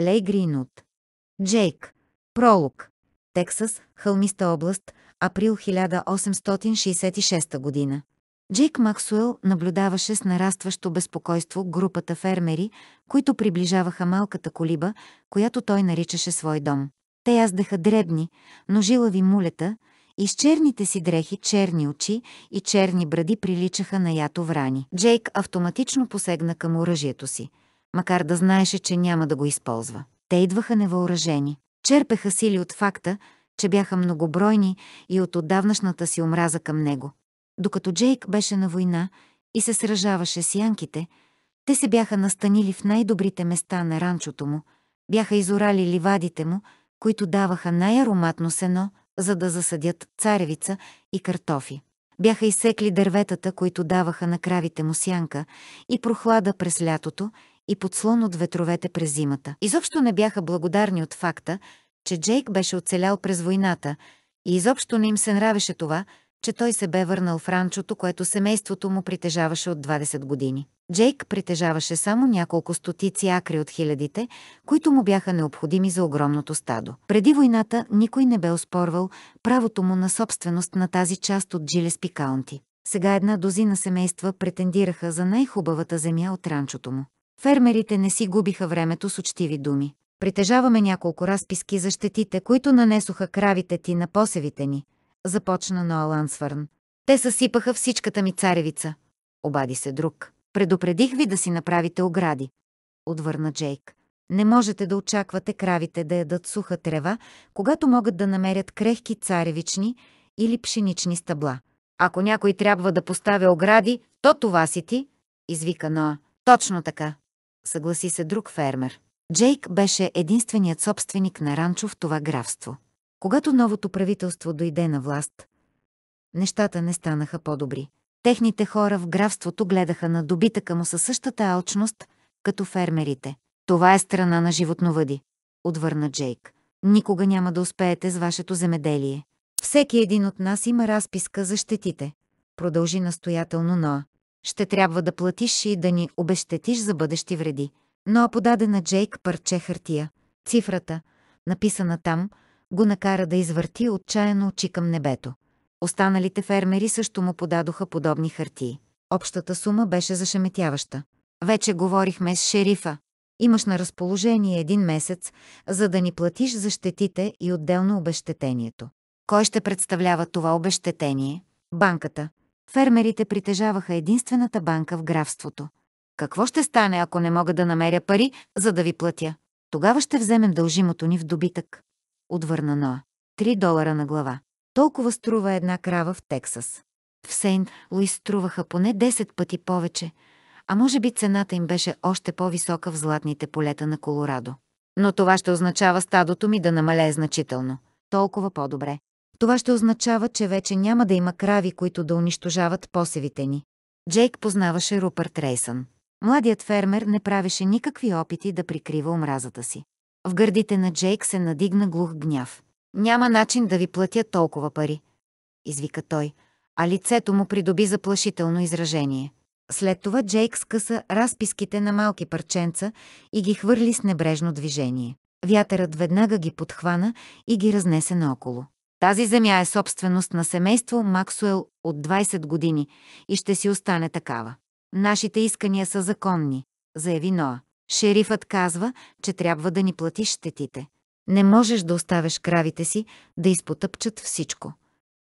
Лей Гринут. Джейк. Пролог. Тексас, хълмиста област, април 1866 година. Джейк Максуел наблюдаваше с нарастващо безпокойство групата фермери, които приближаваха малката колиба, която той наричаше свой дом. Те яздаха дребни, но жилави мулета и с черните си дрехи черни очи и черни бради приличаха на ято врани. Джейк автоматично посегна към оръжието си – макар да знаеше, че няма да го използва. Те идваха невъоръжени. Черпеха сили от факта, че бяха многобройни и от отдавнашната си омраза към него. Докато Джейк беше на война и се сражаваше с янките, те се бяха настанили в най-добрите места на ранчото му, бяха изорали ливадите му, които даваха най-ароматно сено, за да засадят царевица и картофи. Бяха изсекли дърветата, които даваха на кравите му сянка и прохлада през лятото и подслон от ветровете през зимата. Изобщо не бяха благодарни от факта, че Джейк беше оцелял през войната и изобщо не им се нравеше това, че той се бе върнал в ранчото, което семейството му притежаваше от 20 години. Джейк притежаваше само няколко стотици акри от хилядите, които му бяха необходими за огромното стадо. Преди войната никой не бе оспорвал правото му на собственост на тази част от Джилеспи Каунти. Сега една дозина семейства претендираха за най-хубавата земя от ранчото му. Фермерите не си губиха времето с учтиви думи. Притежаваме няколко разписки за щетите, които нанесоха кравите ти на посевите ни, започна Ноа Лансвърн. Те съсипаха всичката ми царевица. Обади се друг. Предупредих ви да си направите огради. Отвърна Джейк. Не можете да очаквате кравите да ядат суха трева, когато могат да намерят крехки царевични или пшенични стъбла. Ако някой трябва да поставя огради, то това си ти, извика Ноа. Точно така съгласи се друг фермер. Джейк беше единственият собственик на ранчо в това графство. Когато новото правителство дойде на власт, нещата не станаха по-добри. Техните хора в графството гледаха на добитъка му със същата алчност, като фермерите. Това е страна на животновъди, отвърна Джейк. Никога няма да успеете с вашето земеделие. Всеки един от нас има разписка за щетите, продължи настоятелно Ноа ще трябва да платиш и да ни обещетиш за бъдещи вреди. Но подаде на Джейк парче хартия. Цифрата, написана там, го накара да извърти отчаяно очи към небето. Останалите фермери също му подадоха подобни хартии. Общата сума беше зашеметяваща. Вече говорихме с шерифа. Имаш на разположение един месец, за да ни платиш за щетите и отделно обещетението. Кой ще представлява това обещетение? Банката. Фермерите притежаваха единствената банка в графството. Какво ще стане, ако не мога да намеря пари, за да ви платя? Тогава ще вземем дължимото ни в добитък. Отвърна Ноа. Три долара на глава. Толкова струва една крава в Тексас. В Сейнт Луис струваха поне 10 пъти повече, а може би цената им беше още по-висока в златните полета на Колорадо. Но това ще означава стадото ми да намалее значително. Толкова по-добре. Това ще означава, че вече няма да има крави, които да унищожават посевите ни. Джейк познаваше Рупърт Рейсън. Младият фермер не правеше никакви опити да прикрива омразата си. В гърдите на Джейк се надигна глух гняв. «Няма начин да ви платя толкова пари», извика той, а лицето му придоби заплашително изражение. След това Джейк скъса разписките на малки парченца и ги хвърли с небрежно движение. Вятърът веднага ги подхвана и ги разнесе наоколо. Тази земя е собственост на семейство Максуел от 20 години и ще си остане такава. Нашите искания са законни, заяви Ноа. Шерифът казва, че трябва да ни платиш щетите. Не можеш да оставяш кравите си да изпотъпчат всичко.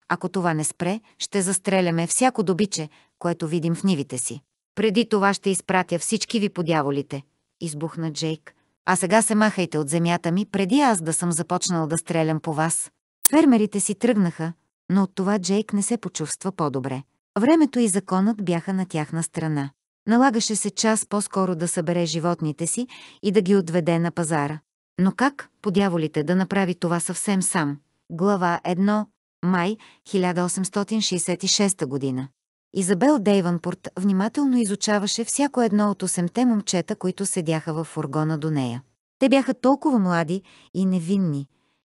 Ако това не спре, ще застреляме всяко добиче, което видим в нивите си. Преди това ще изпратя всички ви подяволите, избухна Джейк. А сега се махайте от земята ми, преди аз да съм започнал да стрелям по вас. Фермерите си тръгнаха, но от това Джейк не се почувства по-добре. Времето и законът бяха на тяхна страна. Налагаше се час по-скоро да събере животните си и да ги отведе на пазара. Но как, подяволите, да направи това съвсем сам? Глава 1, май 1866 година. Изабел Дейванпорт внимателно изучаваше всяко едно от осемте момчета, които седяха в фургона до нея. Те бяха толкова млади и невинни,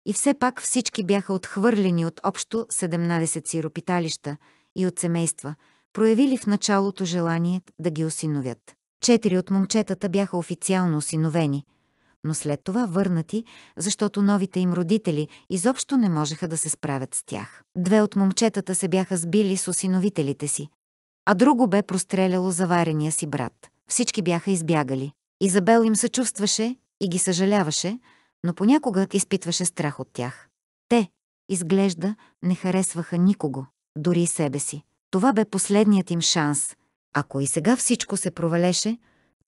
и все пак всички бяха отхвърлени от общо 17 сиропиталища и от семейства, проявили в началото желание да ги осиновят. Четири от момчетата бяха официално осиновени, но след това върнати, защото новите им родители изобщо не можеха да се справят с тях. Две от момчетата се бяха сбили с осиновителите си, а друго бе простреляло заварения си брат. Всички бяха избягали. Изабел им съчувстваше и ги съжаляваше, но понякога изпитваше страх от тях. Те, изглежда, не харесваха никого, дори и себе си. Това бе последният им шанс. Ако и сега всичко се провалеше,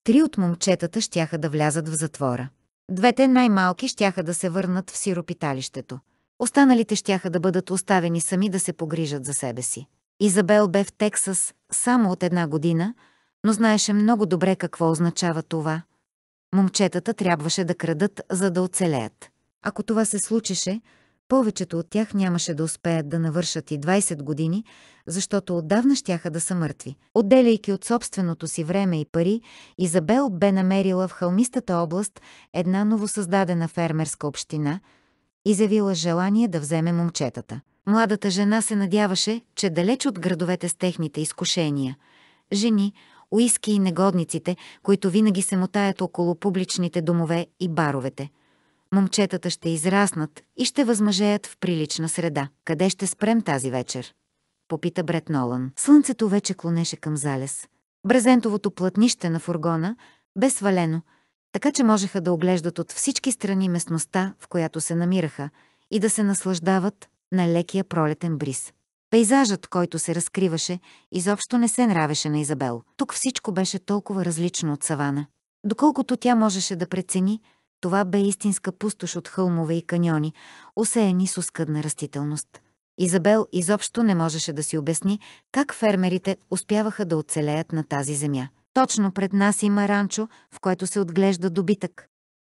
три от момчетата щяха да влязат в затвора. Двете най-малки щяха да се върнат в сиропиталището. Останалите щяха да бъдат оставени сами да се погрижат за себе си. Изабел бе в Тексас само от една година, но знаеше много добре какво означава това. Момчетата трябваше да крадат, за да оцелеят. Ако това се случише, повечето от тях нямаше да успеят да навършат и 20 години, защото отдавна щяха да са мъртви. Отделяйки от собственото си време и пари, Изабел бе намерила в хълмистата област една новосъздадена фермерска община, изявила желание да вземе момчетата. Младата жена се надяваше, че далеч от градовете с техните изкушения, жени – уиски и негодниците, които винаги се мотаят около публичните домове и баровете. Момчетата ще израснат и ще възмъжеят в прилична среда. Къде ще спрем тази вечер? Попита Брет Нолан. Слънцето вече клонеше към залез. Брезентовото платнище на фургона бе свалено, така че можеха да оглеждат от всички страни местността, в която се намираха, и да се наслаждават на лекия пролетен бриз. Пейзажът, който се разкриваше, изобщо не се нравеше на Изабел. Тук всичко беше толкова различно от савана. Доколкото тя можеше да прецени, това бе истинска пустош от хълмове и каньони, осеяни с оскъдна растителност. Изабел изобщо не можеше да си обясни как фермерите успяваха да оцелеят на тази земя. Точно пред нас има ранчо, в което се отглежда добитък.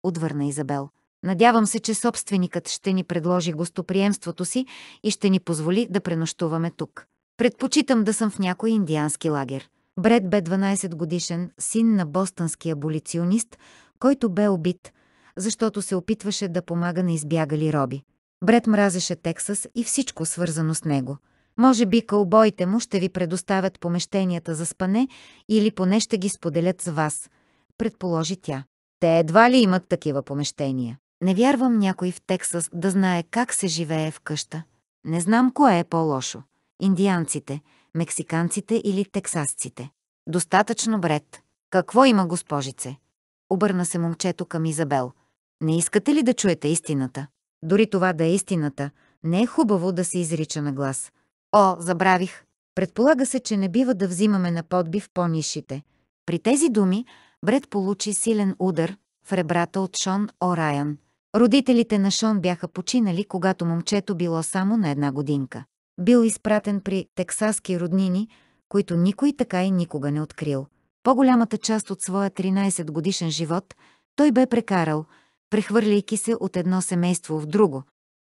Отвърна Изабел. Надявам се, че собственикът ще ни предложи гостоприемството си и ще ни позволи да пренощуваме тук. Предпочитам да съм в някой индиански лагер. Бред бе 12 годишен, син на бостънски аболиционист, който бе убит, защото се опитваше да помага на избягали роби. Бред мразеше Тексас и всичко свързано с него. Може би кълбоите му ще ви предоставят помещенията за спане или поне ще ги споделят с вас, предположи тя. Те едва ли имат такива помещения. Не вярвам някой в Тексас да знае как се живее в къща. Не знам кое е по-лошо – индианците, мексиканците или тексасците. Достатъчно бред. Какво има, госпожице? Обърна се момчето към Изабел. Не искате ли да чуете истината? Дори това да е истината, не е хубаво да се изрича на глас. О, забравих! Предполага се, че не бива да взимаме на подбив по-нишите. При тези думи Бред получи силен удар в ребрата от Шон Орайан – Родителите на Шон бяха починали, когато момчето било само на една годинка. Бил изпратен при тексаски роднини, които никой така и никога не открил. По-голямата част от своя 13-годишен живот той бе прекарал, прехвърляйки се от едно семейство в друго,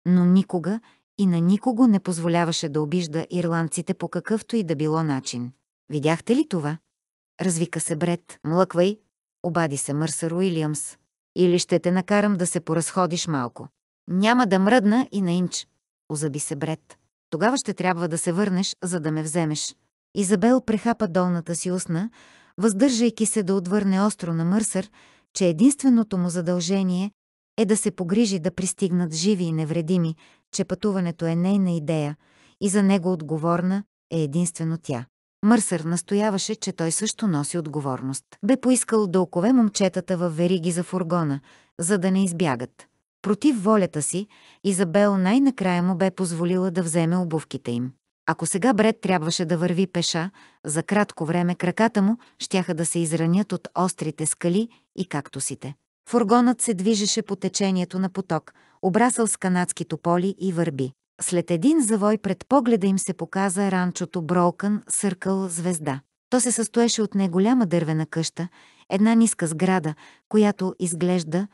но никога и на никого не позволяваше да обижда ирландците по какъвто и да било начин. Видяхте ли това? Развика се Бред. Млъквай, обади се Мърсър Уилямс. Или ще те накарам да се поразходиш малко. Няма да мръдна и на инч. Озаби се Бред. Тогава ще трябва да се върнеш, за да ме вземеш. Изабел прехапа долната си устна, въздържайки се да отвърне остро на Мърсър, че единственото му задължение е да се погрижи да пристигнат живи и невредими, че пътуването е нейна идея и за него отговорна е единствено тя. Мърсър настояваше, че той също носи отговорност. Бе поискал да окове момчетата в вериги за фургона, за да не избягат. Против волята си, Изабел най-накрая му бе позволила да вземе обувките им. Ако сега Бред трябваше да върви пеша, за кратко време краката му щяха да се изранят от острите скали и кактусите. Фургонът се движеше по течението на поток, обрасъл с канадски тополи и върби. След един завой пред погледа им се показа ранчото Броукън Съркъл Звезда. То се състоеше от неголяма дървена къща, една ниска сграда, която изглежда,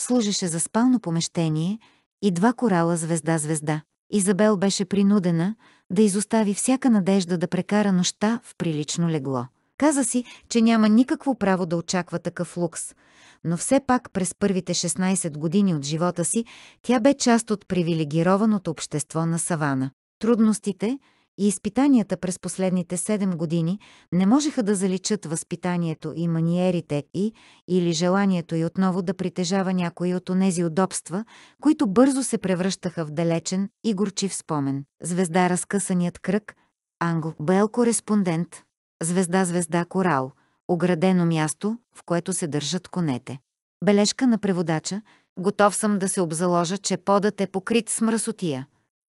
служеше за спално помещение и два корала звезда-звезда. Изабел беше принудена да изостави всяка надежда да прекара нощта в прилично легло. Каза си, че няма никакво право да очаква такъв лукс – но все пак през първите 16 години от живота си тя бе част от привилегированото общество на Савана. Трудностите и изпитанията през последните 7 години не можеха да заличат възпитанието и маниерите и или желанието й отново да притежава някои от онези удобства, които бързо се превръщаха в далечен и горчив спомен. Звезда Разкъсаният кръг, Англ, Бел Кореспондент, Звезда Звезда Корал – оградено място, в което се държат конете. Бележка на преводача – готов съм да се обзаложа, че подът е покрит с мръсотия.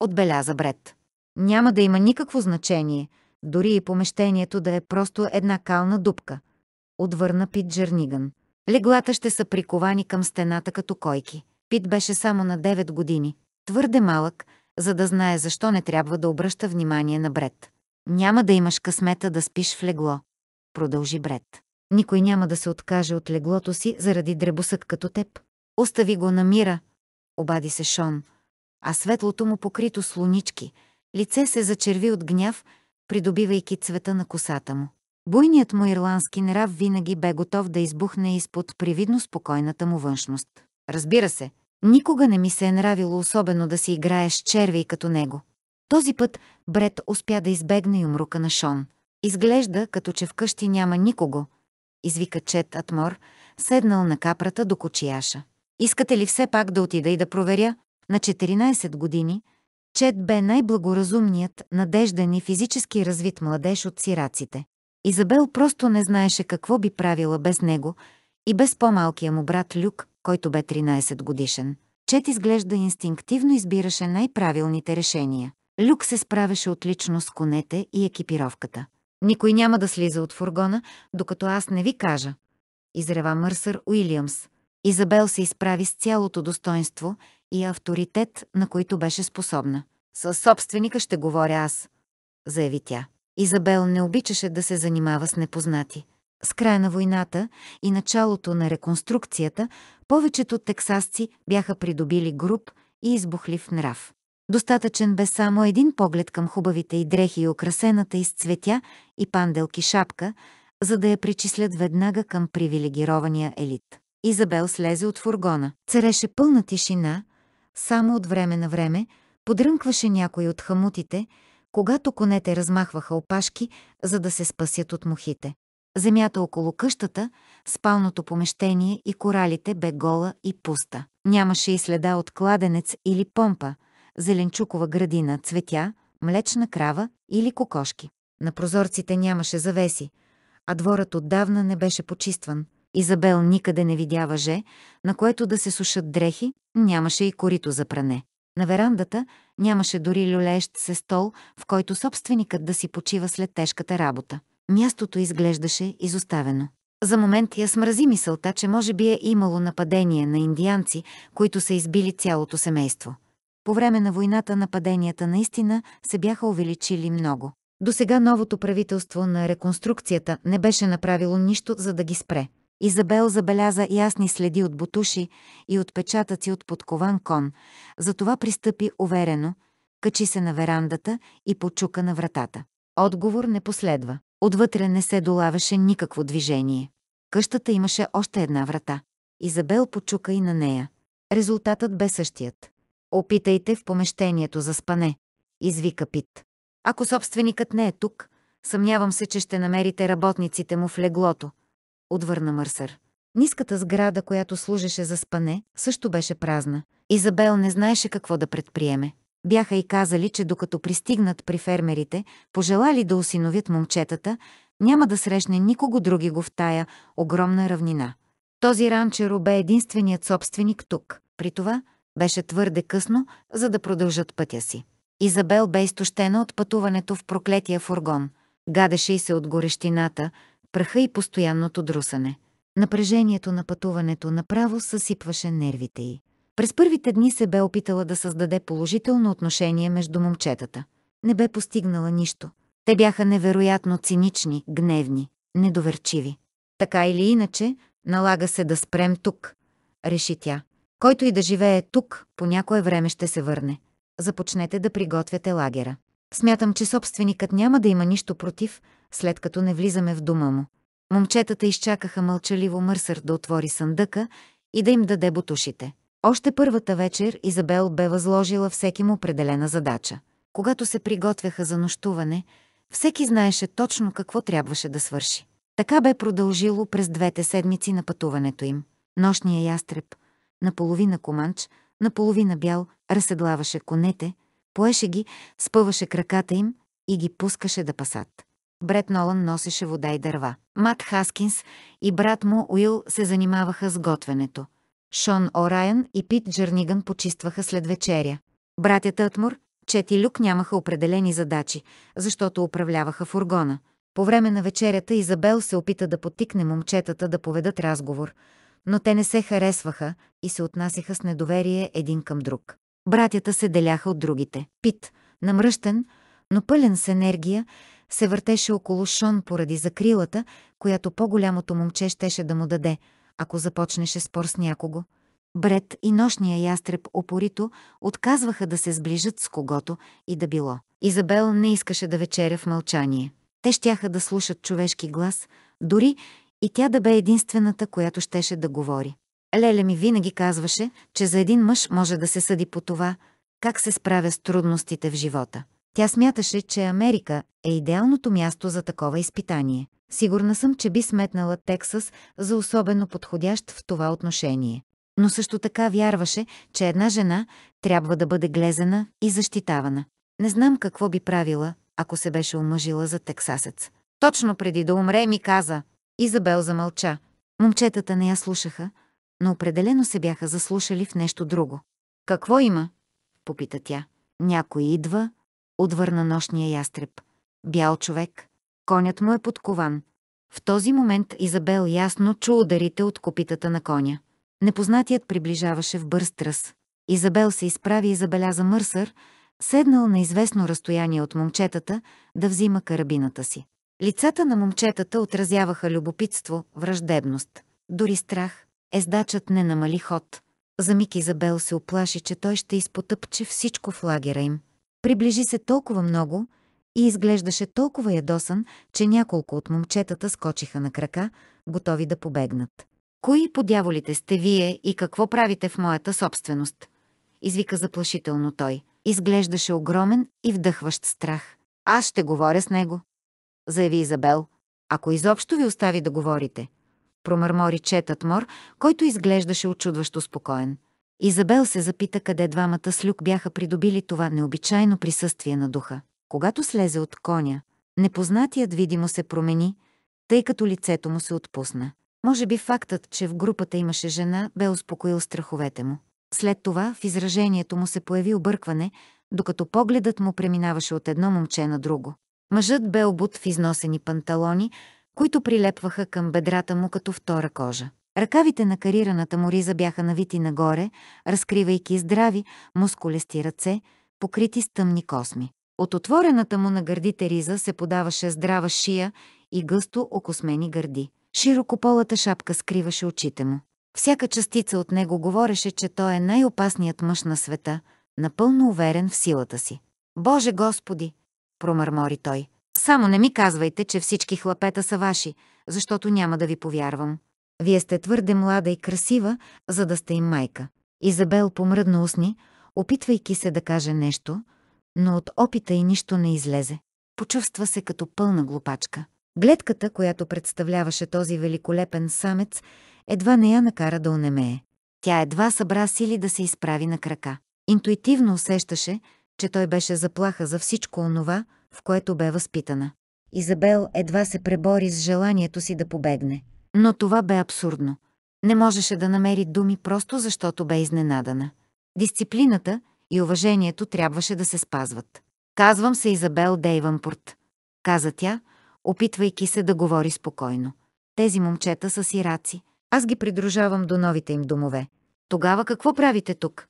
Отбеляза Бред. Няма да има никакво значение, дори и помещението да е просто една кална дупка. Отвърна Пит Джерниган. Леглата ще са приковани към стената като койки. Пит беше само на 9 години. Твърде малък, за да знае защо не трябва да обръща внимание на Бред. Няма да имаш късмета да спиш в легло продължи Бред. Никой няма да се откаже от леглото си заради дребосък като теб. Остави го на мира, обади се Шон, а светлото му покрито с лунички, Лице се зачерви от гняв, придобивайки цвета на косата му. Буйният му ирландски нрав винаги бе готов да избухне изпод привидно спокойната му външност. Разбира се, никога не ми се е нравило особено да си играеш червей като него. Този път Бред успя да избегне юмрука на Шон. Изглежда, като че вкъщи няма никого, извика Чет Атмор, седнал на капрата до кочияша. Искате ли все пак да отида и да проверя? На 14 години Чет бе най-благоразумният, надежден и физически развит младеж от сираците. Изабел просто не знаеше какво би правила без него и без по-малкия му брат Люк, който бе 13 годишен. Чет изглежда инстинктивно избираше най-правилните решения. Люк се справеше отлично с конете и екипировката. Никой няма да слиза от фургона, докато аз не ви кажа. Изрева Мърсър Уилямс. Изабел се изправи с цялото достоинство и авторитет, на който беше способна. Със собственика ще говоря аз, заяви тя. Изабел не обичаше да се занимава с непознати. С края на войната и началото на реконструкцията, повечето тексасци бяха придобили груб и избухлив нрав. Достатъчен бе само един поглед към хубавите и дрехи и украсената из цветя и панделки шапка, за да я причислят веднага към привилегирования елит. Изабел слезе от фургона. Цареше пълна тишина, само от време на време подрънкваше някой от хамутите, когато конете размахваха опашки, за да се спасят от мухите. Земята около къщата, спалното помещение и коралите бе гола и пуста. Нямаше и следа от кладенец или помпа – зеленчукова градина, цветя, млечна крава или кокошки. На прозорците нямаше завеси, а дворът отдавна не беше почистван. Изабел никъде не видя въже, на което да се сушат дрехи, нямаше и корито за пране. На верандата нямаше дори люлеещ се стол, в който собственикът да си почива след тежката работа. Мястото изглеждаше изоставено. За момент я смрази мисълта, че може би е имало нападение на индианци, които са избили цялото семейство. По време на войната нападенията наистина се бяха увеличили много. До сега новото правителство на реконструкцията не беше направило нищо, за да ги спре. Изабел забеляза ясни следи от бутуши и отпечатъци от подкован кон, затова пристъпи уверено, качи се на верандата и почука на вратата. Отговор не последва. Отвътре не се долаваше никакво движение. Къщата имаше още една врата. Изабел почука и на нея. Резултатът бе същият. Опитайте в помещението за спане, извика Пит. Ако собственикът не е тук, съмнявам се, че ще намерите работниците му в леглото, отвърна Мърсър. Ниската сграда, която служеше за спане, също беше празна. Изабел не знаеше какво да предприеме. Бяха и казали, че докато пристигнат при фермерите, пожелали да осиновят момчетата, няма да срещне никого други го в тая огромна равнина. Този ранчеро бе единственият собственик тук. При това – беше твърде късно, за да продължат пътя си. Изабел бе изтощена от пътуването в проклетия фургон. Гадеше и се от горещината, пръха и постоянното друсане. Напрежението на пътуването направо съсипваше нервите й. През първите дни се бе опитала да създаде положително отношение между момчетата. Не бе постигнала нищо. Те бяха невероятно цинични, гневни, недоверчиви. Така или иначе, налага се да спрем тук, реши тя. Който и да живее тук, по някое време ще се върне. Започнете да приготвяте лагера. Смятам, че собственикът няма да има нищо против, след като не влизаме в дома му. Момчетата изчакаха мълчаливо Мърсър да отвори съндъка и да им даде бутушите. Още първата вечер Изабел бе възложила всеки му определена задача. Когато се приготвяха за нощуване, всеки знаеше точно какво трябваше да свърши. Така бе продължило през двете седмици на пътуването им. Нощния ястреб – наполовина команч, наполовина бял, разседлаваше конете, поеше ги, спъваше краката им и ги пускаше да пасат. Бред Нолан носеше вода и дърва. Мат Хаскинс и брат му Уил се занимаваха с готвенето. Шон Орайан и Пит Джерниган почистваха след вечеря. Братята Атмур, Чет и Люк нямаха определени задачи, защото управляваха фургона. По време на вечерята Изабел се опита да потикне момчетата да поведат разговор – но те не се харесваха и се отнасяха с недоверие един към друг. Братята се деляха от другите. Пит, намръщен, но пълен с енергия, се въртеше около Шон поради закрилата, която по-голямото момче щеше да му даде, ако започнеше спор с някого. Бред и нощния ястреб опорито отказваха да се сближат с когото и да било. Изабел не искаше да вечеря в мълчание. Те щяха да слушат човешки глас, дори и тя да бе единствената, която щеше да говори. Леля ми винаги казваше, че за един мъж може да се съди по това, как се справя с трудностите в живота. Тя смяташе, че Америка е идеалното място за такова изпитание. Сигурна съм, че би сметнала Тексас за особено подходящ в това отношение. Но също така вярваше, че една жена трябва да бъде глезена и защитавана. Не знам какво би правила, ако се беше омъжила за тексасец. Точно преди да умре ми каза, Изабел замълча. Момчетата не я слушаха, но определено се бяха заслушали в нещо друго. Какво има? попита тя. Някой идва, отвърна нощния ястреб. Бял човек. Конят му е подкован. В този момент Изабел ясно чу ударите от копитата на коня. Непознатият приближаваше в бърз тръс. Изабел се изправи и забеляза мърсър, седнал на известно разстояние от момчетата да взима карабината си. Лицата на момчетата отразяваха любопитство, враждебност, дори страх. Ездачът не намали ход. За миг Изабел се оплаши, че той ще изпотъпче всичко в лагера им. Приближи се толкова много и изглеждаше толкова ядосан, че няколко от момчетата скочиха на крака, готови да побегнат. «Кои подяволите сте вие и какво правите в моята собственост?» извика заплашително той. Изглеждаше огромен и вдъхващ страх. Аз ще говоря с него заяви Изабел, ако изобщо ви остави да говорите. Промърмори четът Мор, който изглеждаше очудващо спокоен. Изабел се запита къде двамата с Люк бяха придобили това необичайно присъствие на духа. Когато слезе от коня, непознатият видимо се промени, тъй като лицето му се отпусна. Може би фактът, че в групата имаше жена, бе успокоил страховете му. След това в изражението му се появи объркване, докато погледът му преминаваше от едно момче на друго. Мъжът бе обут в износени панталони, които прилепваха към бедрата му като втора кожа. Ръкавите на карираната му риза бяха навити нагоре, разкривайки здрави, мускулести ръце, покрити с тъмни косми. От отворената му на гърдите риза се подаваше здрава шия и гъсто окосмени гърди. Широкополата шапка скриваше очите му. Всяка частица от него говореше, че той е най-опасният мъж на света, напълно уверен в силата си. Боже Господи, промърмори той. Само не ми казвайте, че всички хлапета са ваши, защото няма да ви повярвам. Вие сте твърде млада и красива, за да сте им майка. Изабел помръдна устни, опитвайки се да каже нещо, но от опита и нищо не излезе. Почувства се като пълна глупачка. Гледката, която представляваше този великолепен самец, едва не я накара да онемее. Тя едва събра сили да се изправи на крака. Интуитивно усещаше, че той беше заплаха за всичко онова, в което бе възпитана. Изабел едва се пребори с желанието си да побегне. Но това бе абсурдно. Не можеше да намери думи просто защото бе изненадана. Дисциплината и уважението трябваше да се спазват. Казвам се Изабел Дейванпорт, каза тя, опитвайки се да говори спокойно. Тези момчета са сираци. Аз ги придружавам до новите им домове. Тогава какво правите тук?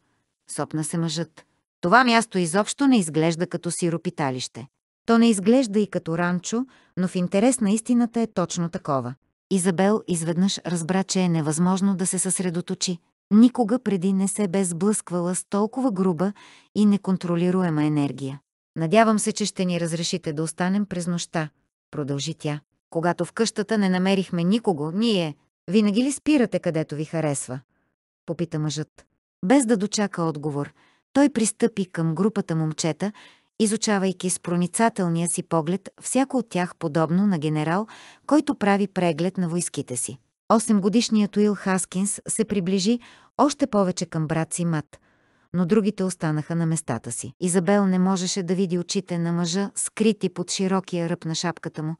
Сопна се мъжът. Това място изобщо не изглежда като сиропиталище. То не изглежда и като ранчо, но в интерес на истината е точно такова. Изабел изведнъж разбра, че е невъзможно да се съсредоточи. Никога преди не се бе сблъсквала с толкова груба и неконтролируема енергия. Надявам се, че ще ни разрешите да останем през нощта, продължи тя. Когато в къщата не намерихме никого, ние винаги ли спирате където ви харесва? Попита мъжът. Без да дочака отговор, той пристъпи към групата момчета, изучавайки с проницателния си поглед всяко от тях подобно на генерал, който прави преглед на войските си. Осемгодишният Уил Хаскинс се приближи още повече към брат си Мат, но другите останаха на местата си. Изабел не можеше да види очите на мъжа, скрити под широкия ръб на шапката му,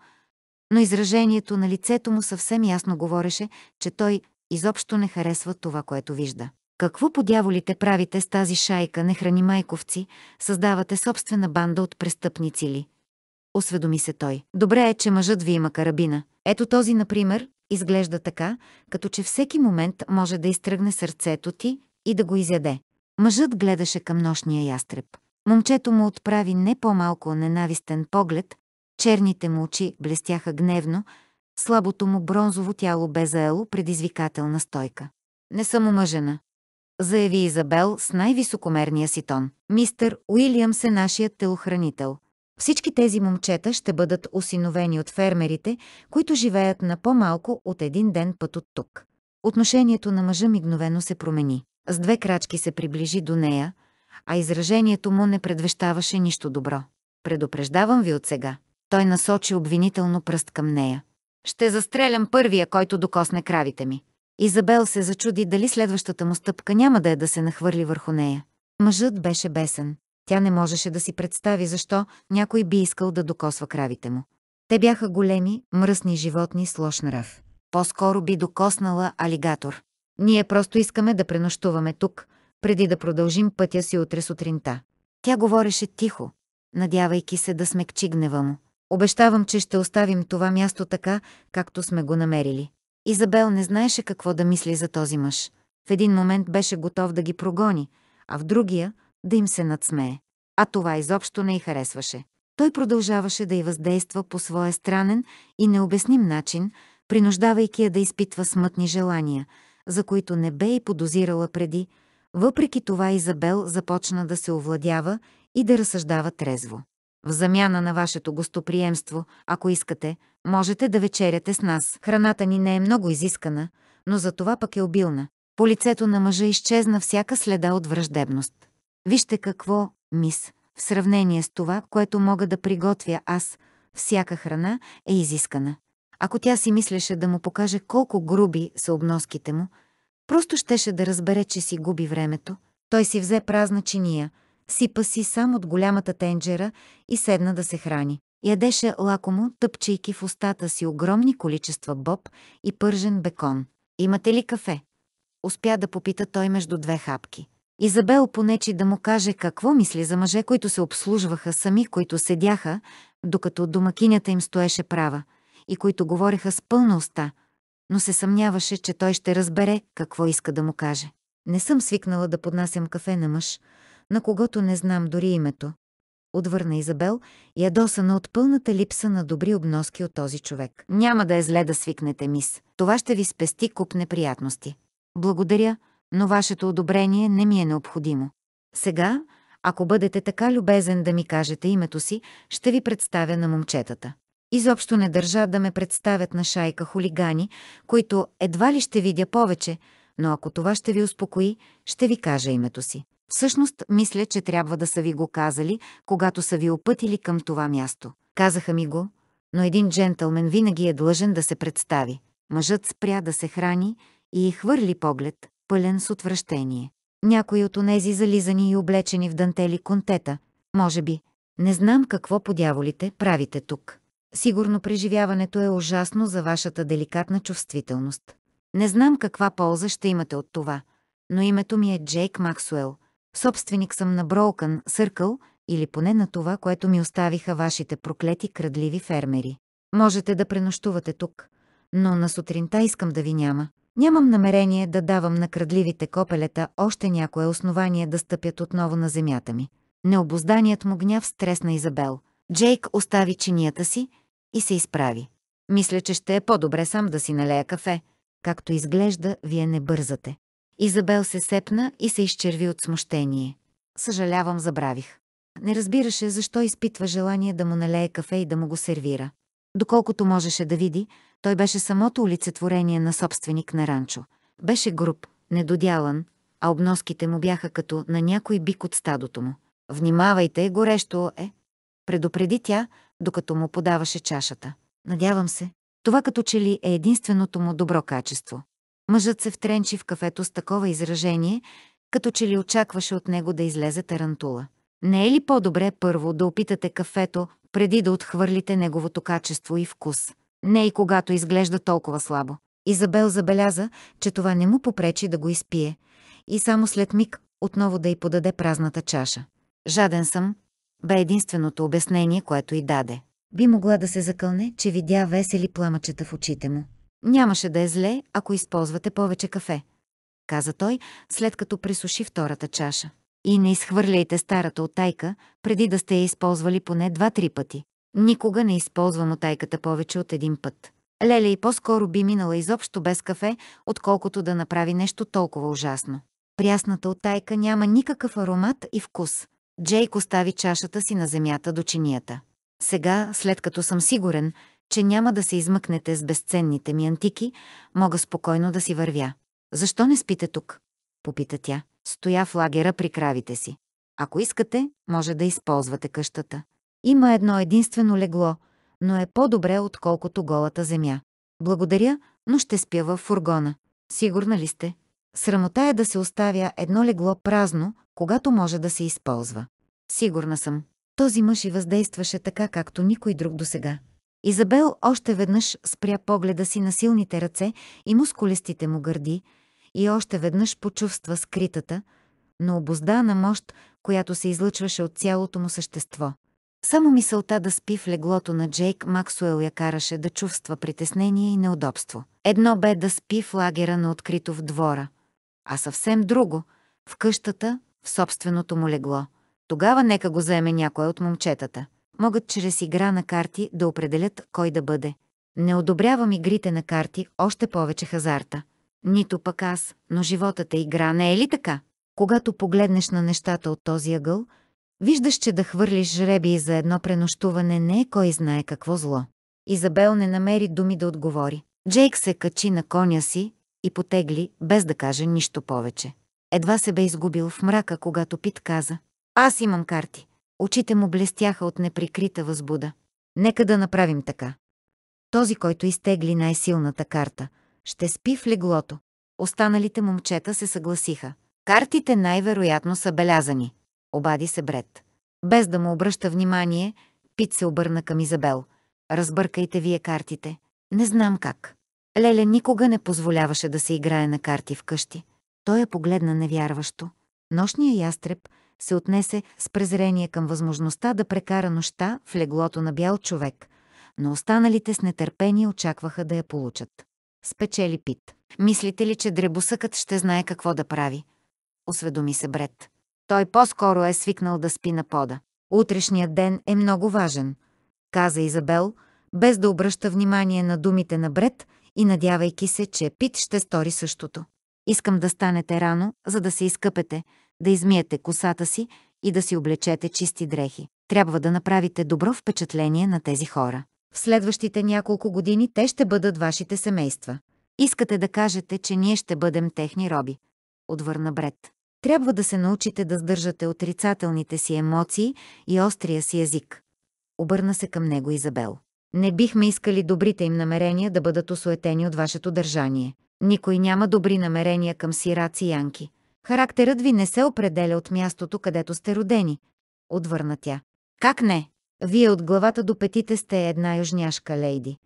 но изражението на лицето му съвсем ясно говореше, че той изобщо не харесва това, което вижда. Какво по дяволите правите с тази шайка нехрани майковци? Създавате собствена банда от престъпници ли? Осведоми се той. Добре е, че мъжът ви има карабина. Ето този, например, изглежда така, като че всеки момент може да изтръгне сърцето ти и да го изяде. Мъжът гледаше към нощния ястреб. Момчето му отправи не по-малко ненавистен поглед, черните му очи блестяха гневно, слабото му бронзово тяло бе заело предизвикателна стойка. Не съм омъжена, заяви Изабел с най-високомерния си тон. Мистер Уилямс е нашият телохранител. Всички тези момчета ще бъдат осиновени от фермерите, които живеят на по-малко от един ден път от тук. Отношението на мъжа мигновено се промени. С две крачки се приближи до нея, а изражението му не предвещаваше нищо добро. Предупреждавам ви от сега. Той насочи обвинително пръст към нея. Ще застрелям първия, който докосне кравите ми. Изабел се зачуди дали следващата му стъпка няма да е да се нахвърли върху нея. Мъжът беше бесен. Тя не можеше да си представи защо някой би искал да докосва кравите му. Те бяха големи, мръсни животни с лош нрав. По-скоро би докоснала алигатор. Ние просто искаме да пренощуваме тук, преди да продължим пътя си утре сутринта. Тя говореше тихо, надявайки се да смекчи гнева му. Обещавам, че ще оставим това място така, както сме го намерили. Изабел не знаеше какво да мисли за този мъж. В един момент беше готов да ги прогони, а в другия да им се надсмее. А това изобщо не й харесваше. Той продължаваше да й въздейства по своя странен и необясним начин, принуждавайки я да изпитва смътни желания, за които не бе и подозирала преди. Въпреки това Изабел започна да се овладява и да разсъждава трезво. В замяна на вашето гостоприемство, ако искате, можете да вечеряте с нас. Храната ни не е много изискана, но за това пък е обилна. По лицето на мъжа изчезна всяка следа от враждебност. Вижте какво, мис, в сравнение с това, което мога да приготвя аз, всяка храна е изискана. Ако тя си мислеше да му покаже колко груби са обноските му, просто щеше да разбере, че си губи времето. Той си взе празна чиния – сипа си сам от голямата тенджера и седна да се храни. Ядеше лакомо, тъпчейки в устата си огромни количества боб и пържен бекон. «Имате ли кафе?» Успя да попита той между две хапки. Изабел понечи да му каже какво мисли за мъже, които се обслужваха сами, които седяха, докато домакинята им стоеше права, и които говореха с пълна уста, но се съмняваше, че той ще разбере какво иска да му каже. Не съм свикнала да поднасям кафе на мъж, на когото не знам дори името. Отвърна Изабел, ядосана от пълната липса на добри обноски от този човек. Няма да е зле да свикнете, мис. Това ще ви спести куп неприятности. Благодаря, но вашето одобрение не ми е необходимо. Сега, ако бъдете така любезен да ми кажете името си, ще ви представя на момчетата. Изобщо не държа да ме представят на шайка хулигани, които едва ли ще видя повече, но ако това ще ви успокои, ще ви кажа името си. Всъщност, мисля, че трябва да са ви го казали, когато са ви опътили към това място. Казаха ми го, но един джентълмен винаги е длъжен да се представи. Мъжът спря да се храни и хвърли поглед, пълен с отвращение. Някои от онези зализани и облечени в дантели контета, може би. Не знам какво подяволите правите тук. Сигурно преживяването е ужасно за вашата деликатна чувствителност. Не знам каква полза ще имате от това, но името ми е Джейк Максуел – Собственик съм на Broken Circle или поне на това, което ми оставиха вашите проклети крадливи фермери. Можете да пренощувате тук, но на сутринта искам да ви няма. Нямам намерение да давам на крадливите копелета още някое основание да стъпят отново на земята ми. Необозданият му гняв стресна Изабел. Джейк остави чинията си и се изправи. Мисля, че ще е по-добре сам да си налея кафе. Както изглежда, вие не бързате. Изабел се сепна и се изчерви от смущение. Съжалявам, забравих. Не разбираше защо изпитва желание да му налее кафе и да му го сервира. Доколкото можеше да види, той беше самото олицетворение на собственик на ранчо. Беше груб, недодялан, а обноските му бяха като на някой бик от стадото му. «Внимавайте, горещо е!» предупреди тя, докато му подаваше чашата. Надявам се, това като че ли е единственото му добро качество. Мъжът се втренчи в кафето с такова изражение, като че ли очакваше от него да излезе тарантула. Не е ли по-добре първо да опитате кафето, преди да отхвърлите неговото качество и вкус? Не и когато изглежда толкова слабо. Изабел забеляза, че това не му попречи да го изпие и само след миг отново да й подаде празната чаша. Жаден съм, бе единственото обяснение, което й даде. Би могла да се закълне, че видя весели пламъчета в очите му. Нямаше да е зле, ако използвате повече кафе, каза той, след като присуши втората чаша. И не изхвърляйте старата отайка, преди да сте я използвали поне два-три пъти. Никога не използвам отайката повече от един път. Леля и по-скоро би минала изобщо без кафе, отколкото да направи нещо толкова ужасно. Прясната отайка няма никакъв аромат и вкус. Джейк остави чашата си на земята до чинията. Сега, след като съм сигурен, че няма да се измъкнете с безценните ми антики, мога спокойно да си вървя. Защо не спите тук? Попита тя. Стоя в лагера при кравите си. Ако искате, може да използвате къщата. Има едно единствено легло, но е по-добре, отколкото голата земя. Благодаря, но ще спя в фургона. Сигурна ли сте? Срамота е да се оставя едно легло празно, когато може да се използва. Сигурна съм. Този мъж и въздействаше така, както никой друг досега. Изабел още веднъж спря погледа си на силните ръце и мускулистите му гърди и още веднъж почувства скритата, но обоздана мощ, която се излъчваше от цялото му същество. Само мисълта да спи в леглото на Джейк Максуел я караше да чувства притеснение и неудобство. Едно бе да спи в лагера на открито в двора, а съвсем друго – в къщата, в собственото му легло. Тогава нека го заеме някой от момчетата могат чрез игра на карти да определят кой да бъде. Не одобрявам игрите на карти, още повече хазарта. Нито пък аз, но животът е игра, не е ли така? Когато погледнеш на нещата от този ъгъл, виждаш, че да хвърлиш жреби за едно пренощуване не е кой знае какво зло. Изабел не намери думи да отговори. Джейк се качи на коня си и потегли, без да каже нищо повече. Едва се бе изгубил в мрака, когато Пит каза. Аз имам карти. Очите му блестяха от неприкрита възбуда. Нека да направим така. Този, който изтегли най-силната карта, ще спи в леглото. Останалите момчета се съгласиха. Картите най-вероятно са белязани. Обади се Бред. Без да му обръща внимание, Пит се обърна към Изабел. Разбъркайте вие картите. Не знам как. Леля никога не позволяваше да се играе на карти вкъщи. Той я погледна невярващо. Нощния ястреб се отнесе с презрение към възможността да прекара нощта в леглото на бял човек, но останалите с нетърпение очакваха да я получат. Спечели Пит. Мислите ли, че дребосъкът ще знае какво да прави? Осведоми се Бред. Той по-скоро е свикнал да спи на пода. Утрешният ден е много важен, каза Изабел, без да обръща внимание на думите на Бред и надявайки се, че Пит ще стори същото. Искам да станете рано, за да се изкъпете, да измиете косата си и да си облечете чисти дрехи. Трябва да направите добро впечатление на тези хора. В следващите няколко години те ще бъдат вашите семейства. Искате да кажете, че ние ще бъдем техни роби. Отвърна Бред. Трябва да се научите да сдържате отрицателните си емоции и острия си език. Обърна се към него Изабел. Не бихме искали добрите им намерения да бъдат осуетени от вашето държание. Никой няма добри намерения към сираци янки. Характерът ви не се определя от мястото, където сте родени, отвърна тя. Как не? Вие от главата до петите сте една южняшка лейди.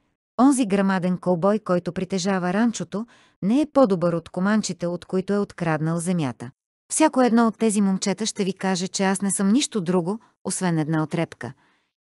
Онзи грамаден колбой, който притежава ранчото, не е по-добър от команчите, от които е откраднал земята. Всяко едно от тези момчета ще ви каже, че аз не съм нищо друго, освен една отрепка.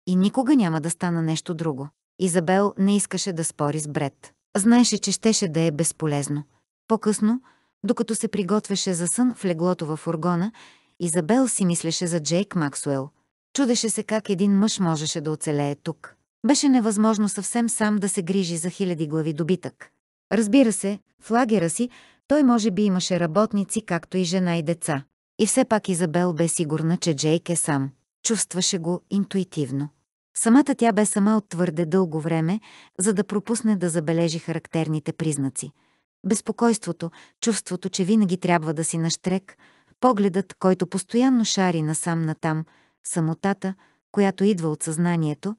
И никога няма да стана нещо друго. Изабел не искаше да спори с Бред. Знаеше, че щеше да е безполезно. По-късно, докато се приготвяше за сън в леглото във фургона, Изабел си мислеше за Джейк Максуел. Чудеше се как един мъж можеше да оцелее тук. Беше невъзможно съвсем сам да се грижи за хиляди глави добитък. Разбира се, в лагера си той може би имаше работници, както и жена и деца. И все пак Изабел бе сигурна, че Джейк е сам. Чувстваше го интуитивно. Самата тя бе сама от твърде дълго време, за да пропусне да забележи характерните признаци – Безпокойството, чувството, че винаги трябва да си наштрек, погледът, който постоянно шари насам-натам, самотата, която идва от съзнанието,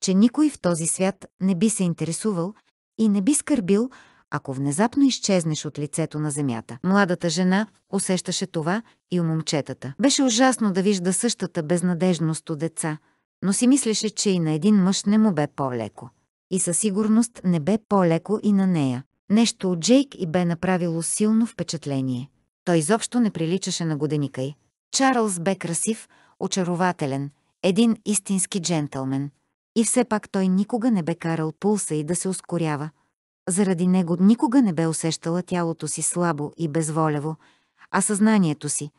че никой в този свят не би се интересувал и не би скърбил, ако внезапно изчезнеш от лицето на земята. Младата жена усещаше това и у момчетата. Беше ужасно да вижда същата безнадежност у деца, но си мислеше, че и на един мъж не му бе по-леко. И със сигурност не бе по-леко и на нея. Нещо от Джейк и бе направило силно впечатление. Той изобщо не приличаше на годеника й. Чарлз бе красив, очарователен, един истински джентълмен. И все пак той никога не бе карал пулса и да се ускорява. Заради него никога не бе усещала тялото си слабо и безволево, а съзнанието си,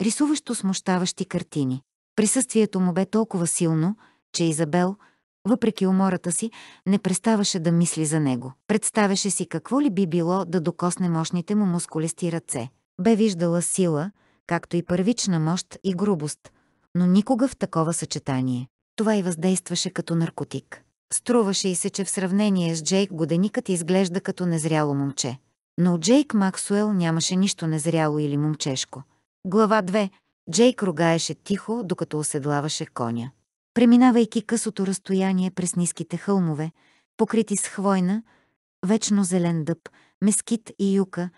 рисуващо смущаващи картини. Присъствието му бе толкова силно, че Изабел – въпреки умората си, не преставаше да мисли за него. Представяше си какво ли би било да докосне мощните му мускулести ръце. Бе виждала сила, както и първична мощ и грубост, но никога в такова съчетание. Това и въздействаше като наркотик. Струваше и се, че в сравнение с Джейк годеникът изглежда като незряло момче. Но Джейк Максуел нямаше нищо незряло или момчешко. Глава 2. Джейк рогаеше тихо, докато оседлаваше коня преминавайки късото разстояние през ниските хълмове, покрити с хвойна, вечно зелен дъб, мескит и юка,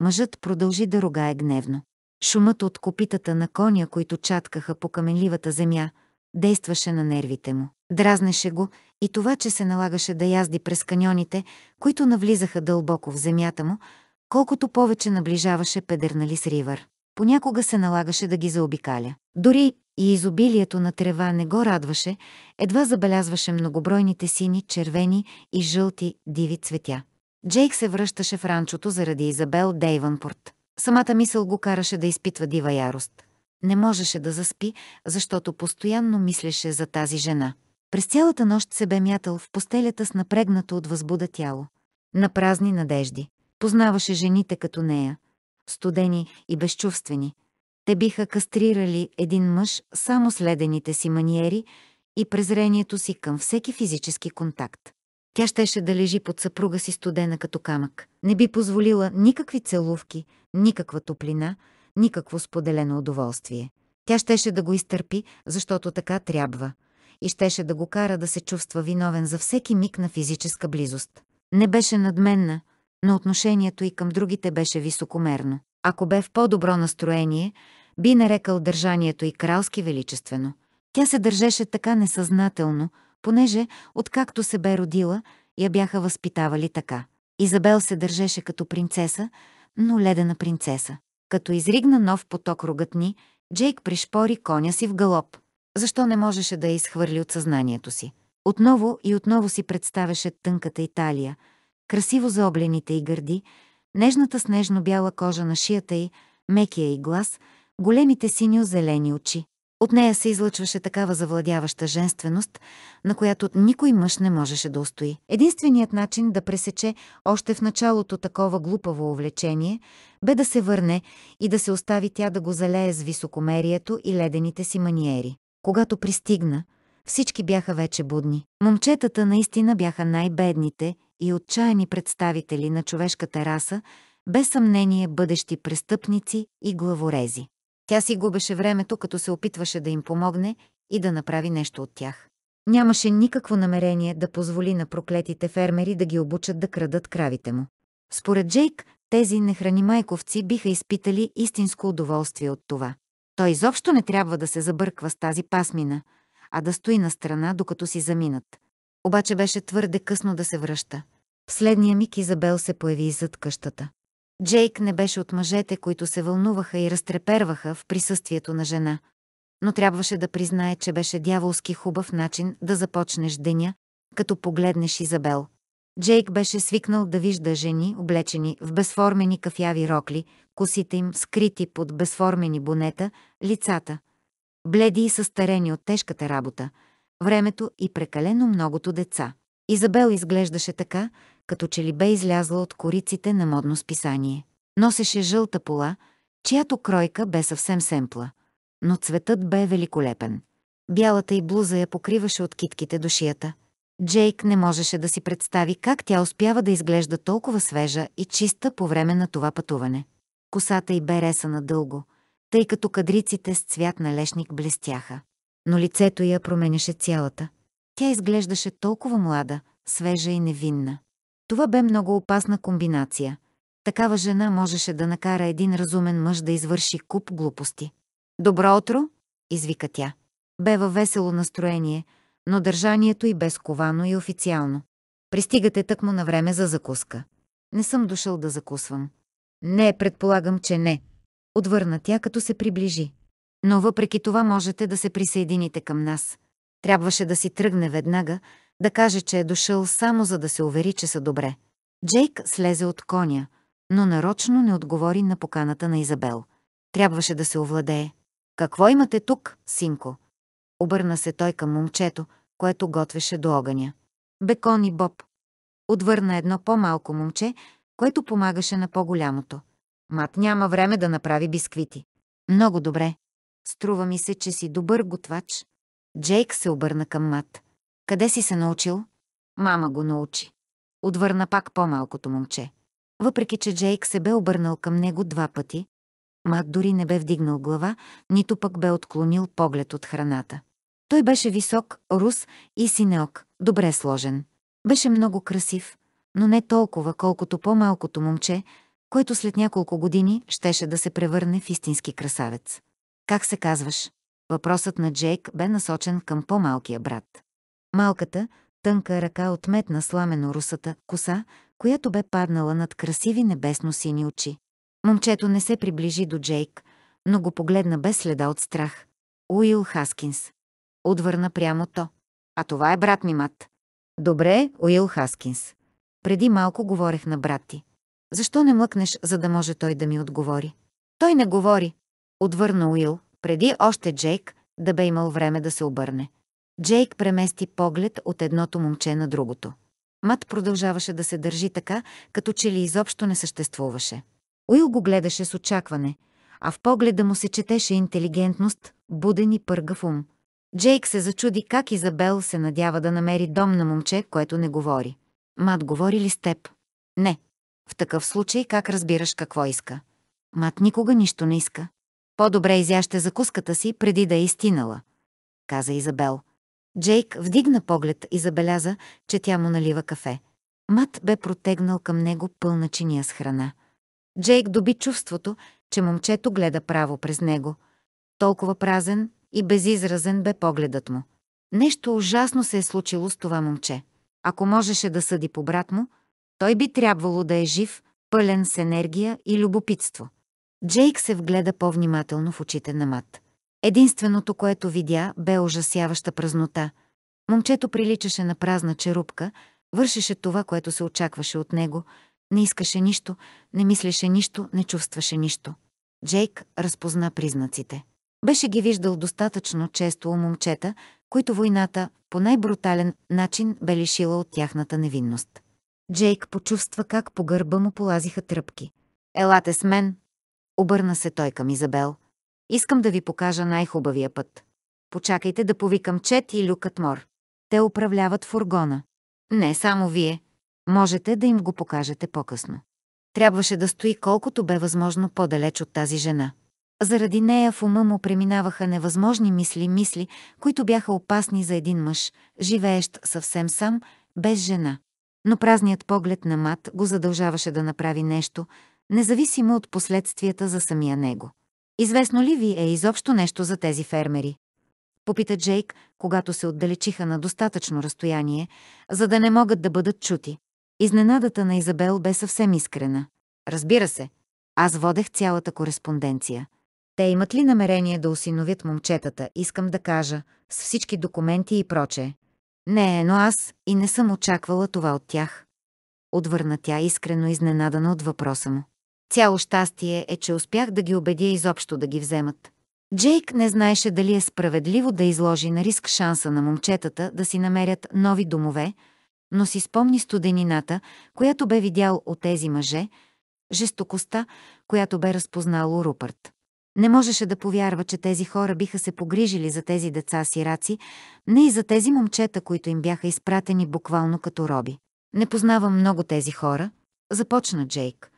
мъжът продължи да рогае гневно. Шумът от копитата на коня, които чаткаха по каменливата земя, действаше на нервите му. Дразнеше го и това, че се налагаше да язди през каньоните, които навлизаха дълбоко в земята му, колкото повече наближаваше Педерналис Ривър. Понякога се налагаше да ги заобикаля. Дори и изобилието на трева не го радваше, едва забелязваше многобройните сини, червени и жълти диви цветя. Джейк се връщаше в ранчото заради Изабел Дейванпорт. Самата мисъл го караше да изпитва дива ярост. Не можеше да заспи, защото постоянно мислеше за тази жена. През цялата нощ се бе мятал в постелята с напрегнато от възбуда тяло. На празни надежди. Познаваше жените като нея. Студени и безчувствени – те биха кастрирали един мъж само следените си маниери и презрението си към всеки физически контакт. Тя щеше да лежи под съпруга си студена като камък. Не би позволила никакви целувки, никаква топлина, никакво споделено удоволствие. Тя щеше да го изтърпи, защото така трябва. И щеше да го кара да се чувства виновен за всеки миг на физическа близост. Не беше надменна, но отношението и към другите беше високомерно. Ако бе в по-добро настроение, би нарекал държанието и кралски величествено. Тя се държеше така несъзнателно, понеже, откакто се бе родила, я бяха възпитавали така. Изабел се държеше като принцеса, но ледена принцеса. Като изригна нов поток рогатни, Джейк пришпори коня си в галоп. Защо не можеше да я изхвърли от съзнанието си? Отново и отново си представяше тънката Италия, красиво заоблените и гърди, нежната снежно-бяла кожа на шията й, мекия й глас, големите синьо-зелени очи. От нея се излъчваше такава завладяваща женственост, на която никой мъж не можеше да устои. Единственият начин да пресече още в началото такова глупаво увлечение бе да се върне и да се остави тя да го залее с високомерието и ледените си маниери. Когато пристигна, всички бяха вече будни. Момчетата наистина бяха най-бедните и отчаяни представители на човешката раса, без съмнение бъдещи престъпници и главорези. Тя си губеше времето, като се опитваше да им помогне и да направи нещо от тях. Нямаше никакво намерение да позволи на проклетите фермери да ги обучат да крадат кравите му. Според Джейк, тези нехрани майковци биха изпитали истинско удоволствие от това. Той изобщо не трябва да се забърква с тази пасмина, а да стои на страна, докато си заминат обаче беше твърде късно да се връща. В следния миг Изабел се появи зад къщата. Джейк не беше от мъжете, които се вълнуваха и разтреперваха в присъствието на жена, но трябваше да признае, че беше дяволски хубав начин да започнеш деня, като погледнеш Изабел. Джейк беше свикнал да вижда жени, облечени в безформени кафяви рокли, косите им скрити под безформени бонета, лицата, бледи и състарени от тежката работа – времето и прекалено многото деца. Изабел изглеждаше така, като че ли бе излязла от кориците на модно списание. Носеше жълта пола, чиято кройка бе съвсем семпла, но цветът бе великолепен. Бялата й блуза я покриваше от китките до шията. Джейк не можеше да си представи как тя успява да изглежда толкова свежа и чиста по време на това пътуване. Косата й бе ресана дълго, тъй като кадриците с цвят на лешник блестяха но лицето я променяше цялата. Тя изглеждаше толкова млада, свежа и невинна. Това бе много опасна комбинация. Такава жена можеше да накара един разумен мъж да извърши куп глупости. «Добро утро!» извика тя. Бе във весело настроение, но държанието й бе сковано и официално. Пристигате тъкмо на време за закуска. Не съм дошъл да закусвам. Не, предполагам, че не. Отвърна тя, като се приближи. Но въпреки това можете да се присъедините към нас. Трябваше да си тръгне веднага, да каже, че е дошъл само за да се увери, че са добре. Джейк слезе от коня, но нарочно не отговори на поканата на Изабел. Трябваше да се овладее. «Какво имате тук, синко?» Обърна се той към момчето, което готвеше до огъня. Бекон и Боб. Отвърна едно по-малко момче, което помагаше на по-голямото. Мат няма време да направи бисквити. Много добре, Струва ми се, че си добър готвач. Джейк се обърна към Мат. Къде си се научил? Мама го научи. Отвърна пак по-малкото момче. Въпреки, че Джейк се бе обърнал към него два пъти, Мат дори не бе вдигнал глава, нито пък бе отклонил поглед от храната. Той беше висок, рус и синеок, добре сложен. Беше много красив, но не толкова, колкото по-малкото момче, който след няколко години щеше да се превърне в истински красавец. Как се казваш? Въпросът на Джейк бе насочен към по-малкия брат. Малката, тънка ръка отметна сламено русата коса, която бе паднала над красиви небесно-сини очи. Момчето не се приближи до Джейк, но го погледна без следа от страх. Уил Хаскинс. Отвърна прямо то. А това е брат ми, мат. Добре, Уил Хаскинс. Преди малко говорех на брат ти. Защо не млъкнеш, за да може той да ми отговори? Той не говори, Отвърна Уил, преди още Джейк да бе имал време да се обърне. Джейк премести поглед от едното момче на другото. Мат продължаваше да се държи така, като че ли изобщо не съществуваше. Уил го гледаше с очакване, а в погледа му се четеше интелигентност, буден и пъргав ум. Джейк се зачуди как Изабел се надява да намери дом на момче, което не говори. Мат говори ли с теб? Не. В такъв случай как разбираш какво иска? Мат никога нищо не иска. По-добре изяща закуската си, преди да е изтинала, каза Изабел. Джейк вдигна поглед и забеляза, че тя му налива кафе. Мат бе протегнал към него пълна чиния с храна. Джейк доби чувството, че момчето гледа право през него. Толкова празен и безизразен бе погледът му. Нещо ужасно се е случило с това момче. Ако можеше да съди по брат му, той би трябвало да е жив, пълен с енергия и любопитство. Джейк се вгледа по-внимателно в очите на Мат. Единственото, което видя, бе ужасяваща празнота. Момчето приличаше на празна черупка, вършеше това, което се очакваше от него, не искаше нищо, не мислеше нищо, не чувстваше нищо. Джейк разпозна признаците. Беше ги виждал достатъчно често у момчета, които войната по най-брутален начин бе лишила от тяхната невинност. Джейк почувства как по гърба му полазиха тръпки. «Елате с мен!» Обърна се той към Изабел. Искам да ви покажа най-хубавия път. Почакайте да повикам Чет и Люкът Мор. Те управляват фургона. Не само вие. Можете да им го покажете по-късно. Трябваше да стои колкото бе възможно по-далеч от тази жена. Заради нея в ума му преминаваха невъзможни мисли, мисли, които бяха опасни за един мъж, живеещ съвсем сам, без жена. Но празният поглед на Мат го задължаваше да направи нещо, независимо от последствията за самия него. Известно ли ви е изобщо нещо за тези фермери? Попита Джейк, когато се отдалечиха на достатъчно разстояние, за да не могат да бъдат чути. Изненадата на Изабел бе съвсем искрена. Разбира се, аз водех цялата кореспонденция. Те имат ли намерение да осиновят момчетата, искам да кажа, с всички документи и прочее? Не, но аз и не съм очаквала това от тях. Отвърна тя искрено изненадана от въпроса му. Цяло щастие е, че успях да ги убедя изобщо да ги вземат. Джейк не знаеше дали е справедливо да изложи на риск шанса на момчетата да си намерят нови домове, но си спомни студенината, която бе видял от тези мъже, жестокостта, която бе разпознал Рупърт. Не можеше да повярва, че тези хора биха се погрижили за тези деца сираци, не и за тези момчета, които им бяха изпратени буквално като роби. Не познавам много тези хора, започна Джейк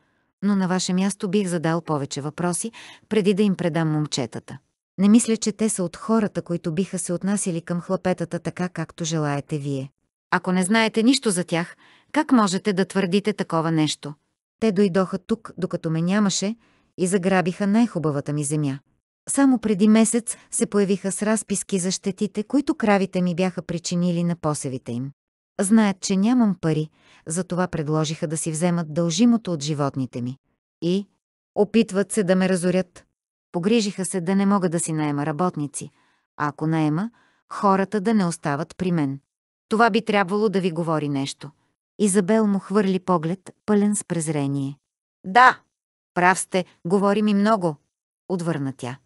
но на ваше място бих задал повече въпроси, преди да им предам момчетата. Не мисля, че те са от хората, които биха се отнасили към хлапетата така, както желаете вие. Ако не знаете нищо за тях, как можете да твърдите такова нещо? Те дойдоха тук, докато ме нямаше, и заграбиха най-хубавата ми земя. Само преди месец се появиха с разписки за щетите, които кравите ми бяха причинили на посевите им. Знаят, че нямам пари, затова предложиха да си вземат дължимото от животните ми. И опитват се да ме разорят. Погрижиха се да не мога да си наема работници, а ако наема, хората да не остават при мен. Това би трябвало да ви говори нещо. Изабел му хвърли поглед, пълен с презрение. Да, прав сте, говори ми много, отвърна тя.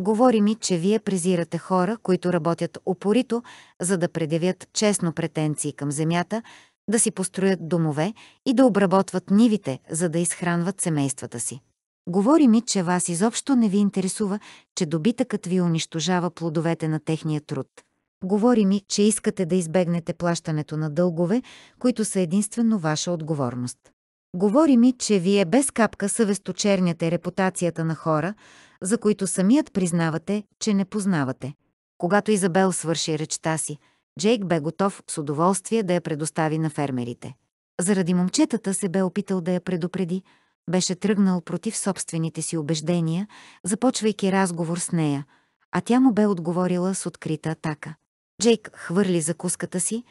Говори ми, че вие презирате хора, които работят упорито, за да предявят честно претенции към земята, да си построят домове и да обработват нивите, за да изхранват семействата си. Говори ми, че вас изобщо не ви интересува, че добитъкът ви унищожава плодовете на техния труд. Говори ми, че искате да избегнете плащането на дългове, които са единствено ваша отговорност. Говори ми, че вие без капка съвесточерняте репутацията на хора, за които самият признавате, че не познавате. Когато Изабел свърши речта си, Джейк бе готов с удоволствие да я предостави на фермерите. Заради момчетата се бе опитал да я предупреди, беше тръгнал против собствените си убеждения, започвайки разговор с нея, а тя му бе отговорила с открита атака. Джейк хвърли закуската си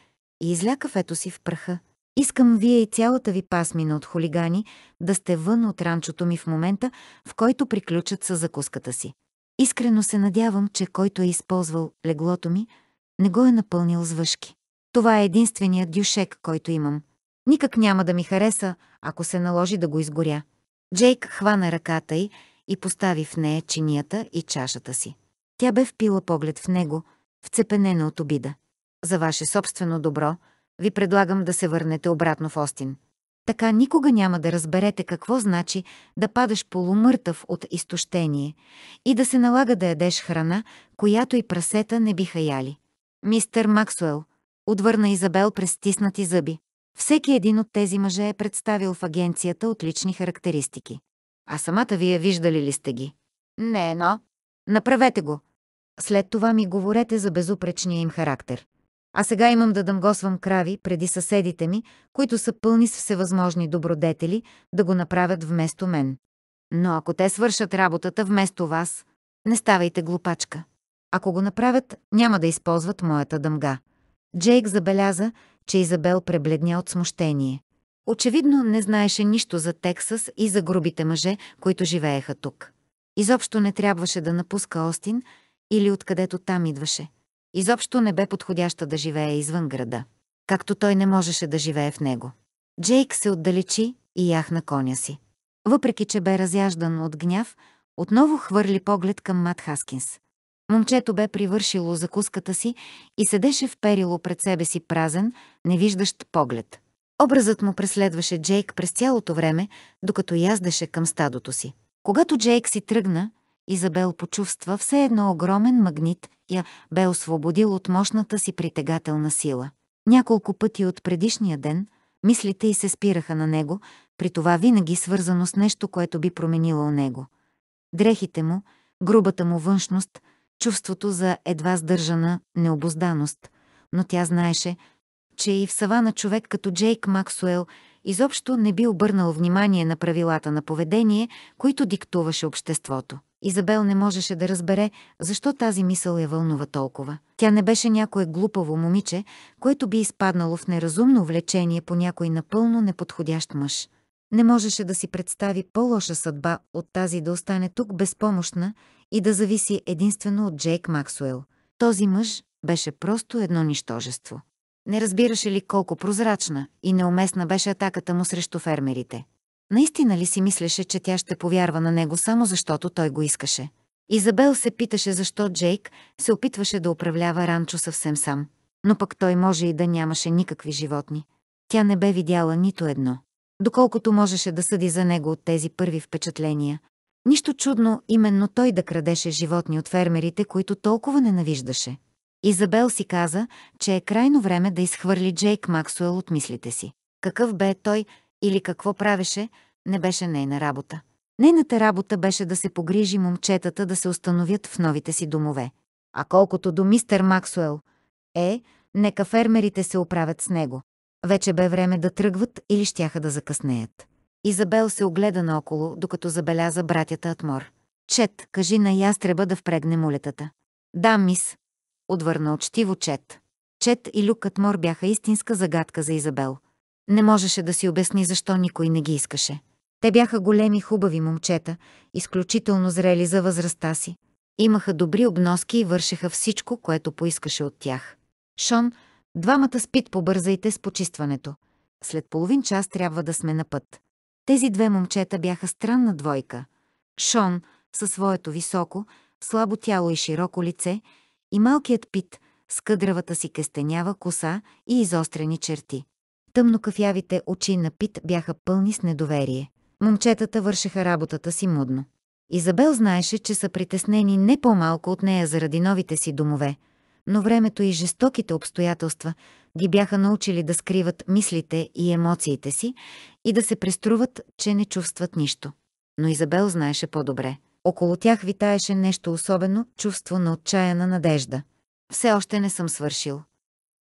и изля кафето си в пръха. Искам вие и цялата ви пасмина от хулигани да сте вън от ранчото ми в момента, в който приключат с закуската си. Искрено се надявам, че който е използвал леглото ми, не го е напълнил с въшки. Това е единственият дюшек, който имам. Никак няма да ми хареса, ако се наложи да го изгоря. Джейк хвана ръката й и постави в нея чинията и чашата си. Тя бе впила поглед в него, вцепенена от обида. За ваше собствено добро – ви предлагам да се върнете обратно в Остин. Така никога няма да разберете какво значи да падаш полумъртъв от изтощение и да се налага да ядеш храна, която и прасета не биха яли. Мистер Максуел, отвърна Изабел през стиснати зъби. Всеки един от тези мъже е представил в агенцията отлични характеристики. А самата вие виждали ли сте ги? Не, но... Направете го. След това ми говорете за безупречния им характер. А сега имам да дъмгосвам крави преди съседите ми, които са пълни с всевъзможни добродетели, да го направят вместо мен. Но ако те свършат работата вместо вас, не ставайте глупачка. Ако го направят, няма да използват моята дъмга. Джейк забеляза, че Изабел пребледня от смущение. Очевидно не знаеше нищо за Тексас и за грубите мъже, които живееха тук. Изобщо не трябваше да напуска Остин или откъдето там идваше. Изобщо не бе подходяща да живее извън града, както той не можеше да живее в него. Джейк се отдалечи и яхна коня си. Въпреки, че бе разяждан от гняв, отново хвърли поглед към Мат Хаскинс. Момчето бе привършило закуската си и седеше в перило пред себе си празен, невиждащ поглед. Образът му преследваше Джейк през цялото време, докато яздеше към стадото си. Когато Джейк си тръгна, Изабел почувства все едно огромен магнит, я бе освободил от мощната си притегателна сила. Няколко пъти от предишния ден мислите й се спираха на него, при това винаги свързано с нещо, което би променило у него. Дрехите му, грубата му външност, чувството за едва сдържана необозданост, но тя знаеше, че и в савана човек като Джейк Максуел изобщо не би обърнал внимание на правилата на поведение, които диктуваше обществото. Изабел не можеше да разбере, защо тази мисъл я вълнува толкова. Тя не беше някое глупаво момиче, което би изпаднало в неразумно влечение по някой напълно неподходящ мъж. Не можеше да си представи по-лоша съдба от тази да остане тук безпомощна и да зависи единствено от Джейк Максуел. Този мъж беше просто едно нищожество. Не разбираше ли колко прозрачна и неуместна беше атаката му срещу фермерите. Наистина ли си мислеше, че тя ще повярва на него само защото той го искаше? Изабел се питаше защо Джейк се опитваше да управлява ранчо съвсем сам. Но пък той може и да нямаше никакви животни. Тя не бе видяла нито едно. Доколкото можеше да съди за него от тези първи впечатления, нищо чудно именно той да крадеше животни от фермерите, които толкова ненавиждаше. Изабел си каза, че е крайно време да изхвърли Джейк Максуел от мислите си. Какъв бе той, или какво правеше, не беше нейна работа. Нейната работа беше да се погрижи момчетата да се установят в новите си домове. А колкото до мистер Максуел, е, нека фермерите се оправят с него. Вече бе време да тръгват или щяха да закъснеят. Изабел се огледа наоколо, докато забеляза братята Атмор. Чет, кажи на ястреба да впрегне мулетата. Да, мис, отвърна учтиво Чет. Чет и Люк Атмор бяха истинска загадка за Изабел – не можеше да си обясни защо никой не ги искаше. Те бяха големи хубави момчета, изключително зрели за възрастта си. Имаха добри обноски и вършеха всичко, което поискаше от тях. Шон, двамата спит побързайте с почистването. След половин час трябва да сме на път. Тези две момчета бяха странна двойка. Шон, със своето високо, слабо тяло и широко лице, и малкият пит с къдравата си кестенява коса и изострени черти. Тъмнокафявите очи на Пит бяха пълни с недоверие. Момчетата вършеха работата си мудно. Изабел знаеше, че са притеснени не по-малко от нея заради новите си домове, но времето и жестоките обстоятелства ги бяха научили да скриват мислите и емоциите си и да се преструват, че не чувстват нищо. Но Изабел знаеше по-добре. Около тях витаеше нещо особено, чувство на отчаяна надежда. Все още не съм свършил.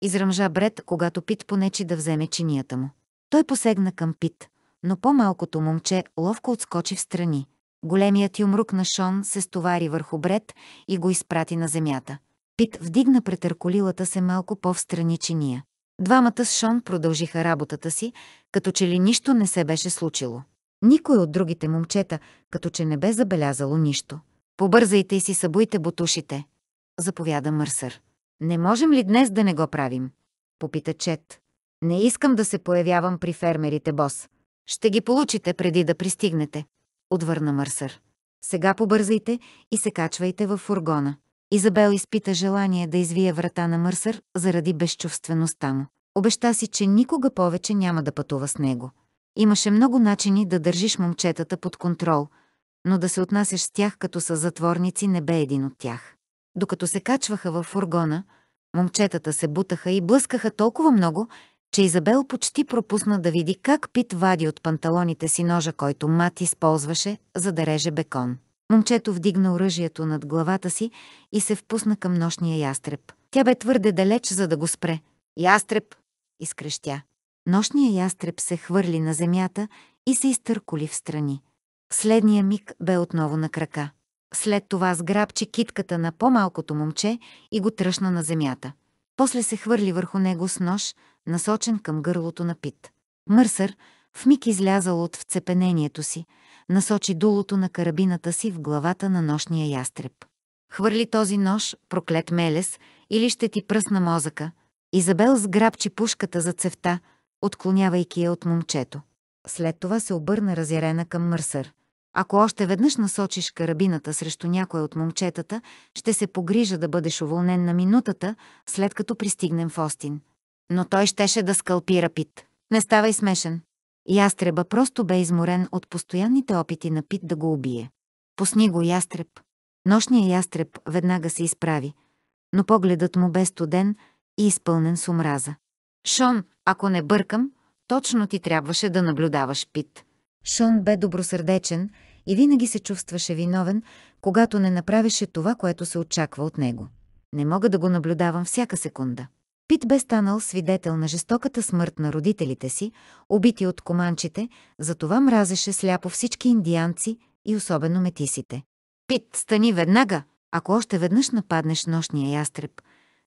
Израмжа Бред, когато Пит понечи да вземе чинията му. Той посегна към Пит, но по-малкото момче ловко отскочи в страни. Големият юмрук на Шон се стовари върху Бред и го изпрати на земята. Пит вдигна претърколилата се малко по-встрани чиния. Двамата с Шон продължиха работата си, като че ли нищо не се беше случило. Никой от другите момчета, като че не бе забелязало нищо. Побързайте и си събуйте бутушите, заповяда Мърсър. Не можем ли днес да не го правим? Попита Чет. Не искам да се появявам при фермерите, бос. Ще ги получите преди да пристигнете. Отвърна Мърсър. Сега побързайте и се качвайте в фургона. Изабел изпита желание да извие врата на Мърсър заради безчувствеността му. Обеща си, че никога повече няма да пътува с него. Имаше много начини да държиш момчетата под контрол, но да се отнасяш с тях като са затворници не бе един от тях. Докато се качваха във фургона, момчетата се бутаха и блъскаха толкова много, че Изабел почти пропусна да види как Пит вади от панталоните си ножа, който Мат използваше, за да реже бекон. Момчето вдигна оръжието над главата си и се впусна към нощния ястреб. Тя бе твърде далеч, за да го спре. «Ястреб!» – изкрещя. Нощния ястреб се хвърли на земята и се изтърколи в страни. В следния миг бе отново на крака. След това сграбчи китката на по-малкото момче и го тръшна на земята. После се хвърли върху него с нож, насочен към гърлото на Пит. Мърсър, в миг излязал от вцепенението си, насочи дулото на карабината си в главата на нощния ястреб. Хвърли този нож, проклет мелес, или ще ти пръсна мозъка. Изабел сграбчи пушката за цевта, отклонявайки я от момчето. След това се обърна разярена към Мърсър. Ако още веднъж насочиш карабината срещу някое от момчетата, ще се погрижа да бъдеш уволнен на минутата, след като пристигнем в Остин. Но той щеше да скалпира Пит. Не ставай смешен. Ястреба просто бе изморен от постоянните опити на Пит да го убие. Посни го, ястреб. Нощният ястреб веднага се изправи, но погледът му бе студен и изпълнен с омраза. Шон, ако не бъркам, точно ти трябваше да наблюдаваш Пит. Шон бе добросърдечен, и винаги се чувстваше виновен, когато не направеше това, което се очаква от него. Не мога да го наблюдавам всяка секунда. Пит бе станал свидетел на жестоката смърт на родителите си, убити от команчите, затова мразеше сляпо всички индианци и особено метисите. Пит, стани веднага! Ако още веднъж нападнеш нощния ястреб,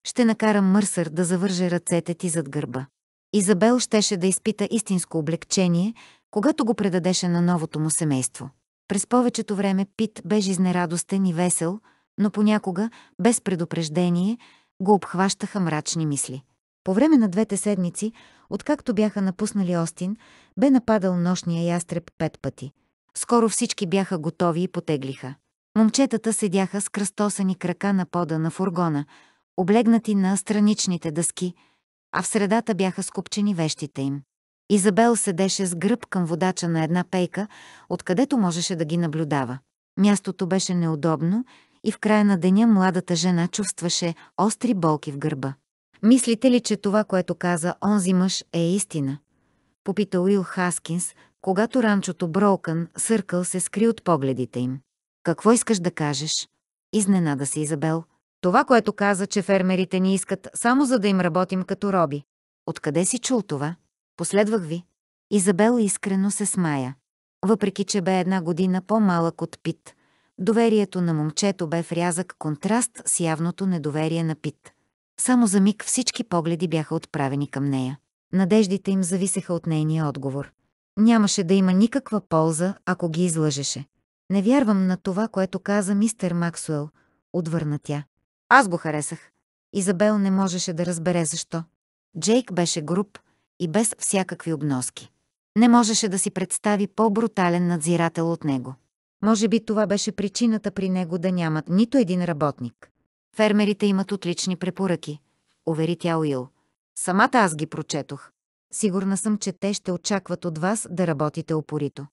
ще накарам мърсър да завърже ръцете ти зад гърба. Изабел щеше да изпита истинско облегчение, когато го предадеше на новото му семейство. През повечето време Пит бе жизнерадостен и весел, но понякога, без предупреждение, го обхващаха мрачни мисли. По време на двете седмици, откакто бяха напуснали Остин, бе нападал нощния ястреб пет пъти. Скоро всички бяха готови и потеглиха. Момчетата седяха с кръстосани крака на пода на фургона, облегнати на страничните дъски, а в средата бяха скупчени вещите им. Изабел седеше с гръб към водача на една пейка, откъдето можеше да ги наблюдава. Мястото беше неудобно и в края на деня младата жена чувстваше остри болки в гърба. Мислите ли, че това, което каза онзи мъж, е истина? Попита Уил Хаскинс, когато ранчото Броукън Съркъл се скри от погледите им. Какво искаш да кажеш? Изненада се Изабел. Това, което каза, че фермерите ни искат само за да им работим като роби. Откъде си чул това? Последвах ви. Изабел искрено се смая. Въпреки, че бе една година по-малък от Пит, доверието на момчето бе в рязък контраст с явното недоверие на Пит. Само за миг всички погледи бяха отправени към нея. Надеждите им зависеха от нейния отговор. Нямаше да има никаква полза, ако ги излъжеше. Не вярвам на това, което каза мистер Максуел, отвърна тя. Аз го харесах. Изабел не можеше да разбере защо. Джейк беше груб, и без всякакви обноски. Не можеше да си представи по-брутален надзирател от него. Може би това беше причината при него да нямат нито един работник. Фермерите имат отлични препоръки, увери тя Уил. Самата аз ги прочетох. Сигурна съм, че те ще очакват от вас да работите опорито.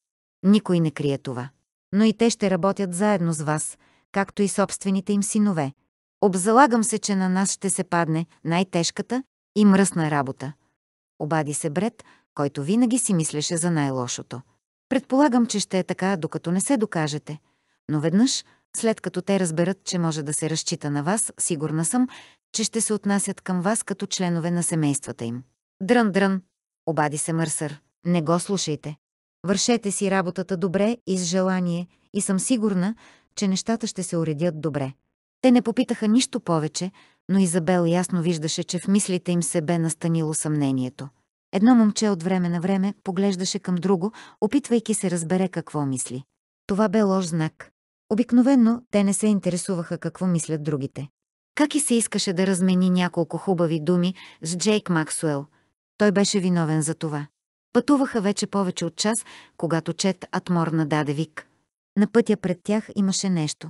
Никой не крие това. Но и те ще работят заедно с вас, както и собствените им синове. Обзалагам се, че на нас ще се падне най-тежката и мръсна работа – Обади се Бред, който винаги си мислеше за най-лошото. Предполагам, че ще е така, докато не се докажете. Но веднъж, след като те разберат, че може да се разчита на вас, сигурна съм, че ще се отнасят към вас като членове на семействата им. Дрън, дрън, обади се Мърсър. Не го слушайте. Вършете си работата добре и с желание и съм сигурна, че нещата ще се уредят добре. Те не попитаха нищо повече, но Изабел ясно виждаше, че в мислите им се бе настанило съмнението. Едно момче от време на време поглеждаше към друго, опитвайки се разбере какво мисли. Това бе лош знак. Обикновенно те не се интересуваха какво мислят другите. Как и се искаше да размени няколко хубави думи с Джейк Максуел. Той беше виновен за това. Пътуваха вече повече от час, когато Чет Атмор нададе вик. На пътя пред тях имаше нещо.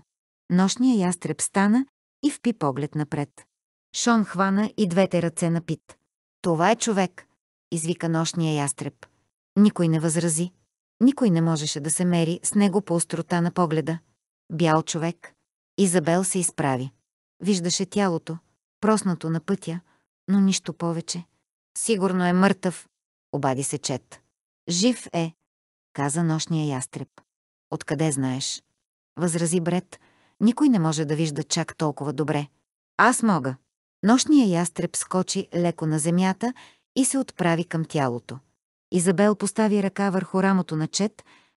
Нощния ястреб стана и впи поглед напред. Шон хвана и двете ръце на Пит. «Това е човек!» извика нощния ястреб. Никой не възрази. Никой не можеше да се мери с него по острота на погледа. Бял човек. Изабел се изправи. Виждаше тялото, проснато на пътя, но нищо повече. Сигурно е мъртъв, обади се Чет. Жив е, каза нощния ястреб. Откъде знаеш? Възрази Бред, никой не може да вижда чак толкова добре. Аз мога. Нощният ястреб скочи леко на земята и се отправи към тялото. Изабел постави ръка върху рамото на Чет,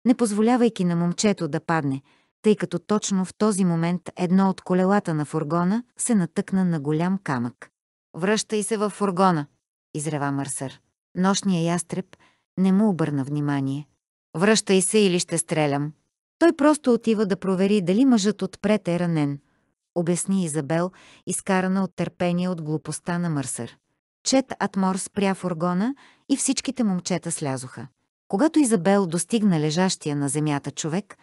не позволявайки на момчето да падне, тъй като точно в този момент едно от колелата на фургона се натъкна на голям камък. «Връщай се във фургона!» – изрева Мърсър. Нощният ястреб не му обърна внимание. «Връщай се или ще стрелям!» Той просто отива да провери дали мъжът отпред е ранен, обясни Изабел, изкарана от търпение от глупостта на Мърсър. Чет Атмор спря фургона и всичките момчета слязоха. Когато Изабел достигна лежащия на земята човек,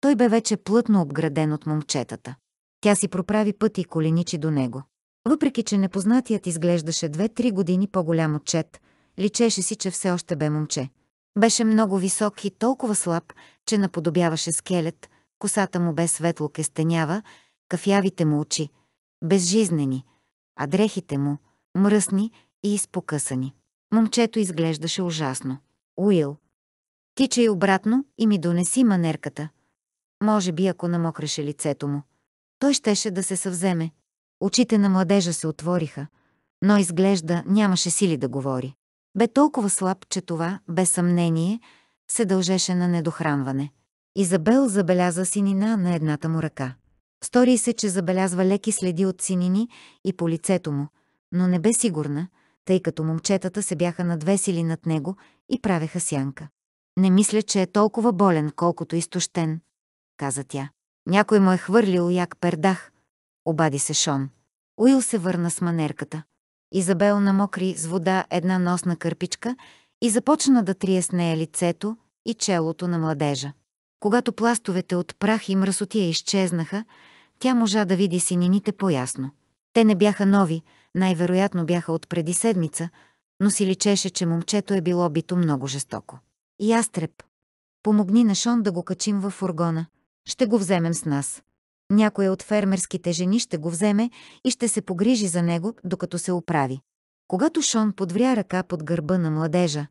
той бе вече плътно обграден от момчетата. Тя си проправи пъти и коленичи до него. Въпреки, че непознатият изглеждаше две-три години по-голям от Чет, личеше си, че все още бе момче. Беше много висок и толкова слаб, че наподобяваше скелет, косата му бе светло кестенява, кафявите му очи, безжизнени, а дрехите му – мръсни и изпокъсани. Момчето изглеждаше ужасно. Уил. Тичай обратно и ми донеси манерката. Може би, ако намокреше лицето му. Той щеше да се съвземе. Очите на младежа се отвориха, но изглежда нямаше сили да говори бе толкова слаб, че това, без съмнение, се дължеше на недохранване. Изабел забеляза синина на едната му ръка. Стори се, че забелязва леки следи от синини и по лицето му, но не бе сигурна, тъй като момчетата се бяха надвесили над него и правеха сянка. Не мисля, че е толкова болен, колкото изтощен, каза тя. Някой му е хвърлил як пердах, обади се Шон. Уил се върна с манерката. Изабел намокри с вода една носна кърпичка и започна да трие с нея лицето и челото на младежа. Когато пластовете от прах и мръсотия изчезнаха, тя можа да види синините по-ясно. Те не бяха нови, най-вероятно бяха от преди седмица, но си личеше, че момчето е било бито много жестоко. Ястреб, помогни на Шон да го качим във фургона. Ще го вземем с нас. Някоя от фермерските жени ще го вземе и ще се погрижи за него, докато се оправи. Когато Шон подвря ръка под гърба на младежа,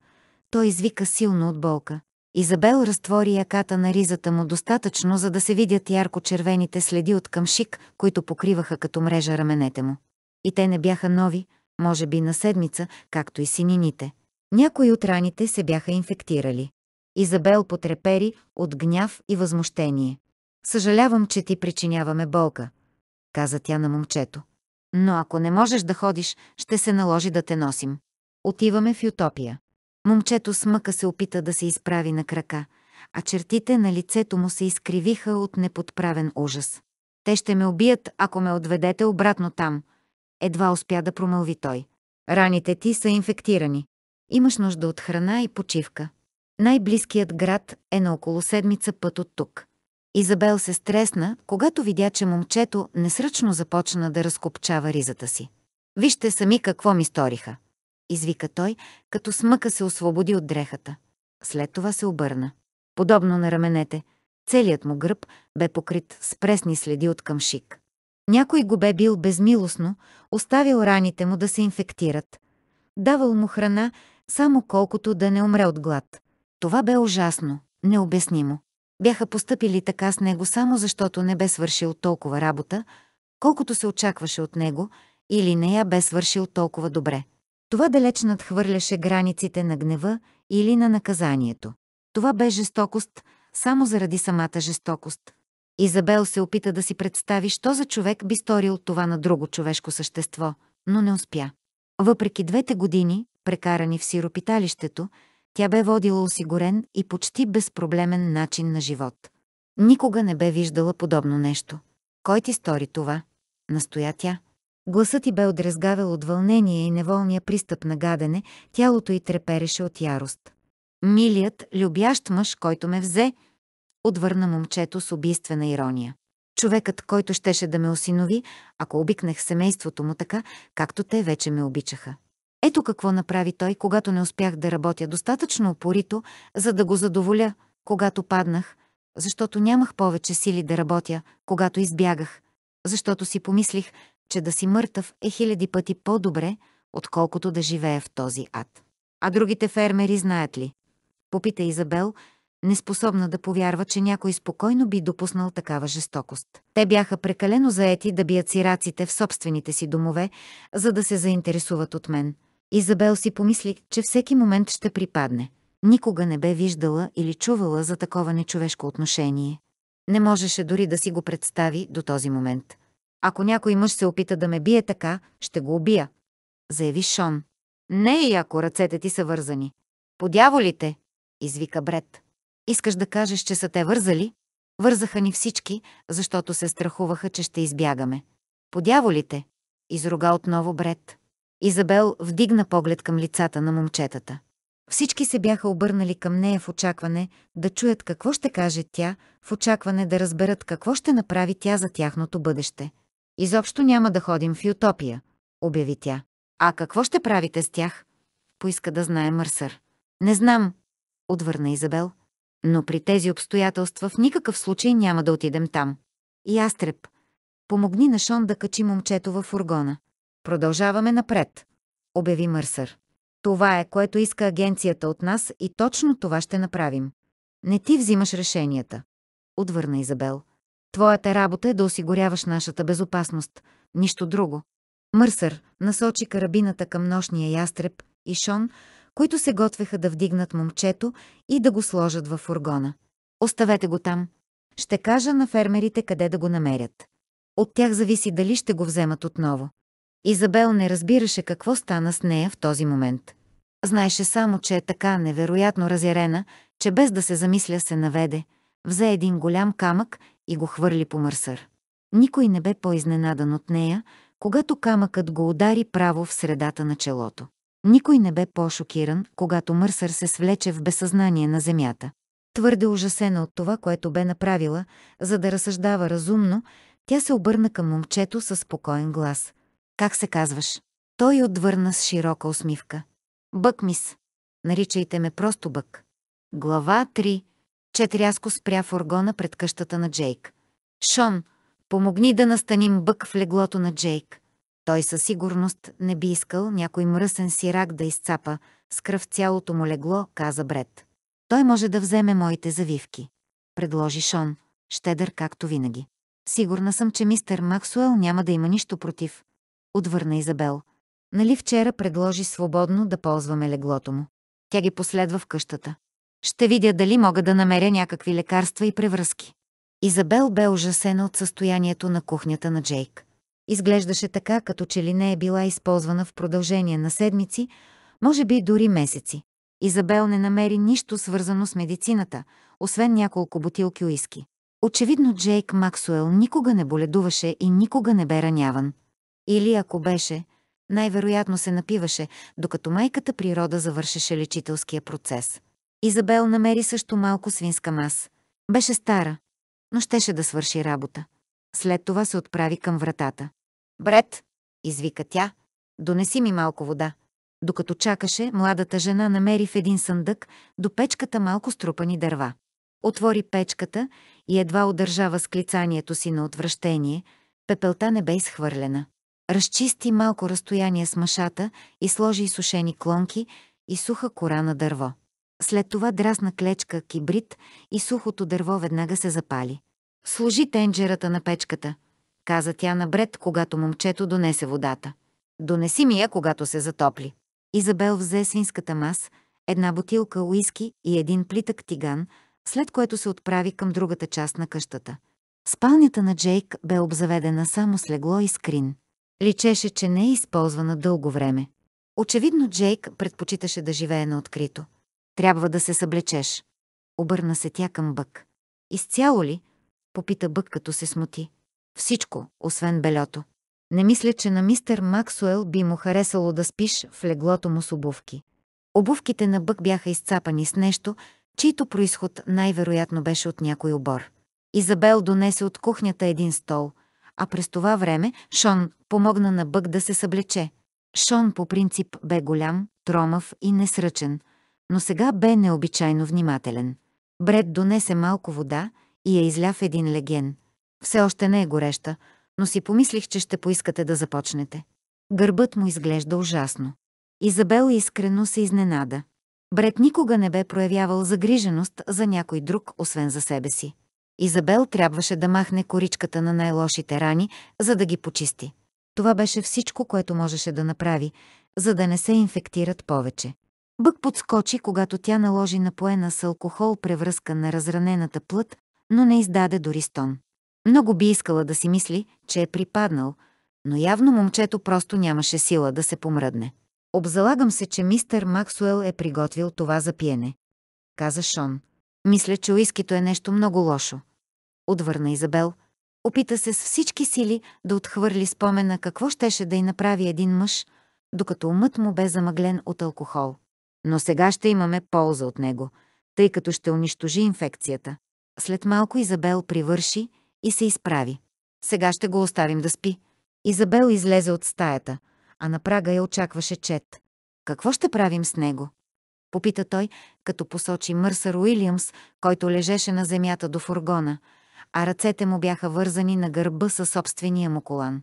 той извика силно от болка. Изабел разтвори яката на ризата му достатъчно, за да се видят ярко-червените следи от къмшик, които покриваха като мрежа раменете му. И те не бяха нови, може би на седмица, както и синините. Някои от раните се бяха инфектирали. Изабел потрепери от гняв и възмущение. Съжалявам, че ти причиняваме болка, каза тя на момчето. Но ако не можеш да ходиш, ще се наложи да те носим. Отиваме в Ютопия. Момчето с мъка се опита да се изправи на крака, а чертите на лицето му се изкривиха от неподправен ужас. Те ще ме убият, ако ме отведете обратно там. Едва успя да промълви той. Раните ти са инфектирани. Имаш нужда от храна и почивка. Най-близкият град е на около седмица път от тук. Изабел се стресна, когато видя, че момчето несръчно започна да разкопчава ризата си. «Вижте сами какво ми сториха!» извика той, като смъка се освободи от дрехата. След това се обърна. Подобно на раменете, целият му гръб бе покрит с пресни следи от къмшик. Някой го бе бил безмилостно, оставил раните му да се инфектират. Давал му храна, само колкото да не умре от глад. Това бе ужасно, необяснимо. Бяха поступили така с него само защото не бе свършил толкова работа, колкото се очакваше от него, или не я бе свършил толкова добре. Това далеч надхвърляше границите на гнева или на наказанието. Това бе жестокост, само заради самата жестокост. Изабел се опита да си представи, що за човек би сторил това на друго човешко същество, но не успя. Въпреки двете години, прекарани в сиропиталището, тя бе водила осигурен и почти безпроблемен начин на живот. Никога не бе виждала подобно нещо. Кой ти стори това? Настоя тя. Гласът ти бе отрезгавел от вълнение и неволния пристъп на гадене, тялото й трепереше от ярост. Милият, любящ мъж, който ме взе, отвърна момчето с убийствена ирония. Човекът, който щеше да ме осинови, ако обикнах семейството му така, както те вече ме обичаха. Ето какво направи той, когато не успях да работя достатъчно опорито, за да го задоволя, когато паднах, защото нямах повече сили да работя, когато избягах, защото си помислих, че да си мъртъв е хиляди пъти по-добре, отколкото да живея в този ад. А другите фермери знаят ли? Попита Изабел, неспособна да повярва, че някой спокойно би допуснал такава жестокост. Те бяха прекалено заети да бият сираците в собствените си домове, за да се заинтересуват от мен. Изабел си помисли, че всеки момент ще припадне. Никога не бе виждала или чувала за такова нечовешко отношение. Не можеше дори да си го представи до този момент. Ако някой мъж се опита да ме бие така, ще го убия, заяви Шон. Не и ако ръцете ти са вързани. Подяволите, извика Бред. Искаш да кажеш, че са те вързали? Вързаха ни всички, защото се страхуваха, че ще избягаме. Подяволите, изруга отново Бред. Изабел вдигна поглед към лицата на момчетата. Всички се бяха обърнали към нея в очакване да чуят какво ще каже тя, в очакване да разберат какво ще направи тя за тяхното бъдеще. Изобщо няма да ходим в Ютопия, обяви тя. А какво ще правите с тях? Поиска да знае Мърсър. Не знам, отвърна Изабел. Но при тези обстоятелства в никакъв случай няма да отидем там. И Астреб. Помогни на Шон да качи момчето във фургона. Продължаваме напред, обяви Мърсър. Това е, което иска агенцията от нас и точно това ще направим. Не ти взимаш решенията, отвърна Изабел. Твоята работа е да осигуряваш нашата безопасност, нищо друго. Мърсър насочи карабината към нощния ястреб и Шон, които се готвеха да вдигнат момчето и да го сложат във фургона. Оставете го там. Ще кажа на фермерите къде да го намерят. От тях зависи дали ще го вземат отново. Изабел не разбираше какво стана с нея в този момент. Знаеше само, че е така невероятно разярена, че без да се замисля се наведе, взе един голям камък и го хвърли по мърсър. Никой не бе по-изненадан от нея, когато камъкът го удари право в средата на челото. Никой не бе по-шокиран, когато мърсър се свлече в безсъзнание на земята. Твърде ужасена от това, което бе направила, за да разсъждава разумно, тя се обърна към момчето със спокоен глас – как се казваш? Той отвърна с широка усмивка. Бък мис. Наричайте ме просто бък. Глава 3. Чет рязко спря фургона пред къщата на Джейк. Шон, помогни да настаним бък в леглото на Джейк. Той със сигурност не би искал някой мръсен сирак да изцапа с кръв цялото му легло, каза Бред. Той може да вземе моите завивки. Предложи Шон, щедър както винаги. Сигурна съм, че мистер Максуел няма да има нищо против отвърна Изабел. Нали вчера предложи свободно да ползваме леглото му. Тя ги последва в къщата. Ще видя дали мога да намеря някакви лекарства и превръзки. Изабел бе ужасена от състоянието на кухнята на Джейк. Изглеждаше така, като че ли не е била използвана в продължение на седмици, може би дори месеци. Изабел не намери нищо свързано с медицината, освен няколко бутилки уиски. Очевидно Джейк Максуел никога не боледуваше и никога не бе раняван. Или ако беше, най-вероятно се напиваше, докато майката природа завършеше лечителския процес. Изабел намери също малко свинска мас. Беше стара, но щеше да свърши работа. След това се отправи към вратата. «Бред!» – извика тя. «Донеси ми малко вода». Докато чакаше, младата жена намери в един съндък до печката малко струпани дърва. Отвори печката и едва удържава склицанието си на отвращение. Пепелта не бе изхвърлена. Разчисти малко разстояние с машата и сложи изсушени клонки и суха кора на дърво. След това драсна клечка, кибрид и сухото дърво веднага се запали. «Служи тенджерата на печката», каза тя на бред, когато момчето донесе водата. «Донеси ми я, когато се затопли». Изабел взе свинската мас, една бутилка уиски и един плитък тиган, след което се отправи към другата част на къщата. Спалнята на Джейк бе обзаведена само с легло и скрин. Личеше, че не е използвана дълго време. Очевидно Джейк предпочиташе да живее на открито. Трябва да се съблечеш. Обърна се тя към Бък. Изцяло ли? Попита Бък, като се смути. Всичко, освен белето. Не мисля, че на мистер Максуел би му харесало да спиш в леглото му с обувки. Обувките на Бък бяха изцапани с нещо, чийто происход най-вероятно беше от някой обор. Изабел донесе от кухнята един стол – а през това време Шон помогна на Бък да се съблече. Шон по принцип бе голям, тромав и несръчен, но сега бе необичайно внимателен. Бред донесе малко вода и я изля в един леген. Все още не е гореща, но си помислих, че ще поискате да започнете. Гърбът му изглежда ужасно. Изабел искрено се изненада. Бред никога не бе проявявал загриженост за някой друг, освен за себе си. Изабел трябваше да махне коричката на най-лошите рани, за да ги почисти. Това беше всичко, което можеше да направи, за да не се инфектират повече. Бък подскочи, когато тя наложи напоена с алкохол превръзка на разранената плът, но не издаде дори стон. Много би искала да си мисли, че е припаднал, но явно момчето просто нямаше сила да се помръдне. Обзалагам се, че мистер Максуел е приготвил това за пиене, каза Шон. Мисля, че уискито е нещо много лошо. Отвърна Изабел. Опита се с всички сили да отхвърли спомена какво щеше да й направи един мъж, докато умът му бе замъглен от алкохол. Но сега ще имаме полза от него, тъй като ще унищожи инфекцията. След малко Изабел привърши и се изправи. Сега ще го оставим да спи. Изабел излезе от стаята, а на прага я очакваше чет. Какво ще правим с него? Попита той, като посочи Мърсър Уилямс, който лежеше на земята до фургона, а ръцете му бяха вързани на гърба със собствения му колан.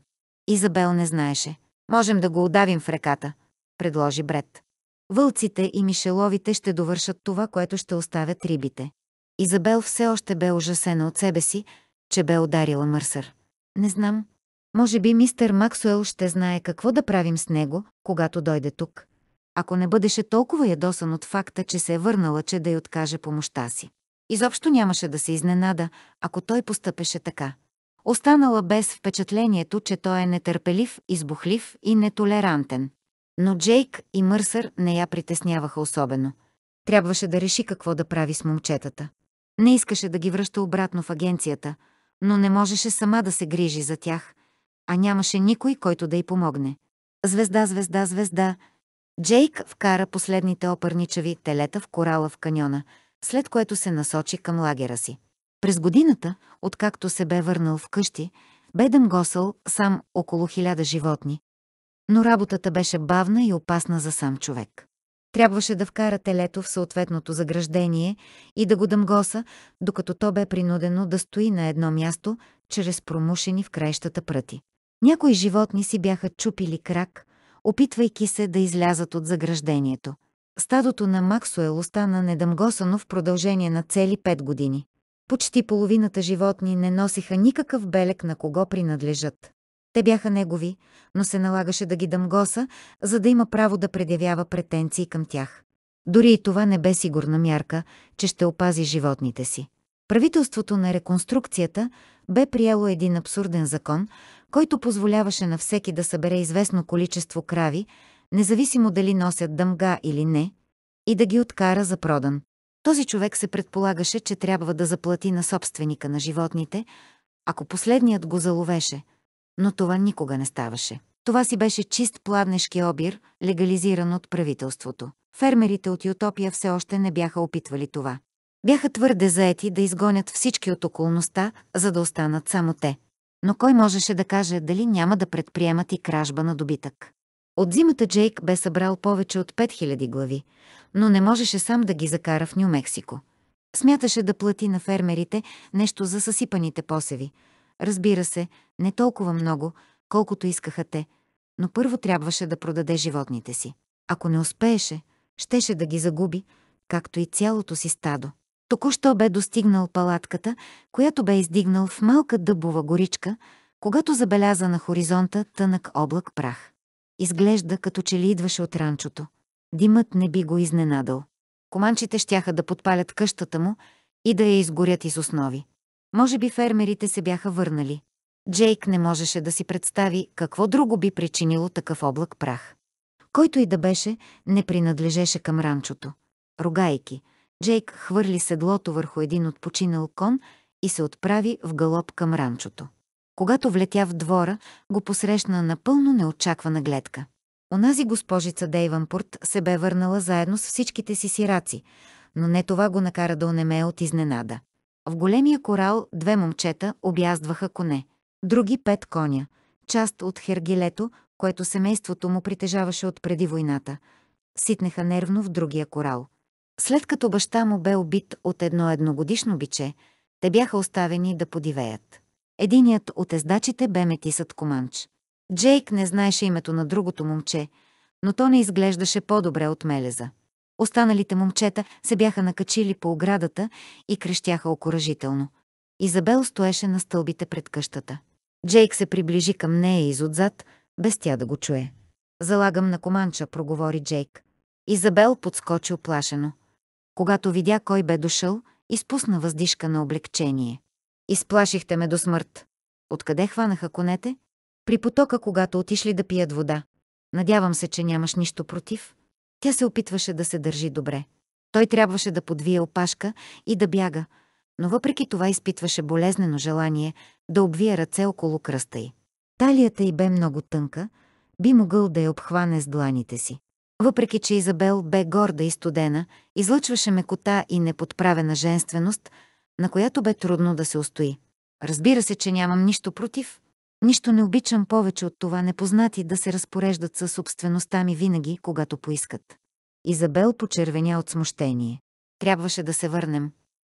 Изабел не знаеше. Можем да го удавим в реката, предложи Бред. Вълците и мишеловите ще довършат това, което ще оставят рибите. Изабел все още бе ужасена от себе си, че бе ударила Мърсър. Не знам. Може би мистер Максуел ще знае какво да правим с него, когато дойде тук ако не бъдеше толкова ядосан от факта, че се е върнала, че да й откаже помощта си. Изобщо нямаше да се изненада, ако той постъпеше така. Останала без впечатлението, че той е нетърпелив, избухлив и нетолерантен. Но Джейк и Мърсър не я притесняваха особено. Трябваше да реши какво да прави с момчетата. Не искаше да ги връща обратно в агенцията, но не можеше сама да се грижи за тях, а нямаше никой, който да й помогне. Звезда, звезда, звезда, Джейк вкара последните опърничави телета в корала в каньона, след което се насочи към лагера си. През годината, откакто се бе върнал в къщи, бе дъмгосъл сам около хиляда животни. Но работата беше бавна и опасна за сам човек. Трябваше да вкара телето в съответното заграждение и да го дъмгоса, докато то бе принудено да стои на едно място, чрез промушени в краищата пръти. Някои животни си бяха чупили крак, опитвайки се да излязат от заграждението. Стадото на Максуел остана недъмгосано в продължение на цели пет години. Почти половината животни не носиха никакъв белек на кого принадлежат. Те бяха негови, но се налагаше да ги дъмгоса, за да има право да предявява претенции към тях. Дори и това не бе сигурна мярка, че ще опази животните си. Правителството на реконструкцията бе приело един абсурден закон, който позволяваше на всеки да събере известно количество крави, независимо дали носят дъмга или не, и да ги откара за продан. Този човек се предполагаше, че трябва да заплати на собственика на животните, ако последният го заловеше, но това никога не ставаше. Това си беше чист пладнешки обир, легализиран от правителството. Фермерите от Ютопия все още не бяха опитвали това. Бяха твърде заети да изгонят всички от околността, за да останат само те но кой можеше да каже дали няма да предприемат и кражба на добитък. От зимата Джейк бе събрал повече от 5000 глави, но не можеше сам да ги закара в Нью-Мексико. Смяташе да плати на фермерите нещо за съсипаните посеви. Разбира се, не толкова много, колкото искаха те, но първо трябваше да продаде животните си. Ако не успееше, щеше да ги загуби, както и цялото си стадо. Току-що бе достигнал палатката, която бе издигнал в малка дъбова горичка, когато забеляза на хоризонта тънък облак прах. Изглежда, като че ли идваше от ранчото. Димът не би го изненадал. Команчите щяха да подпалят къщата му и да я изгорят из основи. Може би фермерите се бяха върнали. Джейк не можеше да си представи какво друго би причинило такъв облак прах. Който и да беше, не принадлежеше към ранчото. Ругайки, Джейк хвърли седлото върху един отпочинал кон и се отправи в галоп към ранчото. Когато влетя в двора, го посрещна напълно неочаквана гледка. Онази госпожица Дейванпорт се бе върнала заедно с всичките си сираци, но не това го накара да онемее от изненада. В големия корал две момчета обяздваха коне, други пет коня, част от хергилето, което семейството му притежаваше от преди войната, ситнеха нервно в другия корал. След като баща му бе убит от едно едногодишно биче, те бяха оставени да подивеят. Единият от ездачите бе метисът Команч. Джейк не знаеше името на другото момче, но то не изглеждаше по-добре от Мелеза. Останалите момчета се бяха накачили по оградата и крещяха окоръжително. Изабел стоеше на стълбите пред къщата. Джейк се приближи към нея изотзад, без тя да го чуе. «Залагам на команча», проговори Джейк. Изабел подскочи оплашено. Когато видя кой бе дошъл, изпусна въздишка на облегчение. Изплашихте ме до смърт. Откъде хванаха конете? При потока, когато отишли да пият вода. Надявам се, че нямаш нищо против. Тя се опитваше да се държи добре. Той трябваше да подвие опашка и да бяга, но въпреки това изпитваше болезнено желание да обвие ръце около кръста й. Талията й бе много тънка, би могъл да я обхване с дланите си. Въпреки, че Изабел бе горда и студена, излъчваше мекота и неподправена женственост, на която бе трудно да се устои. Разбира се, че нямам нищо против. Нищо не обичам повече от това непознати да се разпореждат със собствеността ми винаги, когато поискат. Изабел почервеня от смущение. Трябваше да се върнем.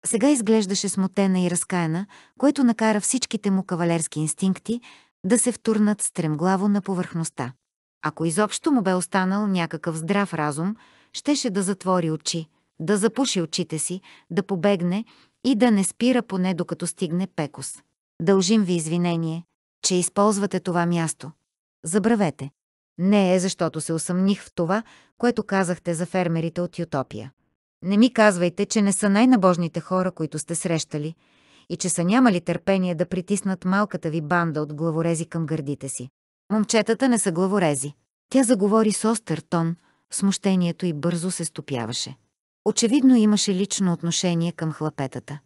Сега изглеждаше смутена и разкаяна, което накара всичките му кавалерски инстинкти да се втурнат стремглаво на повърхността. Ако изобщо му бе останал някакъв здрав разум, щеше да затвори очи, да запуши очите си, да побегне и да не спира поне докато стигне Пекос. Дължим ви извинение, че използвате това място. Забравете. Не е защото се усъмних в това, което казахте за фермерите от Ютопия. Не ми казвайте, че не са най-набожните хора, които сте срещали, и че са нямали търпение да притиснат малката ви банда от главорези към гърдите си. Момчетата не са главорези. Тя заговори с остър тон, смущението и бързо се стопяваше. Очевидно имаше лично отношение към хлапетата.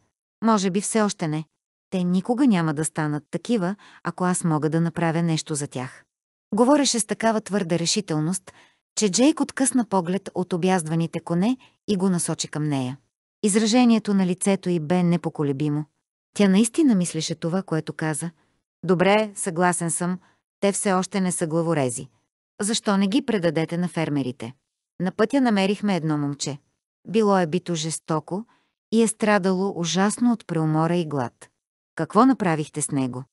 Може би все още не. Те никога няма да станат такива, ако аз мога да направя нещо за тях. Говореше с такава твърда решителност, че Джейк откъсна поглед от обяздваните коне и го насочи към нея. Изражението на лицето й бе непоколебимо. Тя наистина мислеше това, което каза. Добре, съгласен съм, те все още не са главорези. Защо не ги предадете на фермерите? На пътя намерихме едно момче. Било е бито жестоко и е страдало ужасно от преумора и глад. Какво направихте с него?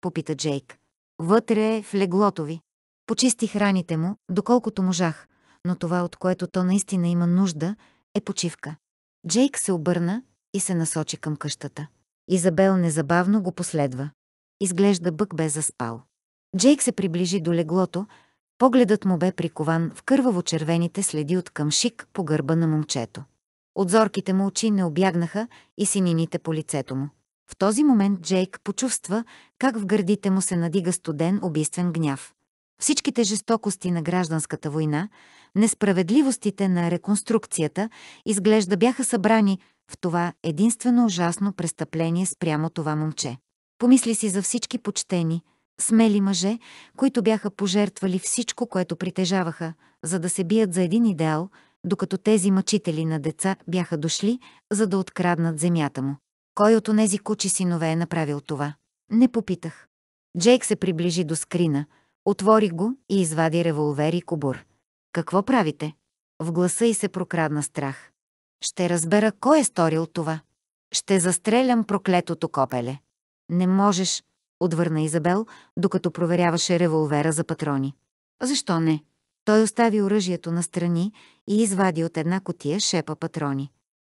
Попита Джейк. Вътре е в леглото ви. Почистих раните му, доколкото можах, но това, от което то наистина има нужда, е почивка. Джейк се обърна и се насочи към къщата. Изабел незабавно го последва. Изглежда бък бе заспал. Джейк се приближи до леглото, погледът му бе прикован в кърваво-червените следи от къмшик по гърба на момчето. Отзорките му очи не обягнаха и синините по лицето му. В този момент Джейк почувства как в гърдите му се надига студен убийствен гняв. Всичките жестокости на гражданската война, несправедливостите на реконструкцията, изглежда бяха събрани в това единствено ужасно престъпление спрямо това момче. Помисли си за всички почтени, Смели мъже, които бяха пожертвали всичко, което притежаваха, за да се бият за един идеал, докато тези мъчители на деца бяха дошли, за да откраднат земята му. Кой от онези кучи синове е направил това? Не попитах. Джейк се приближи до скрина, отвори го и извади револвер и кобур. Какво правите? В гласа й се прокрадна страх. Ще разбера кой е сторил това. Ще застрелям проклетото копеле. Не можеш, отвърна Изабел, докато проверяваше револвера за патрони. Защо не? Той остави оръжието настрани и извади от една котия шепа патрони.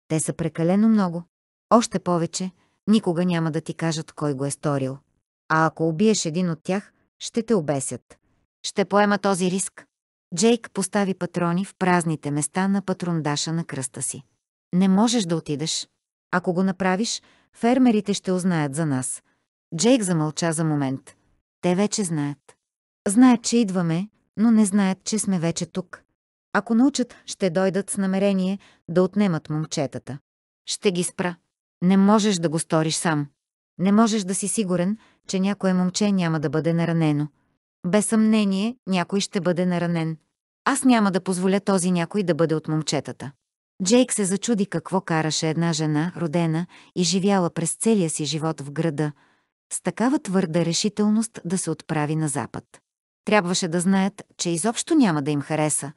Те са прекалено много. Още повече, никога няма да ти кажат кой го е сторил. А ако убиеш един от тях, ще те обесят. Ще поема този риск. Джейк постави патрони в празните места на патрондаша на кръста си. Не можеш да отидеш. Ако го направиш, фермерите ще узнаят за нас, Джейк замълча за момент. Те вече знаят. Знаят, че идваме, но не знаят, че сме вече тук. Ако научат, ще дойдат с намерение да отнемат момчетата. Ще ги спра. Не можеш да го сториш сам. Не можеш да си сигурен, че някое момче няма да бъде наранено. Без съмнение, някой ще бъде наранен. Аз няма да позволя този някой да бъде от момчетата. Джейк се зачуди какво караше една жена, родена и живяла през целия си живот в града – с такава твърда решителност да се отправи на запад. Трябваше да знаят, че изобщо няма да им хареса,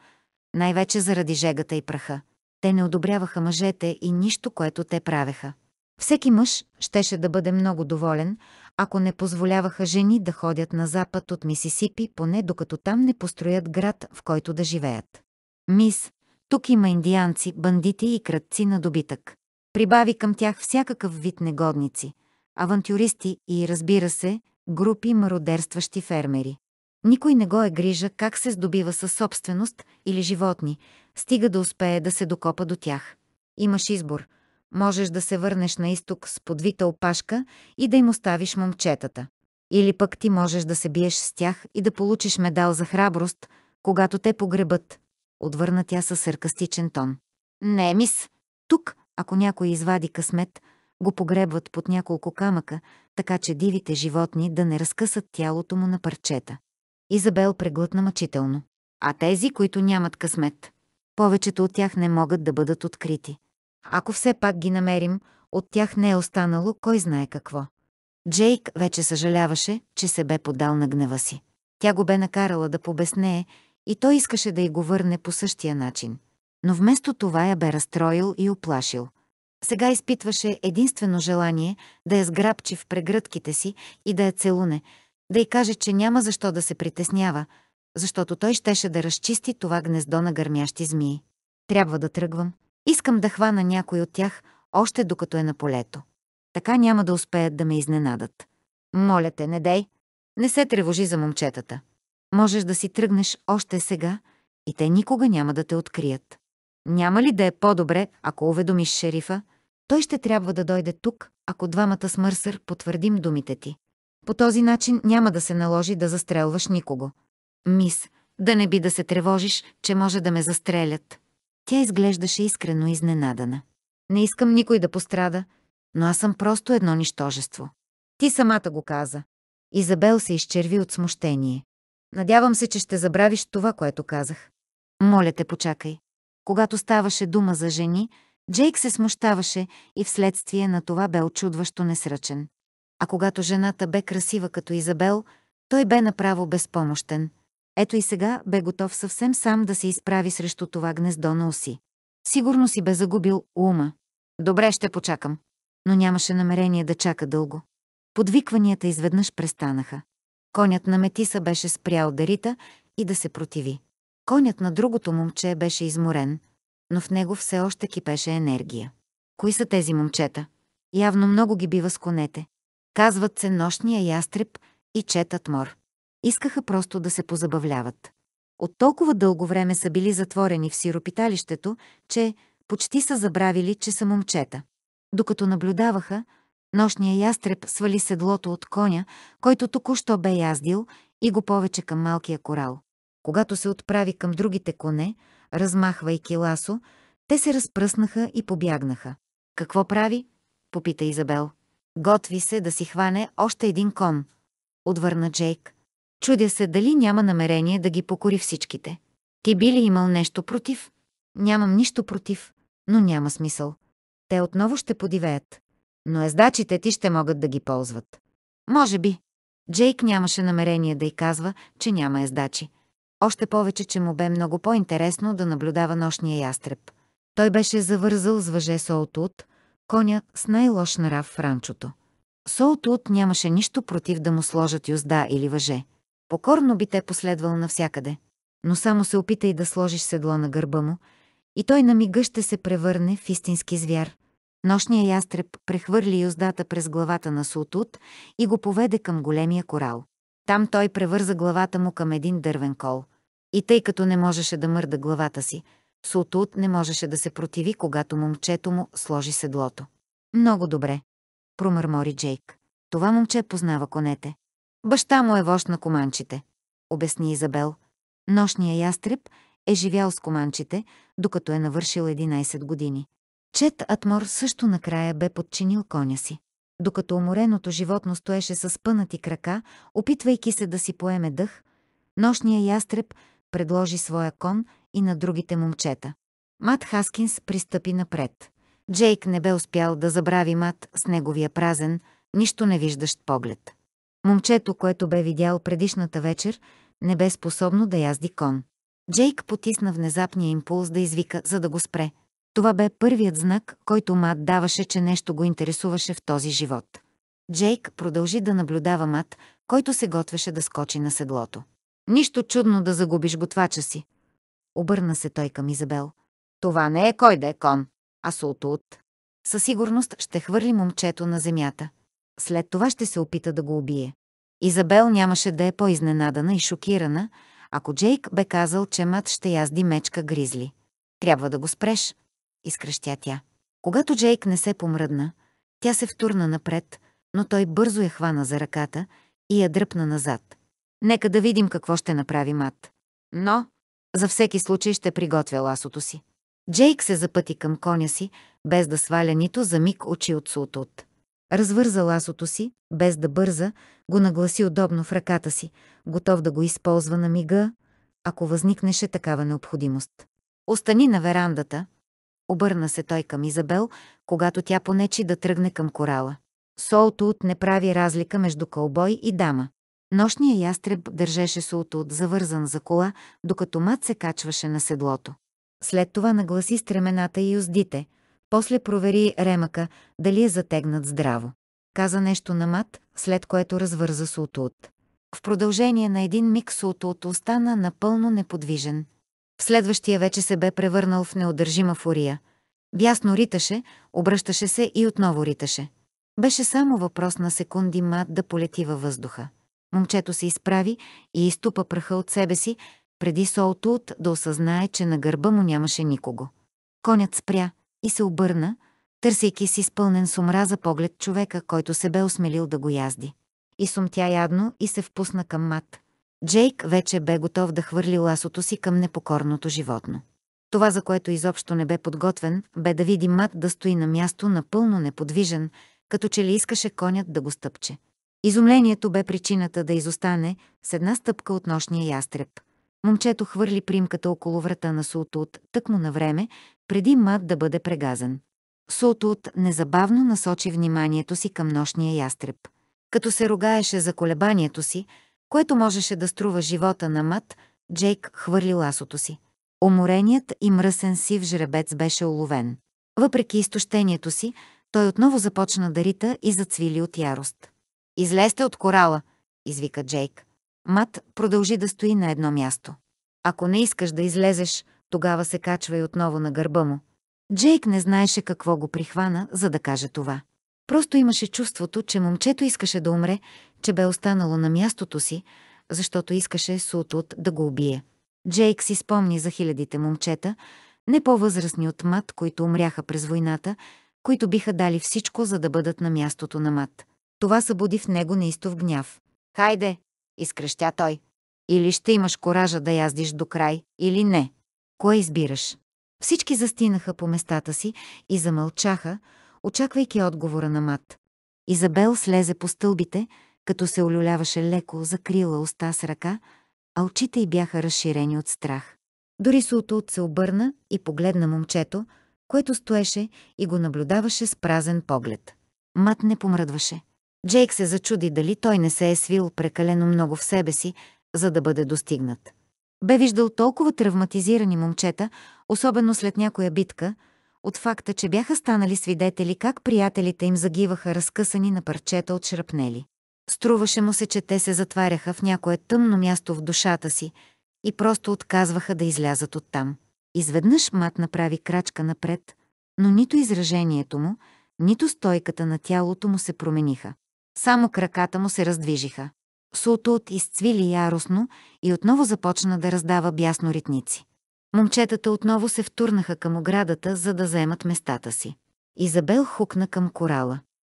най-вече заради жегата и праха. Те не одобряваха мъжете и нищо, което те правеха. Всеки мъж щеше да бъде много доволен, ако не позволяваха жени да ходят на запад от Мисисипи, поне докато там не построят град, в който да живеят. Мис, тук има индианци, бандити и кратци на добитък. Прибави към тях всякакъв вид негодници – авантюристи и, разбира се, групи мародерстващи фермери. Никой не го е грижа как се здобива със собственост или животни, стига да успее да се докопа до тях. Имаш избор. Можеш да се върнеш на изток с подвита опашка и да им оставиш момчетата. Или пък ти можеш да се биеш с тях и да получиш медал за храброст, когато те погребат. Отвърна тя със саркастичен тон. Не, мис. Тук, ако някой извади късмет, го погребват под няколко камъка, така че дивите животни да не разкъсат тялото му на парчета. Изабел преглътна мъчително. А тези, които нямат късмет? Повечето от тях не могат да бъдат открити. Ако все пак ги намерим, от тях не е останало кой знае какво. Джейк вече съжаляваше, че се бе подал на гнева си. Тя го бе накарала да побеснее и той искаше да й го върне по същия начин. Но вместо това я бе разстроил и оплашил. Сега изпитваше единствено желание да я е сграбчи в прегръдките си и да я целуне, да й каже, че няма защо да се притеснява, защото той щеше да разчисти това гнездо на гърмящи змии. Трябва да тръгвам. Искам да хвана някой от тях, още докато е на полето. Така няма да успеят да ме изненадат. Моля те, не дей. Не се тревожи за момчетата. Можеш да си тръгнеш още сега и те никога няма да те открият. Няма ли да е по-добре, ако уведомиш шерифа? Той ще трябва да дойде тук, ако двамата с Мърсър потвърдим думите ти. По този начин няма да се наложи да застрелваш никого. Мис, да не би да се тревожиш, че може да ме застрелят. Тя изглеждаше искрено изненадана. Не искам никой да пострада, но аз съм просто едно нищожество. Ти самата го каза. Изабел се изчерви от смущение. Надявам се, че ще забравиш това, което казах. Моля те, почакай. Когато ставаше дума за жени, Джейк се смущаваше и вследствие на това бе очудващо несръчен. А когато жената бе красива като Изабел, той бе направо безпомощен. Ето и сега бе готов съвсем сам да се изправи срещу това гнездо на уси. Сигурно си бе загубил ума. Добре, ще почакам. Но нямаше намерение да чака дълго. Подвикванията изведнъж престанаха. Конят на Метиса беше спрял дарита и да се противи. Конят на другото момче беше изморен, но в него все още кипеше енергия. Кои са тези момчета? Явно много ги бива с конете. Казват се нощния ястреб и четът мор. Искаха просто да се позабавляват. От толкова дълго време са били затворени в сиропиталището, че почти са забравили, че са момчета. Докато наблюдаваха, нощния ястреб свали седлото от коня, който току-що бе яздил, и го повече към малкия корал. Когато се отправи към другите коне, размахвайки ласо, те се разпръснаха и побягнаха. Какво прави? попита Изабел. Готви се да си хване още един кон, отвърна Джейк. Чудя се дали няма намерение да ги покори всичките. Ти би ли имал нещо против? Нямам нищо против, но няма смисъл. Те отново ще подивеят. Но ездачите ти ще могат да ги ползват. Може би. Джейк нямаше намерение да й казва, че няма ездачи. Още повече, че му бе много по-интересно да наблюдава нощния ястреб. Той беше завързал с въже Солтут, коня с най-лош нрав в ранчото. Солтут нямаше нищо против да му сложат юзда или въже. Покорно би те последвал навсякъде. Но само се опитай да сложиш седло на гърба му, и той на мига ще се превърне в истински звяр. Нощния ястреб прехвърли юздата през главата на Солтут и го поведе към големия корал. Там той превърза главата му към един дървен кол. И тъй като не можеше да мърда главата си, Султут не можеше да се противи, когато момчето му сложи седлото. Много добре, промърмори Джейк. Това момче познава конете. Баща му е вожд на команчите, обясни Изабел. Нощния ястреб е живял с команчите, докато е навършил 11 години. Чет Атмор също накрая бе подчинил коня си докато умореното животно стоеше с пънати крака, опитвайки се да си поеме дъх, нощния ястреб предложи своя кон и на другите момчета. Мат Хаскинс пристъпи напред. Джейк не бе успял да забрави Мат с неговия празен, нищо не виждащ поглед. Момчето, което бе видял предишната вечер, не бе способно да язди кон. Джейк потисна внезапния импулс да извика, за да го спре. Това бе първият знак, който Мат даваше, че нещо го интересуваше в този живот. Джейк продължи да наблюдава Мат, който се готвеше да скочи на седлото. Нищо чудно да загубиш готвача си. Обърна се той към Изабел. Това не е кой да е кон, а султут. Със сигурност ще хвърли момчето на земята. След това ще се опита да го убие. Изабел нямаше да е по-изненадана и шокирана, ако Джейк бе казал, че Мат ще язди мечка Гризли. Трябва да го спреш, изкръщя тя. Когато Джейк не се помръдна, тя се втурна напред, но той бързо я хвана за ръката и я дръпна назад. Нека да видим какво ще направи Мат. Но, за всеки случай ще приготвя ласото си. Джейк се запъти към коня си, без да сваля нито за миг очи от Султут. Развърза ласото си, без да бърза, го нагласи удобно в ръката си, готов да го използва на мига, ако възникнеше такава необходимост. Остани на верандата, Обърна се той към Изабел, когато тя понечи да тръгне към корала. от не прави разлика между кълбой и дама. Нощния ястреб държеше от завързан за кола, докато мат се качваше на седлото. След това нагласи стремената и уздите, после провери ремъка дали е затегнат здраво. Каза нещо на мат, след което развърза от. В продължение на един миг Солтут остана напълно неподвижен – в следващия вече се бе превърнал в неудържима фурия. Бясно риташе, обръщаше се и отново риташе. Беше само въпрос на секунди мат да полети във въздуха. Момчето се изправи и изтупа пръха от себе си, преди Солтулт да осъзнае, че на гърба му нямаше никого. Конят спря и се обърна, търсейки си изпълнен с омраза поглед човека, който се бе осмелил да го язди. И сумтя ядно и се впусна към мат. Джейк вече бе готов да хвърли ласото си към непокорното животно. Това, за което изобщо не бе подготвен, бе да види Мат да стои на място напълно неподвижен, като че ли искаше конят да го стъпче. Изумлението бе причината да изостане с една стъпка от нощния ястреб. Момчето хвърли примката около врата на Султут тъкмо на време, преди Мат да бъде прегазан. Султут незабавно насочи вниманието си към нощния ястреб. Като се рогаеше за колебанието си, което можеше да струва живота на Мат, Джейк хвърли ласото си. Умореният и мръсен сив жребец беше уловен. Въпреки изтощението си, той отново започна да рита и зацвили от ярост. «Излезте от корала!» извика Джейк. Мат продължи да стои на едно място. «Ако не искаш да излезеш, тогава се качвай отново на гърба му». Джейк не знаеше какво го прихвана, за да каже това. Просто имаше чувството, че момчето искаше да умре, че бе останало на мястото си, защото искаше Сутут да го убие. Джейк си спомни за хилядите момчета, не по-възрастни от Мат, които умряха през войната, които биха дали всичко, за да бъдат на мястото на Мат. Това събуди в него неистов гняв. «Хайде!» – изкрещя той. «Или ще имаш коража да яздиш до край, или не. Кое избираш?» Всички застинаха по местата си и замълчаха, очаквайки отговора на мат. Изабел слезе по стълбите, като се олюляваше леко, закрила уста с ръка, а очите й бяха разширени от страх. Дори Султут се обърна и погледна момчето, което стоеше и го наблюдаваше с празен поглед. Мат не помръдваше. Джейк се зачуди дали той не се е свил прекалено много в себе си, за да бъде достигнат. Бе виждал толкова травматизирани момчета, особено след някоя битка, от факта, че бяха станали свидетели как приятелите им загиваха разкъсани на парчета от шрапнели. Струваше му се, че те се затваряха в някое тъмно място в душата си и просто отказваха да излязат оттам. Изведнъж Мат направи крачка напред, но нито изражението му, нито стойката на тялото му се промениха. Само краката му се раздвижиха. Султут изцвили яростно и отново започна да раздава бясно ритници. Момчетата отново се втурнаха към оградата, за да заемат местата си. Изабел хукна към корала.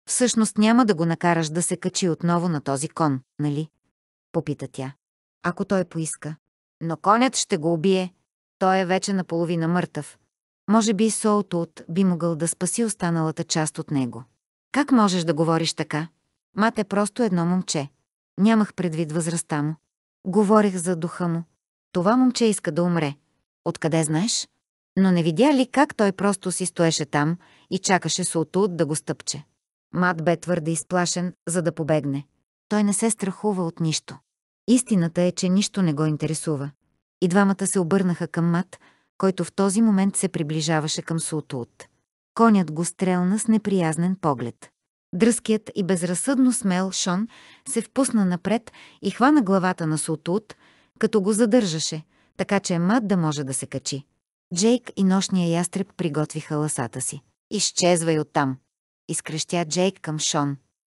Всъщност няма да го накараш да се качи отново на този кон, нали? Попита тя. Ако той поиска. Но конят ще го убие. Той е вече наполовина мъртъв. Може би Соутут би могъл да спаси останалата част от него. Как можеш да говориш така? Мат е просто едно момче. Нямах предвид възрастта му. Говорих за духа му. Това момче иска да умре, Откъде знаеш? Но не видя ли как той просто си стоеше там и чакаше Султут да го стъпче? Мат бе твърде изплашен, за да побегне. Той не се страхува от нищо. Истината е, че нищо не го интересува. И двамата се обърнаха към Мат, който в този момент се приближаваше към Султут. Конят го стрелна с неприязнен поглед. Дръзкият и безразсъдно смел Шон се впусна напред и хвана главата на Султут, като го задържаше – така че Мат да може да се качи. Джейк и нощния ястреб приготвиха ласата си. Изчезвай оттам! Изкрещя Джейк към Шон.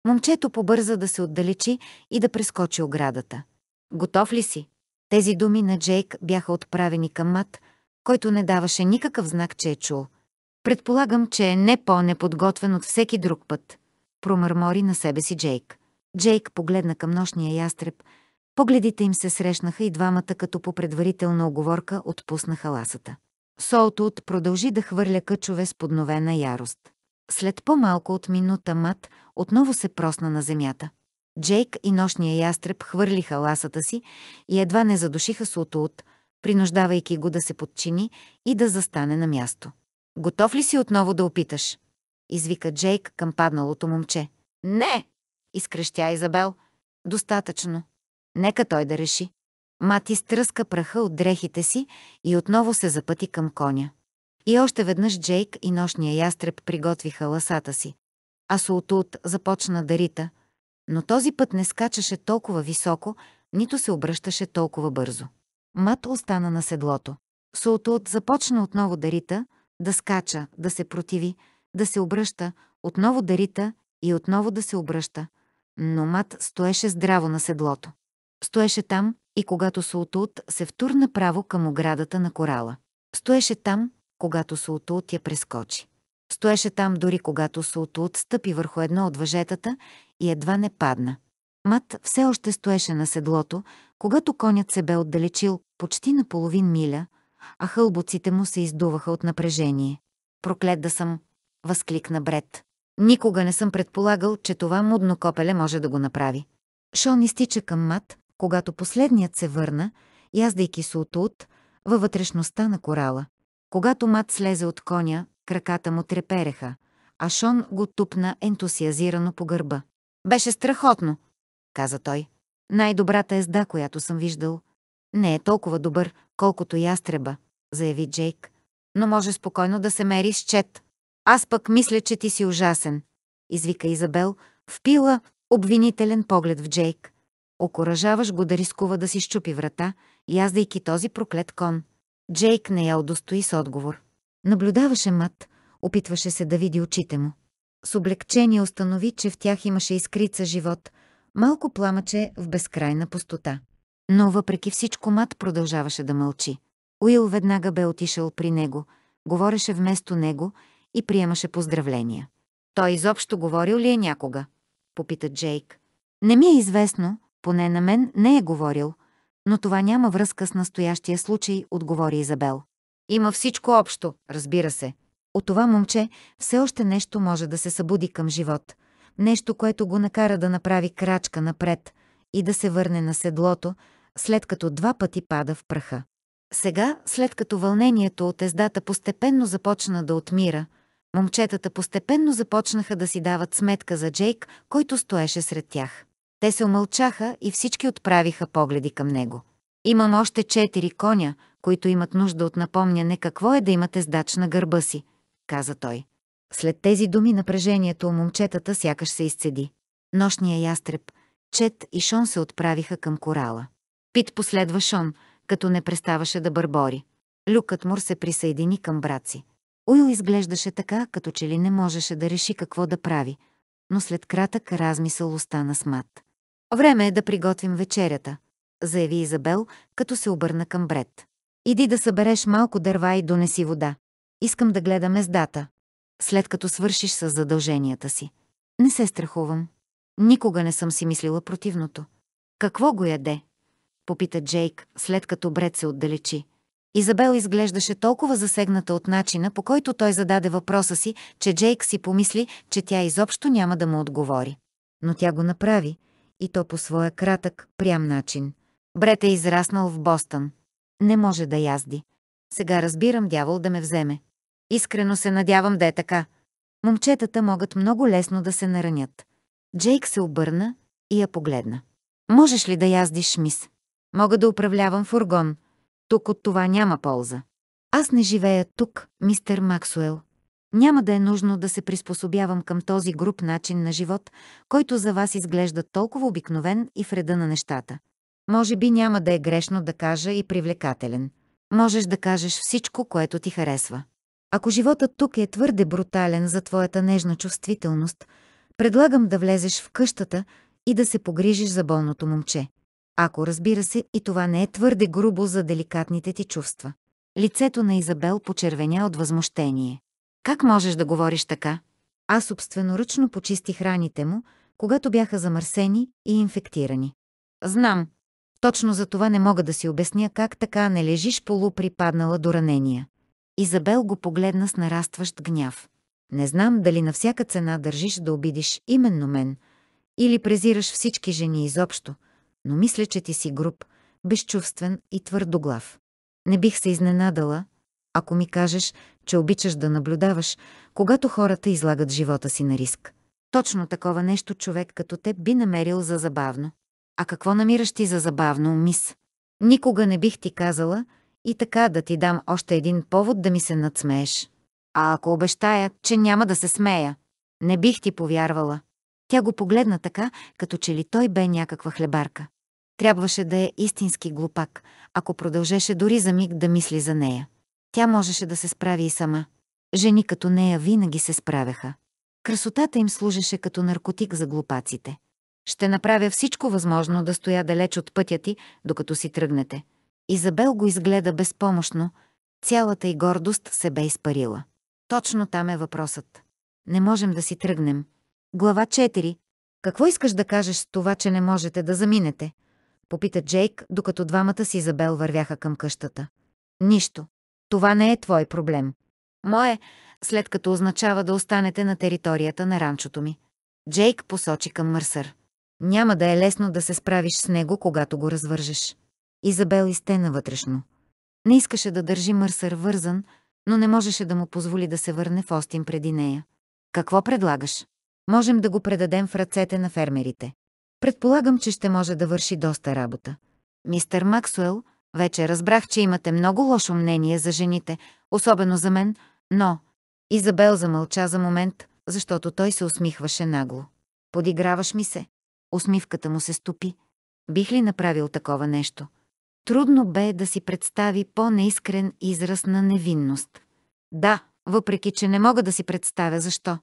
Момчето побърза да се отдалечи и да прескочи оградата. Готов ли си? Тези думи на Джейк бяха отправени към Мат, който не даваше никакъв знак, че е чул. Предполагам, че е не по-неподготвен от всеки друг път, промърмори на себе си Джейк. Джейк погледна към нощния ястреб, Погледите им се срещнаха и двамата като по предварителна оговорка отпуснаха ласата. Солтут продължи да хвърля къчове с подновена ярост. След по-малко от минута мат отново се просна на земята. Джейк и нощния ястреб хвърлиха ласата си и едва не задушиха от, принуждавайки го да се подчини и да застане на място. «Готов ли си отново да опиташ?» извика Джейк към падналото момче. «Не!» изкрещя Изабел. «Достатъчно!» Нека той да реши. Мати стръска праха от дрехите си и отново се запъти към коня. И още веднъж Джейк и нощния ястреб приготвиха ласата си. А Султут започна да рита, но този път не скачаше толкова високо, нито се обръщаше толкова бързо. Мат остана на седлото. Султут започна отново да рита, да скача, да се противи, да се обръща, отново да рита и отново да се обръща, но Мат стоеше здраво на седлото. Стоеше там и когато Султут се втурна право към оградата на корала. Стоеше там, когато Султут я прескочи. Стоеше там дори когато Султут стъпи върху едно от въжетата и едва не падна. Мат все още стоеше на седлото, когато конят се бе отдалечил почти на половин миля, а хълбоците му се издуваха от напрежение. Проклет да съм, възкликна Бред. Никога не съм предполагал, че това мудно копеле може да го направи. Шон изтича към Мат, когато последният се върна, яздайки се от ут, във вътрешността на корала. Когато Мат слезе от коня, краката му трепереха, а Шон го тупна ентусиазирано по гърба. «Беше страхотно!» каза той. «Най-добрата езда, която съм виждал. Не е толкова добър, колкото ястреба», заяви Джейк. «Но може спокойно да се мери с чет. Аз пък мисля, че ти си ужасен», извика Изабел, впила обвинителен поглед в Джейк. Окоръжаваш го да рискува да си щупи врата, яздайки този проклет кон. Джейк не я удостои с отговор. Наблюдаваше мат, опитваше се да види очите му. С облегчение установи, че в тях имаше искрица живот, малко пламъче в безкрайна пустота. Но въпреки всичко мат продължаваше да мълчи. Уил веднага бе отишъл при него, говореше вместо него и приемаше поздравления. Той изобщо говорил ли е някога? Попита Джейк. Не ми е известно, поне на мен не е говорил, но това няма връзка с настоящия случай, отговори Изабел. Има всичко общо, разбира се. От това момче все още нещо може да се събуди към живот. Нещо, което го накара да направи крачка напред и да се върне на седлото, след като два пъти пада в пръха. Сега, след като вълнението от ездата постепенно започна да отмира, момчетата постепенно започнаха да си дават сметка за Джейк, който стоеше сред тях. Те се умълчаха и всички отправиха погледи към него. Имам още четири коня, които имат нужда от напомняне какво е да имате сдач на гърба си, каза той. След тези думи напрежението у момчетата сякаш се изцеди. Нощния ястреб, Чет и Шон се отправиха към корала. Пит последва Шон, като не преставаше да бърбори. Люкът Мур се присъедини към брат си. Уил изглеждаше така, като че ли не можеше да реши какво да прави, но след кратък размисъл остана смат. мат. Време е да приготвим вечерята, заяви Изабел, като се обърна към Бред. Иди да събереш малко дърва и донеси вода. Искам да гледам ездата. След като свършиш с задълженията си. Не се страхувам. Никога не съм си мислила противното. Какво го яде? Попита Джейк, след като Бред се отдалечи. Изабел изглеждаше толкова засегната от начина, по който той зададе въпроса си, че Джейк си помисли, че тя изобщо няма да му отговори. Но тя го направи, и то по своя кратък, прям начин. Брет е израснал в Бостън. Не може да язди. Сега разбирам дявол да ме вземе. Искрено се надявам да е така. Момчетата могат много лесно да се наранят. Джейк се обърна и я погледна. Можеш ли да яздиш, мис? Мога да управлявам фургон. Тук от това няма полза. Аз не живея тук, мистер Максуел. Няма да е нужно да се приспособявам към този груп начин на живот, който за вас изглежда толкова обикновен и вреда на нещата. Може би няма да е грешно да кажа и привлекателен. Можеш да кажеш всичко, което ти харесва. Ако животът тук е твърде брутален за твоята нежна чувствителност, предлагам да влезеш в къщата и да се погрижиш за болното момче. Ако разбира се, и това не е твърде грубо за деликатните ти чувства. Лицето на Изабел почервеня от възмущение. Как можеш да говориш така? Аз собственоръчно почистих раните му, когато бяха замърсени и инфектирани. Знам. Точно за това не мога да си обясня как така не лежиш полуприпаднала до ранения. Изабел го погледна с нарастващ гняв. Не знам дали на всяка цена държиш да обидиш именно мен или презираш всички жени изобщо, но мисля, че ти си груб, безчувствен и твърдоглав. Не бих се изненадала, ако ми кажеш, че обичаш да наблюдаваш, когато хората излагат живота си на риск. Точно такова нещо човек като теб би намерил за забавно. А какво намираш ти за забавно, мис? Никога не бих ти казала и така да ти дам още един повод да ми се надсмееш. А ако обещая, че няма да се смея, не бих ти повярвала. Тя го погледна така, като че ли той бе някаква хлебарка. Трябваше да е истински глупак, ако продължеше дори за миг да мисли за нея. Тя можеше да се справи и сама. Жени като нея винаги се справяха. Красотата им служеше като наркотик за глупаците. Ще направя всичко възможно да стоя далеч от пътя ти, докато си тръгнете. Изабел го изгледа безпомощно. Цялата й гордост се бе изпарила. Точно там е въпросът. Не можем да си тръгнем. Глава 4. Какво искаш да кажеш с това, че не можете да заминете? Попита Джейк, докато двамата си Изабел вървяха към къщата. Нищо. Това не е твой проблем. Мое, след като означава да останете на територията на ранчото ми. Джейк посочи към Мърсър. Няма да е лесно да се справиш с него, когато го развържеш. Изабел изтена вътрешно. Не искаше да държи Мърсър вързан, но не можеше да му позволи да се върне в Остин преди нея. Какво предлагаш? Можем да го предадем в ръцете на фермерите. Предполагам, че ще може да върши доста работа. Мистер Максуел, вече разбрах, че имате много лошо мнение за жените, особено за мен, но... Изабел замълча за момент, защото той се усмихваше нагло. Подиграваш ми се. Усмивката му се стопи. Бих ли направил такова нещо? Трудно бе да си представи по-неискрен израз на невинност. Да, въпреки че не мога да си представя защо.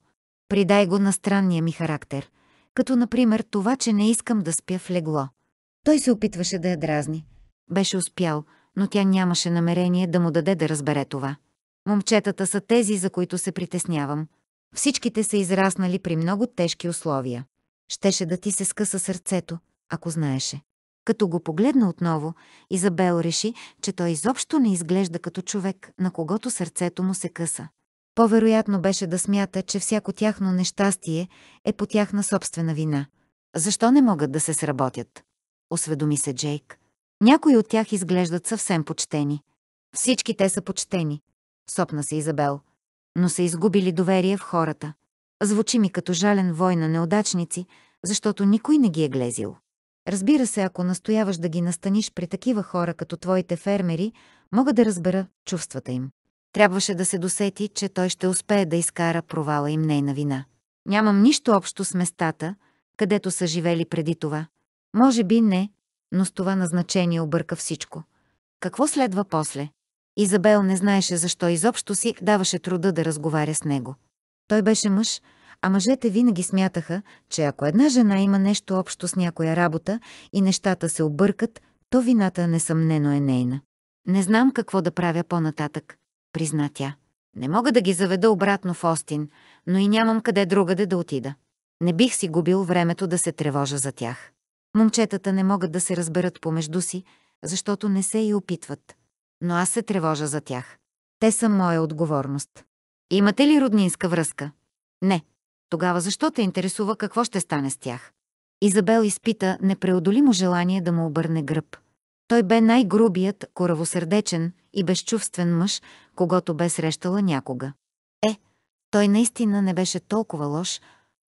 Придай го на странния ми характер, като например това, че не искам да спя в легло. Той се опитваше да я дразни, беше успял, но тя нямаше намерение да му даде да разбере това. Момчетата са тези, за които се притеснявам. Всичките са израснали при много тежки условия. Щеше да ти се скъса сърцето, ако знаеше. Като го погледна отново, Изабел реши, че той изобщо не изглежда като човек, на когото сърцето му се къса. По-вероятно беше да смята, че всяко тяхно нещастие е по тяхна собствена вина. Защо не могат да се сработят? Осведоми се Джейк. Някои от тях изглеждат съвсем почтени. Всички те са почтени, сопна се Изабел, но са изгубили доверие в хората. Звучи ми като жален вой на неудачници, защото никой не ги е глезил. Разбира се, ако настояваш да ги настаниш при такива хора като твоите фермери, мога да разбера чувствата им. Трябваше да се досети, че той ще успее да изкара провала им нейна вина. Нямам нищо общо с местата, където са живели преди това. Може би не, но с това назначение обърка всичко. Какво следва после? Изабел не знаеше защо изобщо си даваше труда да разговаря с него. Той беше мъж, а мъжете винаги смятаха, че ако една жена има нещо общо с някоя работа и нещата се объркат, то вината несъмнено е нейна. Не знам какво да правя по-нататък, призна тя. Не мога да ги заведа обратно в Остин, но и нямам къде другаде да отида. Не бих си губил времето да се тревожа за тях. Момчетата не могат да се разберат помежду си, защото не се и опитват. Но аз се тревожа за тях. Те са моя отговорност. Имате ли роднинска връзка? Не. Тогава защо те интересува какво ще стане с тях? Изабел изпита непреодолимо желание да му обърне гръб. Той бе най-грубият, коравосърдечен и безчувствен мъж, когато бе срещала някога. Е, той наистина не беше толкова лош,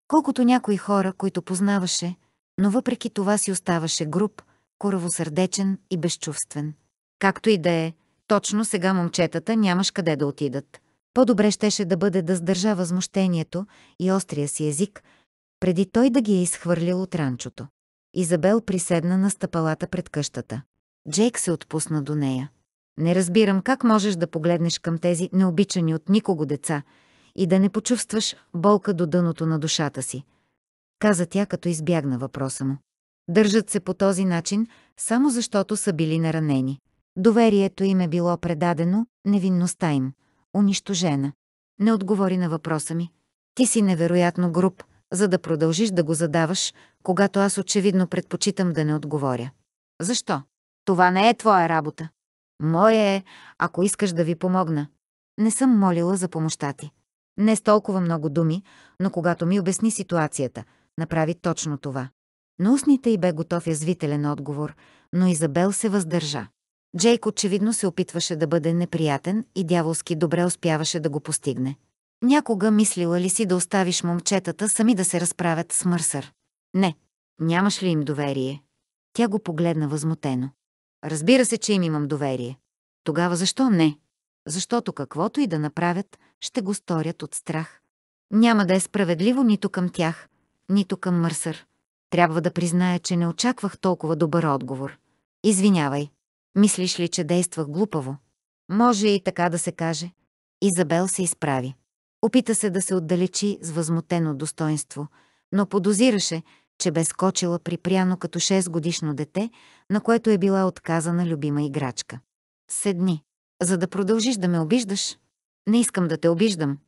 колкото някои хора, които познаваше, но въпреки това си оставаше груб, коравосърдечен и безчувствен. Както и да е, точно сега момчетата нямаш къде да отидат. По-добре щеше да бъде да сдържа възмущението и острия си език, преди той да ги е изхвърлил от ранчото. Изабел приседна на стъпалата пред къщата. Джейк се отпусна до нея. Не разбирам как можеш да погледнеш към тези необичани от никого деца и да не почувстваш болка до дъното на душата си, каза тя, като избягна въпроса му. Държат се по този начин, само защото са били наранени. Доверието им е било предадено, невинността им, унищожена. Не отговори на въпроса ми. Ти си невероятно груб, за да продължиш да го задаваш, когато аз очевидно предпочитам да не отговоря. Защо? Това не е твоя работа. Моя е, ако искаш да ви помогна. Не съм молила за помощта ти. Не с толкова много думи, но когато ми обясни ситуацията – направи точно това. На устните й бе готов язвителен отговор, но Изабел се въздържа. Джейк очевидно се опитваше да бъде неприятен и дяволски добре успяваше да го постигне. Някога мислила ли си да оставиш момчетата сами да се разправят с Мърсър? Не. Нямаш ли им доверие? Тя го погледна възмутено. Разбира се, че им имам доверие. Тогава защо не? Защото каквото и да направят, ще го сторят от страх. Няма да е справедливо нито към тях, нито към Мърсър. Трябва да призная, че не очаквах толкова добър отговор. Извинявай. Мислиш ли, че действах глупаво? Може и така да се каже. Изабел се изправи. Опита се да се отдалечи с възмутено достоинство, но подозираше, че бе скочила припряно като 6-годишно дете, на което е била отказана любима играчка. Седни, за да продължиш да ме обиждаш. Не искам да те обиждам.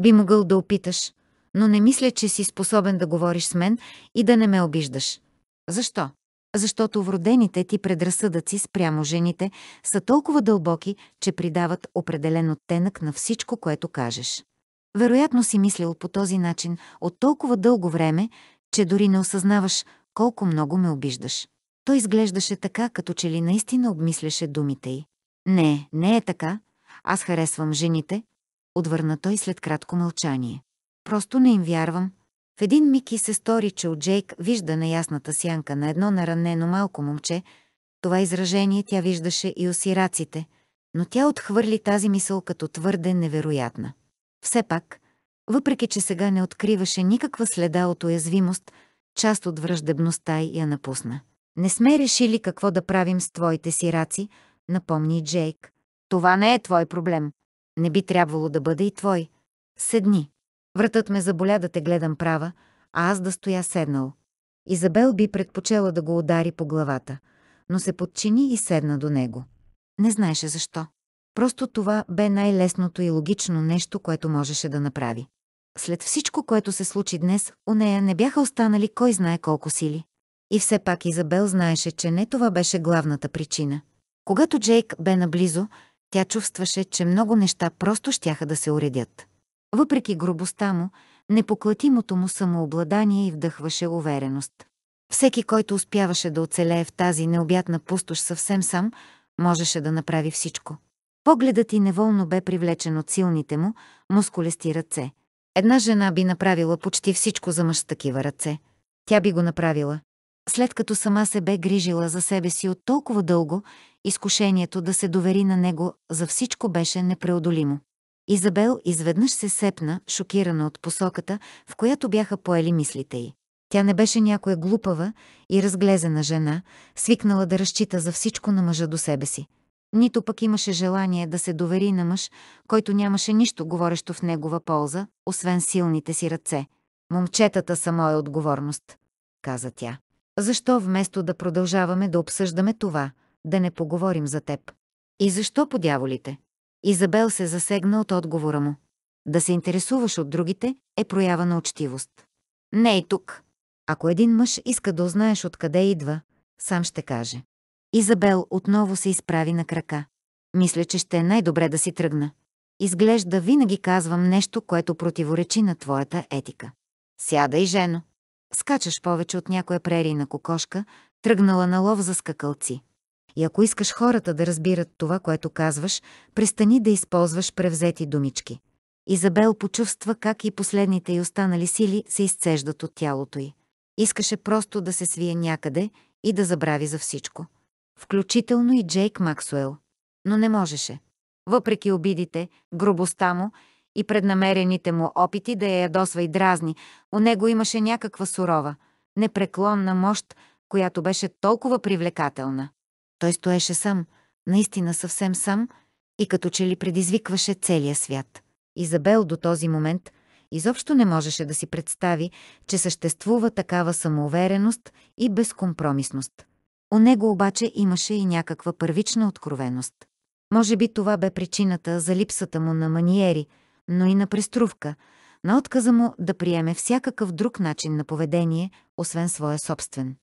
Би могъл да опиташ, но не мисля, че си способен да говориш с мен и да не ме обиждаш. Защо? Защото вродените ти предразсъдъци спрямо жените са толкова дълбоки, че придават определен оттенък на всичко, което кажеш. Вероятно си мислил по този начин от толкова дълго време, че дори не осъзнаваш колко много ме обиждаш. Той изглеждаше така, като че ли наистина обмисляше думите й. Не, не е така. Аз харесвам жените, отвърна той след кратко мълчание. Просто не им вярвам. В един миг и се стори, че от Джейк вижда неясната сянка на едно наранено малко момче. Това изражение тя виждаше и осираците, но тя отхвърли тази мисъл като твърде невероятна. Все пак, въпреки че сега не откриваше никаква следа от уязвимост, част от враждебността й я напусна. Не сме решили какво да правим с твоите сираци, напомни Джейк. Това не е твой проблем. Не би трябвало да бъде и твой. Седни. Вратът ме заболя да те гледам права, а аз да стоя седнал. Изабел би предпочела да го удари по главата, но се подчини и седна до него. Не знаеше защо. Просто това бе най-лесното и логично нещо, което можеше да направи. След всичко, което се случи днес, у нея не бяха останали кой знае колко сили. И все пак Изабел знаеше, че не това беше главната причина. Когато Джейк бе наблизо, тя чувстваше, че много неща просто щяха да се уредят. Въпреки грубостта му, непоклатимото му самообладание и вдъхваше увереност. Всеки, който успяваше да оцелее в тази необятна пустош съвсем сам, можеше да направи всичко. Погледът и неволно бе привлечен от силните му, мускулести ръце. Една жена би направила почти всичко за мъж с такива ръце. Тя би го направила. След като сама се бе грижила за себе си от толкова дълго, изкушението да се довери на него за всичко беше непреодолимо. Изабел изведнъж се сепна, шокирана от посоката, в която бяха поели мислите й. Тя не беше някоя глупава и разглезена жена, свикнала да разчита за всичко на мъжа до себе си. Нито пък имаше желание да се довери на мъж, който нямаше нищо говорещо в негова полза, освен силните си ръце. Момчетата са моя отговорност, каза тя. Защо вместо да продължаваме да обсъждаме това, да не поговорим за теб? И защо по дяволите? Изабел се засегна от отговора му. Да се интересуваш от другите е проява на учтивост. Не и е тук. Ако един мъж иска да узнаеш откъде идва, сам ще каже. Изабел отново се изправи на крака. Мисля, че ще е най-добре да си тръгна. Изглежда винаги казвам нещо, което противоречи на твоята етика. Сядай, жено. Скачаш повече от някоя прерийна кокошка, тръгнала на лов за скакалци и ако искаш хората да разбират това, което казваш, престани да използваш превзети думички. Изабел почувства как и последните и останали сили се изцеждат от тялото й. Искаше просто да се свие някъде и да забрави за всичко. Включително и Джейк Максуел. Но не можеше. Въпреки обидите, грубостта му и преднамерените му опити да я ядосва и дразни, у него имаше някаква сурова, непреклонна мощ, която беше толкова привлекателна. Той стоеше сам, наистина съвсем сам, и като че ли предизвикваше целия свят. Изабел до този момент изобщо не можеше да си представи, че съществува такава самоувереност и безкомпромисност. У него обаче имаше и някаква първична откровеност. Може би това бе причината за липсата му на маниери, но и на преструвка, на отказа му да приеме всякакъв друг начин на поведение, освен своя собствен.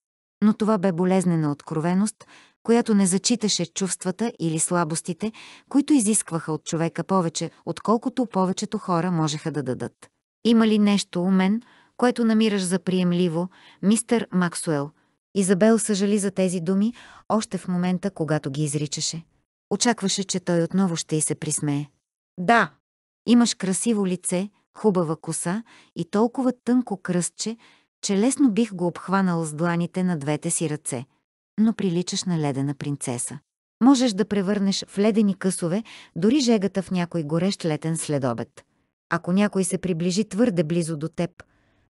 Но това бе болезнена откровеност, която не зачиташе чувствата или слабостите, които изискваха от човека повече, отколкото повечето хора можеха да дадат. Има ли нещо у мен, което намираш за приемливо, мистер Максуел? Изабел съжали за тези думи още в момента, когато ги изричаше. Очакваше, че той отново ще й се присмее. Да, имаш красиво лице, хубава коса и толкова тънко кръстче, че лесно бих го обхванал с дланите на двете си ръце – но приличаш на ледена принцеса. Можеш да превърнеш в ледени късове дори жегата в някой горещ летен следобед. Ако някой се приближи твърде близо до теб,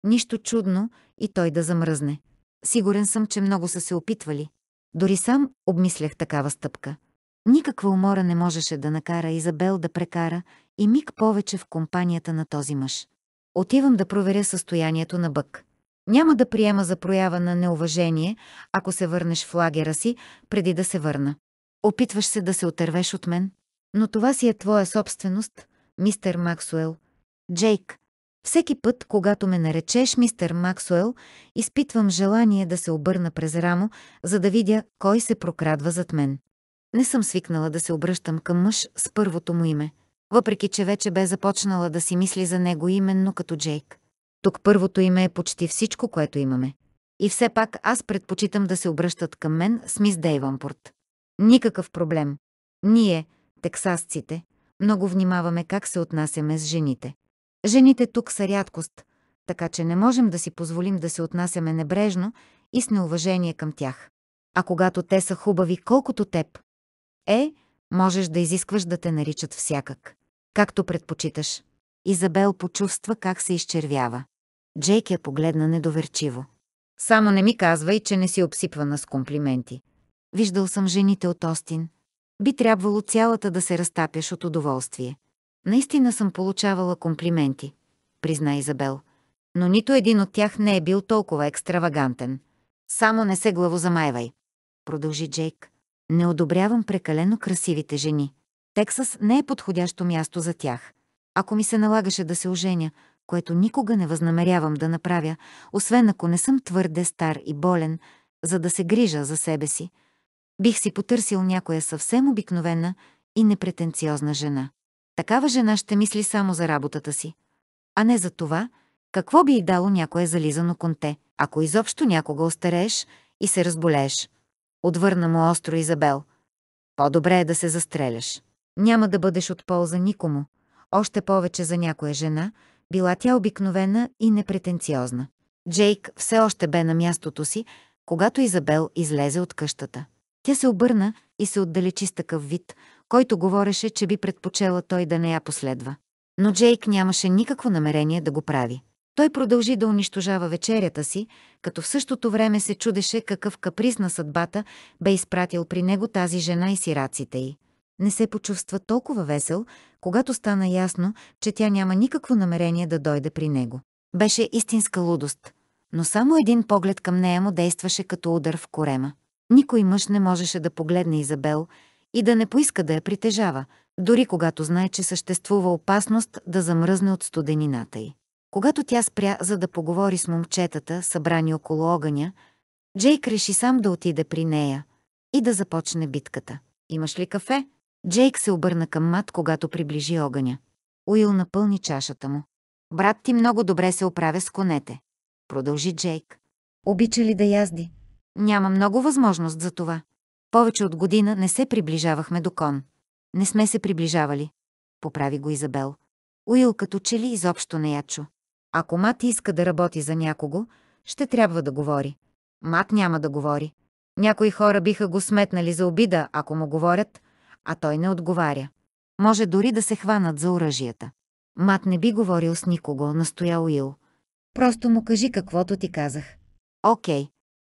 нищо чудно и той да замръзне. Сигурен съм, че много са се опитвали. Дори сам обмислях такава стъпка. Никаква умора не можеше да накара Изабел да прекара и миг повече в компанията на този мъж. Отивам да проверя състоянието на Бък. Няма да приема за проява на неуважение, ако се върнеш в лагера си, преди да се върна. Опитваш се да се отървеш от мен, но това си е твоя собственост, мистер Максуел. Джейк, всеки път, когато ме наречеш мистер Максуел, изпитвам желание да се обърна през рамо, за да видя кой се прокрадва зад мен. Не съм свикнала да се обръщам към мъж с първото му име, въпреки че вече бе започнала да си мисли за него именно като Джейк. Тук първото име е почти всичко, което имаме. И все пак аз предпочитам да се обръщат към мен с мис Дейванпорт. Никакъв проблем. Ние, тексасците, много внимаваме как се отнасяме с жените. Жените тук са рядкост, така че не можем да си позволим да се отнасяме небрежно и с неуважение към тях. А когато те са хубави колкото теб, е, можеш да изискваш да те наричат всякак, както предпочиташ. Изабел почувства как се изчервява. Джейк я погледна недоверчиво. Само не ми казвай, че не си обсипвана с комплименти. Виждал съм жените от Остин. Би трябвало цялата да се разтапяш от удоволствие. Наистина съм получавала комплименти, призна Изабел. Но нито един от тях не е бил толкова екстравагантен. Само не се главозамайвай, продължи Джейк. Не одобрявам прекалено красивите жени. Тексас не е подходящо място за тях. Ако ми се налагаше да се оженя, което никога не възнамерявам да направя, освен ако не съм твърде стар и болен, за да се грижа за себе си. Бих си потърсил някоя съвсем обикновена и непретенциозна жена. Такава жена ще мисли само за работата си, а не за това, какво би й дало някое зализано конте, ако изобщо някога остарееш и се разболееш. Отвърна му остро Изабел. По-добре е да се застреляш. Няма да бъдеш от полза никому, още повече за някоя жена, била тя обикновена и непретенциозна. Джейк все още бе на мястото си, когато Изабел излезе от къщата. Тя се обърна и се отдалечи с такъв вид, който говореше, че би предпочела той да не я последва. Но Джейк нямаше никакво намерение да го прави. Той продължи да унищожава вечерята си, като в същото време се чудеше какъв каприз на съдбата бе изпратил при него тази жена и сираците й. Не се почувства толкова весел, когато стана ясно, че тя няма никакво намерение да дойде при него. Беше истинска лудост, но само един поглед към нея му действаше като удар в корема. Никой мъж не можеше да погледне Изабел и да не поиска да я притежава, дори когато знае, че съществува опасност да замръзне от студенината й. Когато тя спря, за да поговори с момчетата, събрани около огъня, Джейк реши сам да отиде при нея и да започне битката. «Имаш ли кафе?» Джейк се обърна към мат, когато приближи огъня. Уил напълни чашата му. Брат ти много добре се оправя с конете. Продължи Джейк. Обича ли да язди? Няма много възможност за това. Повече от година не се приближавахме до кон. Не сме се приближавали. Поправи го Изабел. Уил като че ли изобщо не ячо. Ако Мат иска да работи за някого, ще трябва да говори. Мат няма да говори. Някои хора биха го сметнали за обида, ако му говорят, а той не отговаря. Може дори да се хванат за оръжията. Мат не би говорил с никого, настоя Уил. Просто му кажи каквото ти казах. Окей. Okay.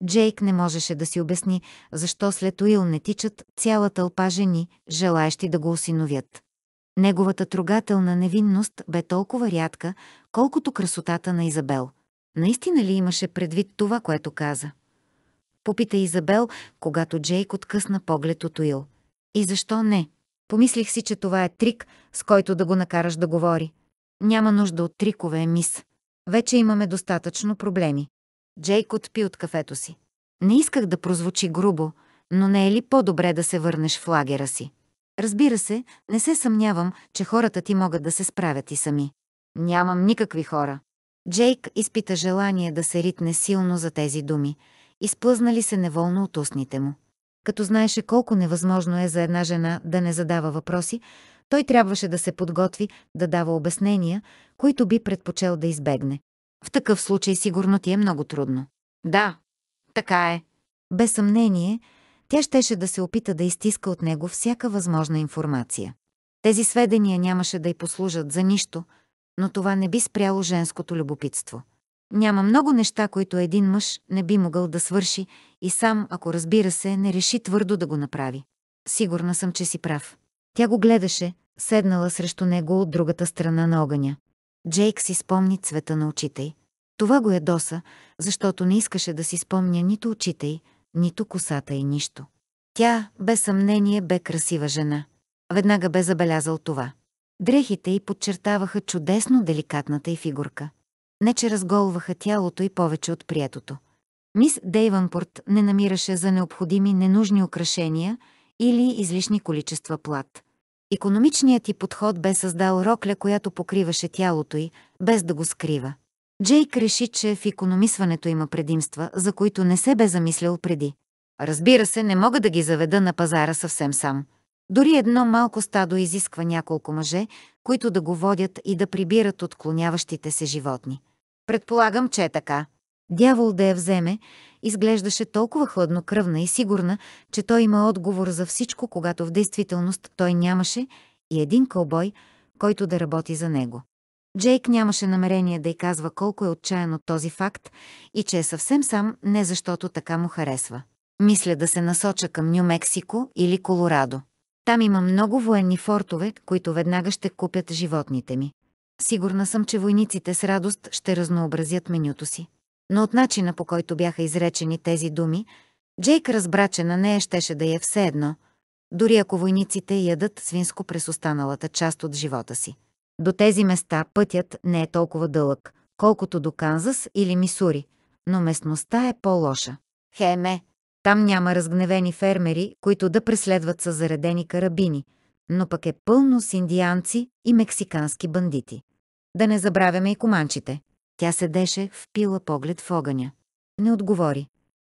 Джейк не можеше да си обясни, защо след Уил не тичат цяла тълпа жени, желаещи да го осиновят. Неговата трогателна невинност бе толкова рядка, колкото красотата на Изабел. Наистина ли имаше предвид това, което каза? Попита Изабел, когато Джейк откъсна поглед от Уил. И защо не? Помислих си, че това е трик, с който да го накараш да говори. Няма нужда от трикове, мис. Вече имаме достатъчно проблеми. Джейк отпи от кафето си. Не исках да прозвучи грубо, но не е ли по-добре да се върнеш в лагера си? Разбира се, не се съмнявам, че хората ти могат да се справят и сами. Нямам никакви хора. Джейк изпита желание да се ритне силно за тези думи. Изплъзнали се неволно от устните му. Като знаеше колко невъзможно е за една жена да не задава въпроси, той трябваше да се подготви да дава обяснения, които би предпочел да избегне. В такъв случай сигурно ти е много трудно. Да, така е. Без съмнение, тя щеше да се опита да изтиска от него всяка възможна информация. Тези сведения нямаше да й послужат за нищо, но това не би спряло женското любопитство. Няма много неща, които един мъж не би могъл да свърши и сам, ако разбира се, не реши твърдо да го направи. Сигурна съм, че си прав. Тя го гледаше, седнала срещу него от другата страна на огъня. Джейк си спомни цвета на очите й. Това го ядоса, е защото не искаше да си спомня нито очите й, нито косата й нищо. Тя, без съмнение, бе красива жена. Веднага бе забелязал това. Дрехите й подчертаваха чудесно деликатната й фигурка не че разголваха тялото и повече от приетото. Мис Дейванпорт не намираше за необходими ненужни украшения или излишни количества плат. Економичният ти подход бе създал рокля, която покриваше тялото й, без да го скрива. Джейк реши, че в економисването има предимства, за които не се бе замислял преди. Разбира се, не мога да ги заведа на пазара съвсем сам. Дори едно малко стадо изисква няколко мъже, които да го водят и да прибират отклоняващите се животни. Предполагам, че е така. Дявол да я вземе, изглеждаше толкова хладнокръвна и сигурна, че той има отговор за всичко, когато в действителност той нямаше и един кълбой, който да работи за него. Джейк нямаше намерение да й казва колко е отчаян от този факт и че е съвсем сам не защото така му харесва. Мисля да се насоча към Ню-Мексико или Колорадо. Там има много военни фортове, които веднага ще купят животните ми. Сигурна съм, че войниците с радост ще разнообразят менюто си. Но от начина по който бяха изречени тези думи, Джейк разбра, че на нея щеше да е все едно, дори ако войниците ядат свинско през останалата част от живота си. До тези места пътят не е толкова дълъг, колкото до Канзас или Мисури, но местността е по-лоша. Хеме, там няма разгневени фермери, които да преследват с заредени карабини, но пък е пълно с индианци и мексикански бандити. Да не забравяме и команчите. Тя седеше, впила поглед в огъня. Не отговори.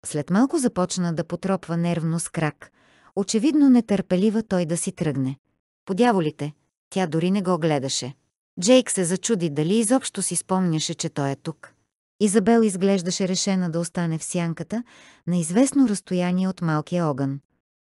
След малко започна да потропва нервно с крак. Очевидно нетърпелива той да си тръгне. Подяволите, тя дори не го гледаше. Джейк се зачуди дали изобщо си спомняше, че той е тук. Изабел изглеждаше решена да остане в сянката на известно разстояние от малкия огън.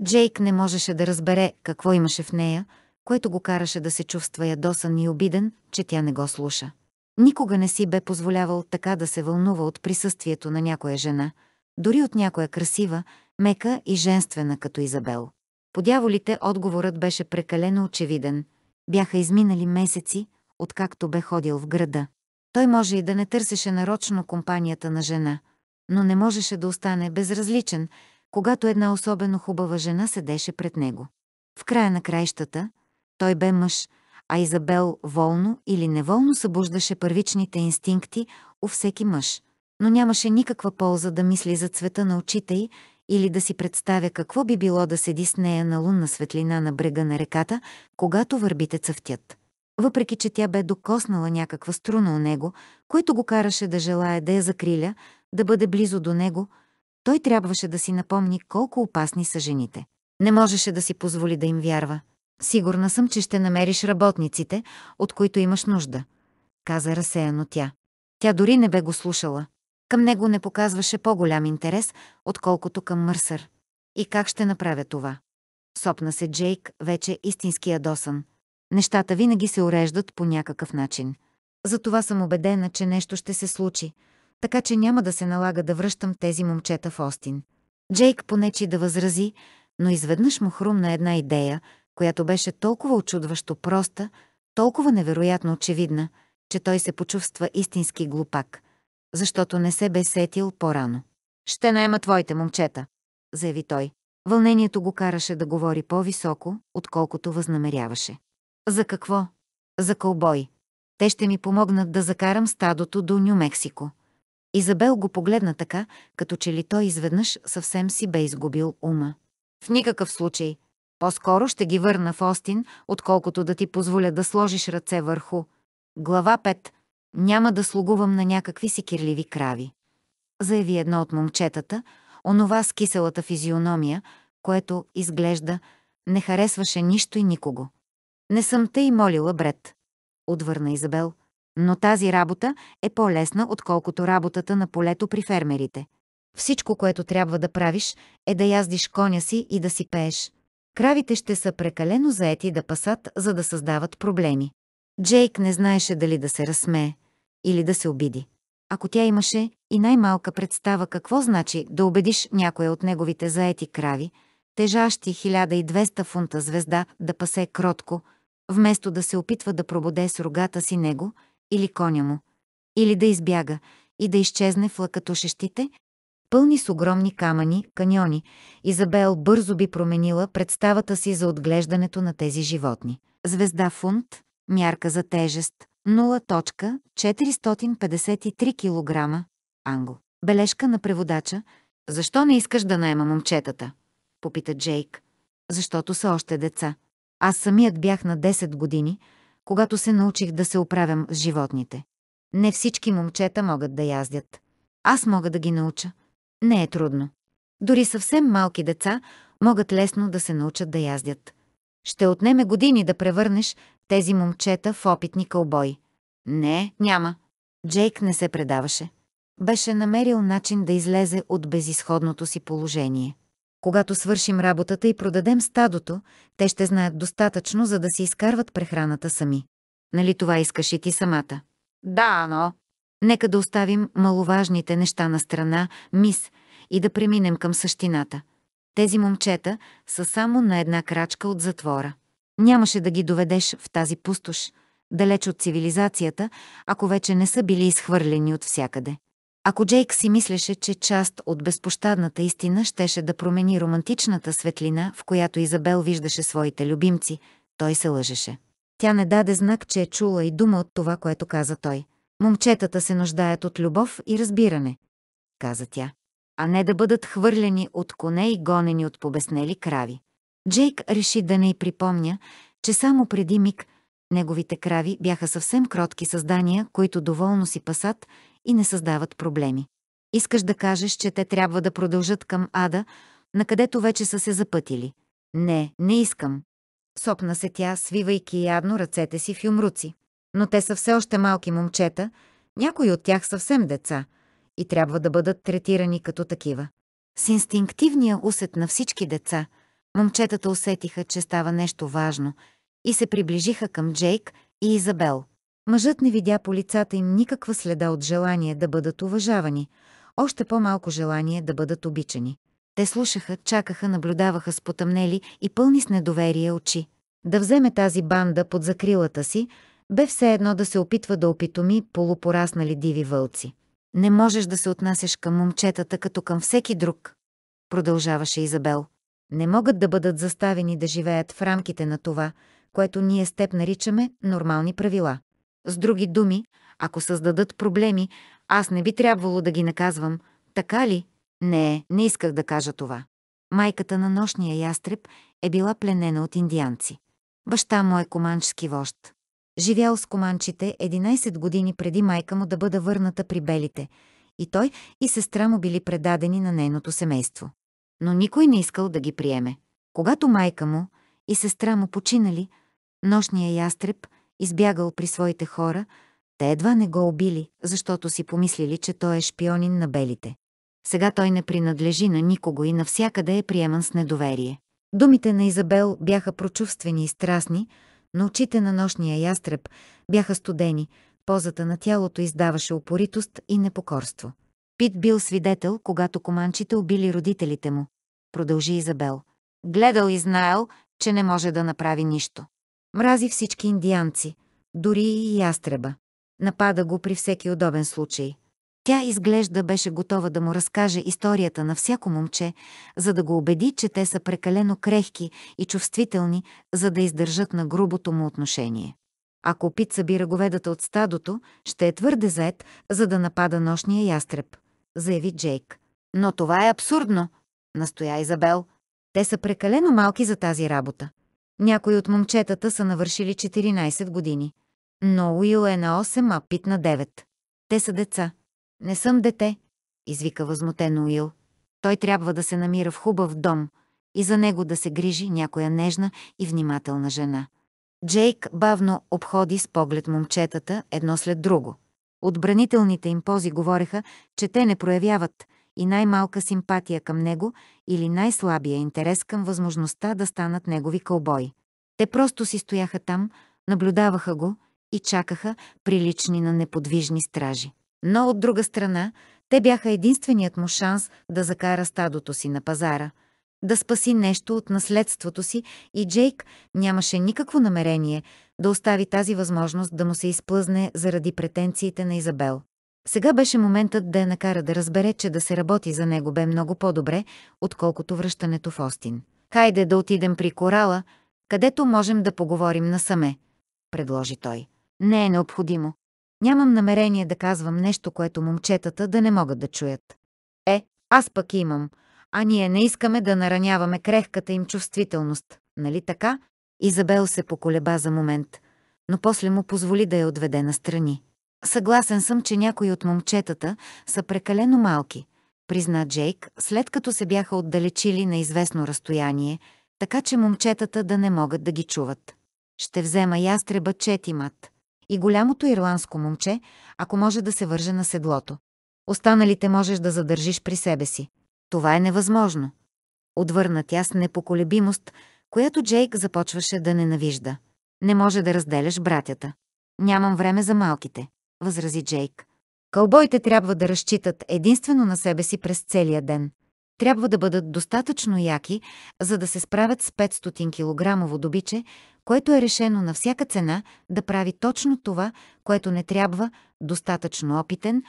Джейк не можеше да разбере какво имаше в нея, което го караше да се чувства ядосан и обиден, че тя не го слуша. Никога не си бе позволявал така да се вълнува от присъствието на някоя жена, дори от някоя красива, мека и женствена като Изабел. Подяволите отговорът беше прекалено очевиден. Бяха изминали месеци, откакто бе ходил в града. Той може и да не търсеше нарочно компанията на жена, но не можеше да остане безразличен, когато една особено хубава жена седеше пред него. В края на краищата, той бе мъж, а Изабел волно или неволно събуждаше първичните инстинкти у всеки мъж. Но нямаше никаква полза да мисли за цвета на очите й или да си представя какво би било да седи с нея на лунна светлина на брега на реката, когато върбите цъфтят въпреки че тя бе докоснала някаква струна у него, който го караше да желая да я закриля, да бъде близо до него, той трябваше да си напомни колко опасни са жените. Не можеше да си позволи да им вярва. Сигурна съм, че ще намериш работниците, от които имаш нужда, каза разсеяно тя. Тя дори не бе го слушала. Към него не показваше по-голям интерес, отколкото към Мърсър. И как ще направя това? Сопна се Джейк, вече истински ядосан. Нещата винаги се уреждат по някакъв начин. Затова съм убедена, че нещо ще се случи, така че няма да се налага да връщам тези момчета в Остин. Джейк понечи да възрази, но изведнъж му хрумна една идея, която беше толкова очудващо проста, толкова невероятно очевидна, че той се почувства истински глупак, защото не се бе сетил по-рано. «Ще найма твоите момчета», заяви той. Вълнението го караше да говори по-високо, отколкото възнамеряваше. За какво? За кълбой. Те ще ми помогнат да закарам стадото до Нью-Мексико. Изабел го погледна така, като че ли той изведнъж съвсем си бе изгубил ума. В никакъв случай. По-скоро ще ги върна в Остин, отколкото да ти позволя да сложиш ръце върху. Глава 5. Няма да слугувам на някакви си кирливи крави. Заяви едно от момчетата, онова с киселата физиономия, което, изглежда, не харесваше нищо и никого. Не съм те и молила, Бред. Отвърна Изабел. Но тази работа е по-лесна, отколкото работата на полето при фермерите. Всичко, което трябва да правиш, е да яздиш коня си и да си пееш. Кравите ще са прекалено заети да пасат, за да създават проблеми. Джейк не знаеше дали да се разсмее или да се обиди. Ако тя имаше и най-малка представа какво значи да убедиш някоя от неговите заети крави, тежащи 1200 фунта звезда да пасе кротко – вместо да се опитва да прободе с рогата си него или коня му, или да избяга и да изчезне в лъкатушещите, пълни с огромни камъни, каньони, Изабел бързо би променила представата си за отглеждането на тези животни. Звезда фунт, мярка за тежест 0.453 кг. Анго. Бележка на преводача. Защо не искаш да наема момчетата? Попита Джейк. Защото са още деца. Аз самият бях на 10 години, когато се научих да се оправям с животните. Не всички момчета могат да яздят. Аз мога да ги науча. Не е трудно. Дори съвсем малки деца могат лесно да се научат да яздят. Ще отнеме години да превърнеш тези момчета в опитни кълбой. Не, няма. Джейк не се предаваше. Беше намерил начин да излезе от безисходното си положение. Когато свършим работата и продадем стадото, те ще знаят достатъчно, за да си изкарват прехраната сами. Нали това искаш и ти самата? Да, но... Нека да оставим маловажните неща на страна, мис, и да преминем към същината. Тези момчета са само на една крачка от затвора. Нямаше да ги доведеш в тази пустош, далеч от цивилизацията, ако вече не са били изхвърлени от всякъде. Ако Джейк си мислеше, че част от безпощадната истина щеше да промени романтичната светлина, в която Изабел виждаше своите любимци, той се лъжеше. Тя не даде знак, че е чула и дума от това, което каза той. Момчетата се нуждаят от любов и разбиране, каза тя, а не да бъдат хвърлени от коне и гонени от побеснели крави. Джейк реши да не й припомня, че само преди миг неговите крави бяха съвсем кротки създания, които доволно си пасат и не създават проблеми. Искаш да кажеш, че те трябва да продължат към ада, на където вече са се запътили. Не, не искам. Сопна се тя, свивайки ядно ръцете си в юмруци. Но те са все още малки момчета, някои от тях съвсем деца и трябва да бъдат третирани като такива. С инстинктивния усет на всички деца, момчетата усетиха, че става нещо важно и се приближиха към Джейк и Изабел – Мъжът не видя по лицата им никаква следа от желание да бъдат уважавани, още по-малко желание да бъдат обичани. Те слушаха, чакаха, наблюдаваха с потъмнели и пълни с недоверие очи. Да вземе тази банда под закрилата си, бе все едно да се опитва да опитоми полупораснали диви вълци. Не можеш да се отнасяш към момчетата като към всеки друг, продължаваше Изабел. Не могат да бъдат заставени да живеят в рамките на това, което ние с теб наричаме нормални правила. С други думи, ако създадат проблеми, аз не би трябвало да ги наказвам. Така ли? Не, не исках да кажа това. Майката на нощния ястреб е била пленена от индианци. Баща му е команчски вожд. Живял с команчите 11 години преди майка му да бъде върната при белите, и той и сестра му били предадени на нейното семейство. Но никой не искал да ги приеме. Когато майка му и сестра му починали, нощния ястреб избягал при своите хора, те едва не го убили, защото си помислили, че той е шпионин на белите. Сега той не принадлежи на никого и навсякъде е приеман с недоверие. Думите на Изабел бяха прочувствени и страстни, но очите на нощния ястреб бяха студени, позата на тялото издаваше упоритост и непокорство. Пит бил свидетел, когато команчите убили родителите му. Продължи Изабел. Гледал и знаел, че не може да направи нищо. Мрази всички индианци, дори и ястреба. Напада го при всеки удобен случай. Тя изглежда беше готова да му разкаже историята на всяко момче, за да го убеди, че те са прекалено крехки и чувствителни, за да издържат на грубото му отношение. Ако Пит събира говедата от стадото, ще е твърде заед, за да напада нощния ястреб, заяви Джейк. Но това е абсурдно, настоя Изабел. Те са прекалено малки за тази работа. Някои от момчетата са навършили 14 години. Но Уил е на 8, а Пит на 9. Те са деца. Не съм дете, извика възмутено Уил. Той трябва да се намира в хубав дом и за него да се грижи някоя нежна и внимателна жена. Джейк бавно обходи с поглед момчетата едно след друго. Отбранителните им пози говореха, че те не проявяват и най-малка симпатия към него или най-слабия интерес към възможността да станат негови кълбои. Те просто си стояха там, наблюдаваха го и чакаха, прилични на неподвижни стражи. Но от друга страна, те бяха единственият му шанс да закара стадото си на пазара, да спаси нещо от наследството си и Джейк нямаше никакво намерение да остави тази възможност да му се изплъзне заради претенциите на Изабел. Сега беше моментът да я накара да разбере, че да се работи за него бе много по-добре, отколкото връщането в Остин. Хайде да отидем при корала, където можем да поговорим насаме, предложи той. Не е необходимо. Нямам намерение да казвам нещо, което момчетата да не могат да чуят. Е, аз пък имам, а ние не искаме да нараняваме крехката им чувствителност, нали така? Изабел се поколеба за момент, но после му позволи да я отведе настрани. Съгласен съм, че някои от момчетата са прекалено малки, призна Джейк, след като се бяха отдалечили на известно разстояние, така че момчетата да не могат да ги чуват. Ще взема ястреба Четимат и голямото ирландско момче, ако може да се върже на седлото. Останалите можеш да задържиш при себе си. Това е невъзможно. Отвърна тя с непоколебимост, която Джейк започваше да ненавижда. Не може да разделяш братята. Нямам време за малките възрази Джейк. Кълбойте трябва да разчитат единствено на себе си през целия ден. Трябва да бъдат достатъчно яки, за да се справят с 500 кг добиче, което е решено на всяка цена да прави точно това, което не трябва, достатъчно опитен,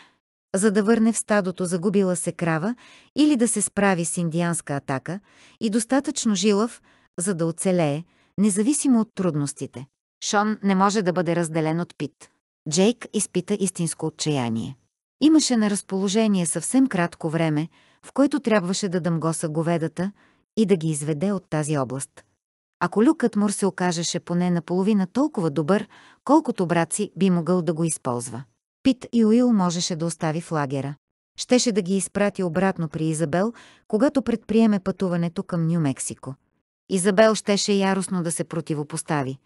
за да върне в стадото загубила се крава или да се справи с индианска атака и достатъчно жилав, за да оцелее, независимо от трудностите. Шон не може да бъде разделен от Пит. Джейк изпита истинско отчаяние. Имаше на разположение съвсем кратко време, в което трябваше да дъмгоса говедата и да ги изведе от тази област. Ако люкът Мур се окажеше поне наполовина толкова добър, колкото брат си би могъл да го използва. Пит и Уил можеше да остави в лагера. Щеше да ги изпрати обратно при Изабел, когато предприеме пътуването към Нью-Мексико. Изабел щеше яростно да се противопостави.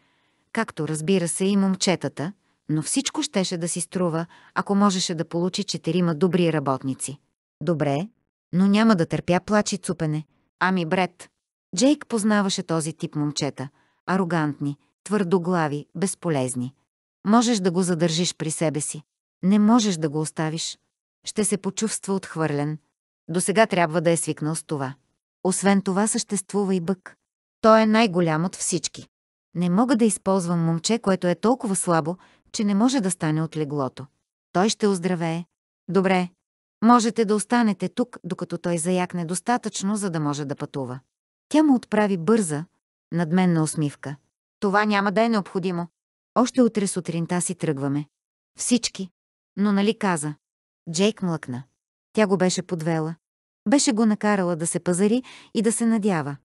Както разбира се и момчетата, но всичко щеше да си струва, ако можеше да получи четирима добри работници. Добре, но няма да търпя плач и цупене. Ами Бред. Джейк познаваше този тип момчета. Арогантни, твърдоглави, безполезни. Можеш да го задържиш при себе си. Не можеш да го оставиш. Ще се почувства отхвърлен. До сега трябва да е свикнал с това. Освен това съществува и бък. Той е най-голям от всички. Не мога да използвам момче, което е толкова слабо, че не може да стане от леглото. Той ще оздравее. Добре, можете да останете тук, докато той заякне достатъчно, за да може да пътува. Тя му отправи бърза, надменна усмивка. Това няма да е необходимо. Още утре сутринта си тръгваме. Всички. Но нали каза? Джейк млъкна. Тя го беше подвела. Беше го накарала да се пазари и да се надява.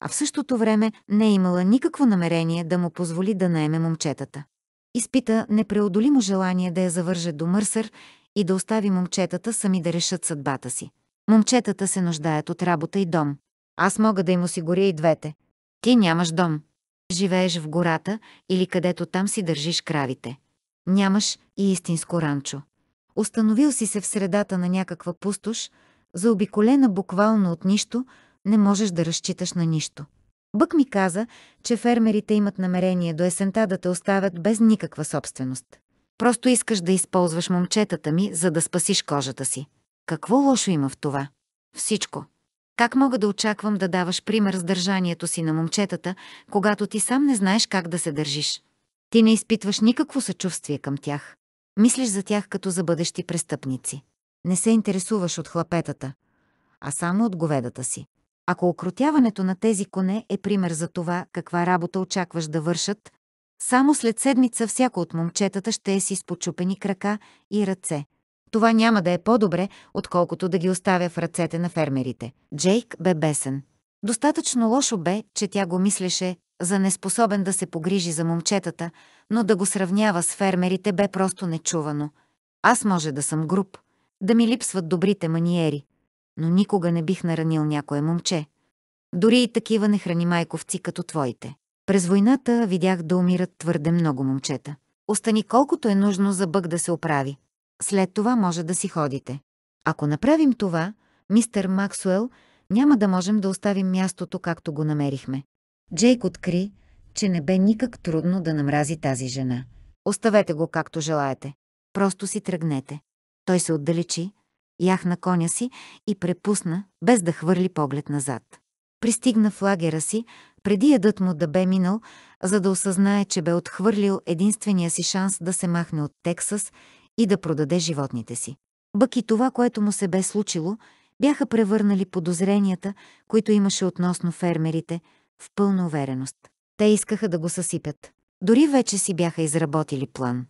А в същото време не е имала никакво намерение да му позволи да наеме момчетата изпита непреодолимо желание да я завърже до мърсър и да остави момчетата сами да решат съдбата си. Момчетата се нуждаят от работа и дом. Аз мога да им осигуря и двете. Ти нямаш дом. Живееш в гората или където там си държиш кравите. Нямаш и истинско ранчо. Установил си се в средата на някаква пустош, заобиколена буквално от нищо, не можеш да разчиташ на нищо. Бък ми каза, че фермерите имат намерение до есента да те оставят без никаква собственост. Просто искаш да използваш момчетата ми, за да спасиш кожата си. Какво лошо има в това? Всичко. Как мога да очаквам да даваш пример с държанието си на момчетата, когато ти сам не знаеш как да се държиш? Ти не изпитваш никакво съчувствие към тях. Мислиш за тях като за бъдещи престъпници. Не се интересуваш от хлапетата, а само от говедата си. Ако окротяването на тези коне е пример за това каква работа очакваш да вършат, само след седмица всяко от момчетата ще е си с почупени крака и ръце. Това няма да е по-добре, отколкото да ги оставя в ръцете на фермерите. Джейк бе бесен. Достатъчно лошо бе, че тя го мислеше за неспособен да се погрижи за момчетата, но да го сравнява с фермерите бе просто нечувано. Аз може да съм груб, да ми липсват добрите маниери, но никога не бих наранил някое момче. Дори и такива майковци като твоите. През войната видях да умират твърде много момчета. Остани колкото е нужно за бък да се оправи. След това може да си ходите. Ако направим това, мистер Максуел, няма да можем да оставим мястото, както го намерихме. Джейк откри, че не бе никак трудно да намрази тази жена. Оставете го както желаете. Просто си тръгнете. Той се отдалечи, яхна коня си и препусна, без да хвърли поглед назад. Пристигна в лагера си, преди ядът му да бе минал, за да осъзнае, че бе отхвърлил единствения си шанс да се махне от Тексас и да продаде животните си. Бък и това, което му се бе случило, бяха превърнали подозренията, които имаше относно фермерите, в пълна увереност. Те искаха да го съсипят. Дори вече си бяха изработили план.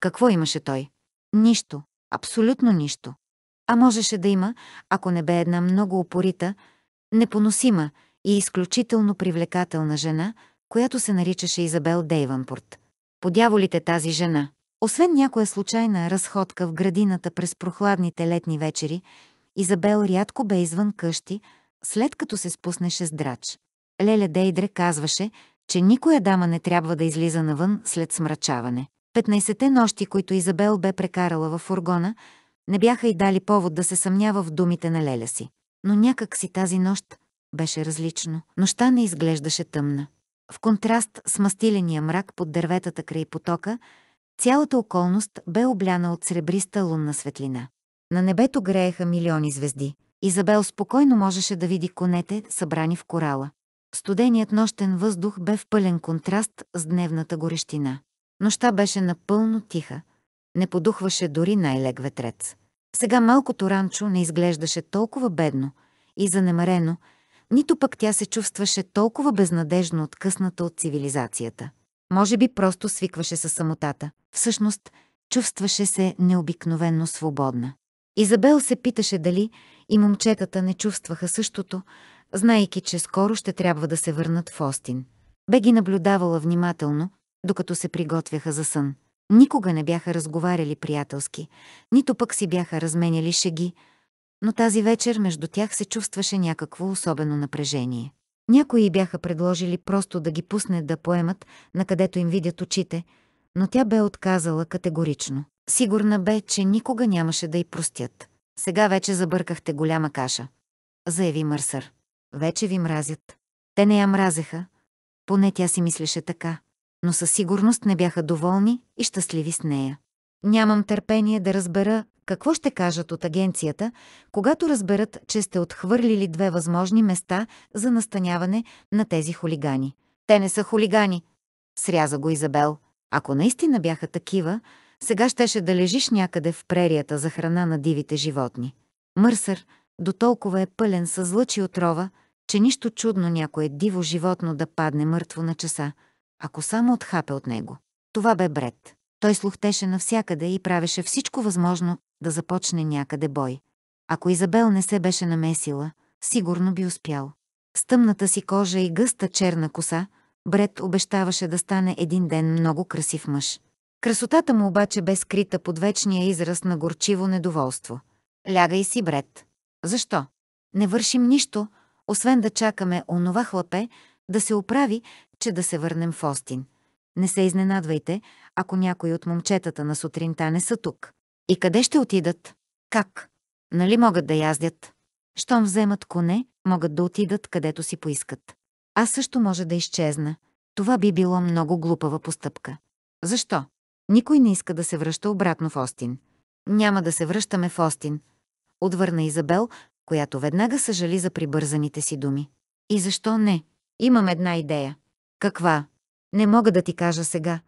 Какво имаше той? Нищо. Абсолютно нищо а можеше да има, ако не бе една много упорита, непоносима и изключително привлекателна жена, която се наричаше Изабел Дейванпорт. Подяволите тази жена. Освен някоя случайна разходка в градината през прохладните летни вечери, Изабел рядко бе извън къщи, след като се спуснеше с драч. Леля Дейдре казваше, че никоя дама не трябва да излиза навън след смрачаване. 15-те нощи, които Изабел бе прекарала във фургона, не бяха и дали повод да се съмнява в думите на Леля си. Но някак си тази нощ беше различно. Нощта не изглеждаше тъмна. В контраст с мастиления мрак под дърветата край потока, цялата околност бе обляна от сребриста лунна светлина. На небето грееха милиони звезди. Изабел спокойно можеше да види конете, събрани в корала. Студеният нощен въздух бе в пълен контраст с дневната горещина. Нощта беше напълно тиха, не подухваше дори най-лег ветрец. Сега малкото ранчо не изглеждаше толкова бедно и занемарено, нито пък тя се чувстваше толкова безнадежно откъсната от цивилизацията. Може би просто свикваше със самотата. Всъщност, чувстваше се необикновенно свободна. Изабел се питаше дали и момчетата не чувстваха същото, знайки, че скоро ще трябва да се върнат в Остин. Бе ги наблюдавала внимателно, докато се приготвяха за сън. Никога не бяха разговаряли приятелски, нито пък си бяха разменяли шеги, но тази вечер между тях се чувстваше някакво особено напрежение. Някои бяха предложили просто да ги пусне да поемат, на където им видят очите, но тя бе отказала категорично. Сигурна бе, че никога нямаше да й простят. Сега вече забъркахте голяма каша, заяви Мърсър. Вече ви мразят. Те не я мразеха, поне тя си мислеше така но със сигурност не бяха доволни и щастливи с нея. Нямам търпение да разбера какво ще кажат от агенцията, когато разберат, че сте отхвърлили две възможни места за настаняване на тези хулигани. Те не са хулигани, сряза го Изабел. Ако наистина бяха такива, сега щеше да лежиш някъде в прерията за храна на дивите животни. Мърсър дотолкова е пълен с лъчи отрова, че нищо чудно някое диво животно да падне мъртво на часа – ако само отхапе от него. Това бе бред. Той слухтеше навсякъде и правеше всичко възможно да започне някъде бой. Ако Изабел не се беше намесила, сигурно би успял. С тъмната си кожа и гъста черна коса, Бред обещаваше да стане един ден много красив мъж. Красотата му обаче бе скрита под вечния израз на горчиво недоволство. Лягай си, Бред. Защо? Не вършим нищо, освен да чакаме онова хлапе да се оправи, че да се върнем в Остин. Не се изненадвайте, ако някои от момчетата на сутринта не са тук. И къде ще отидат? Как? Нали могат да яздят? Щом вземат коне, могат да отидат където си поискат. Аз също може да изчезна. Това би било много глупава постъпка. Защо? Никой не иска да се връща обратно в Остин. Няма да се връщаме в Остин. Отвърна Изабел, която веднага съжали за прибързаните си думи. И защо не? Имам една идея. Каква? Не мога да ти кажа сега,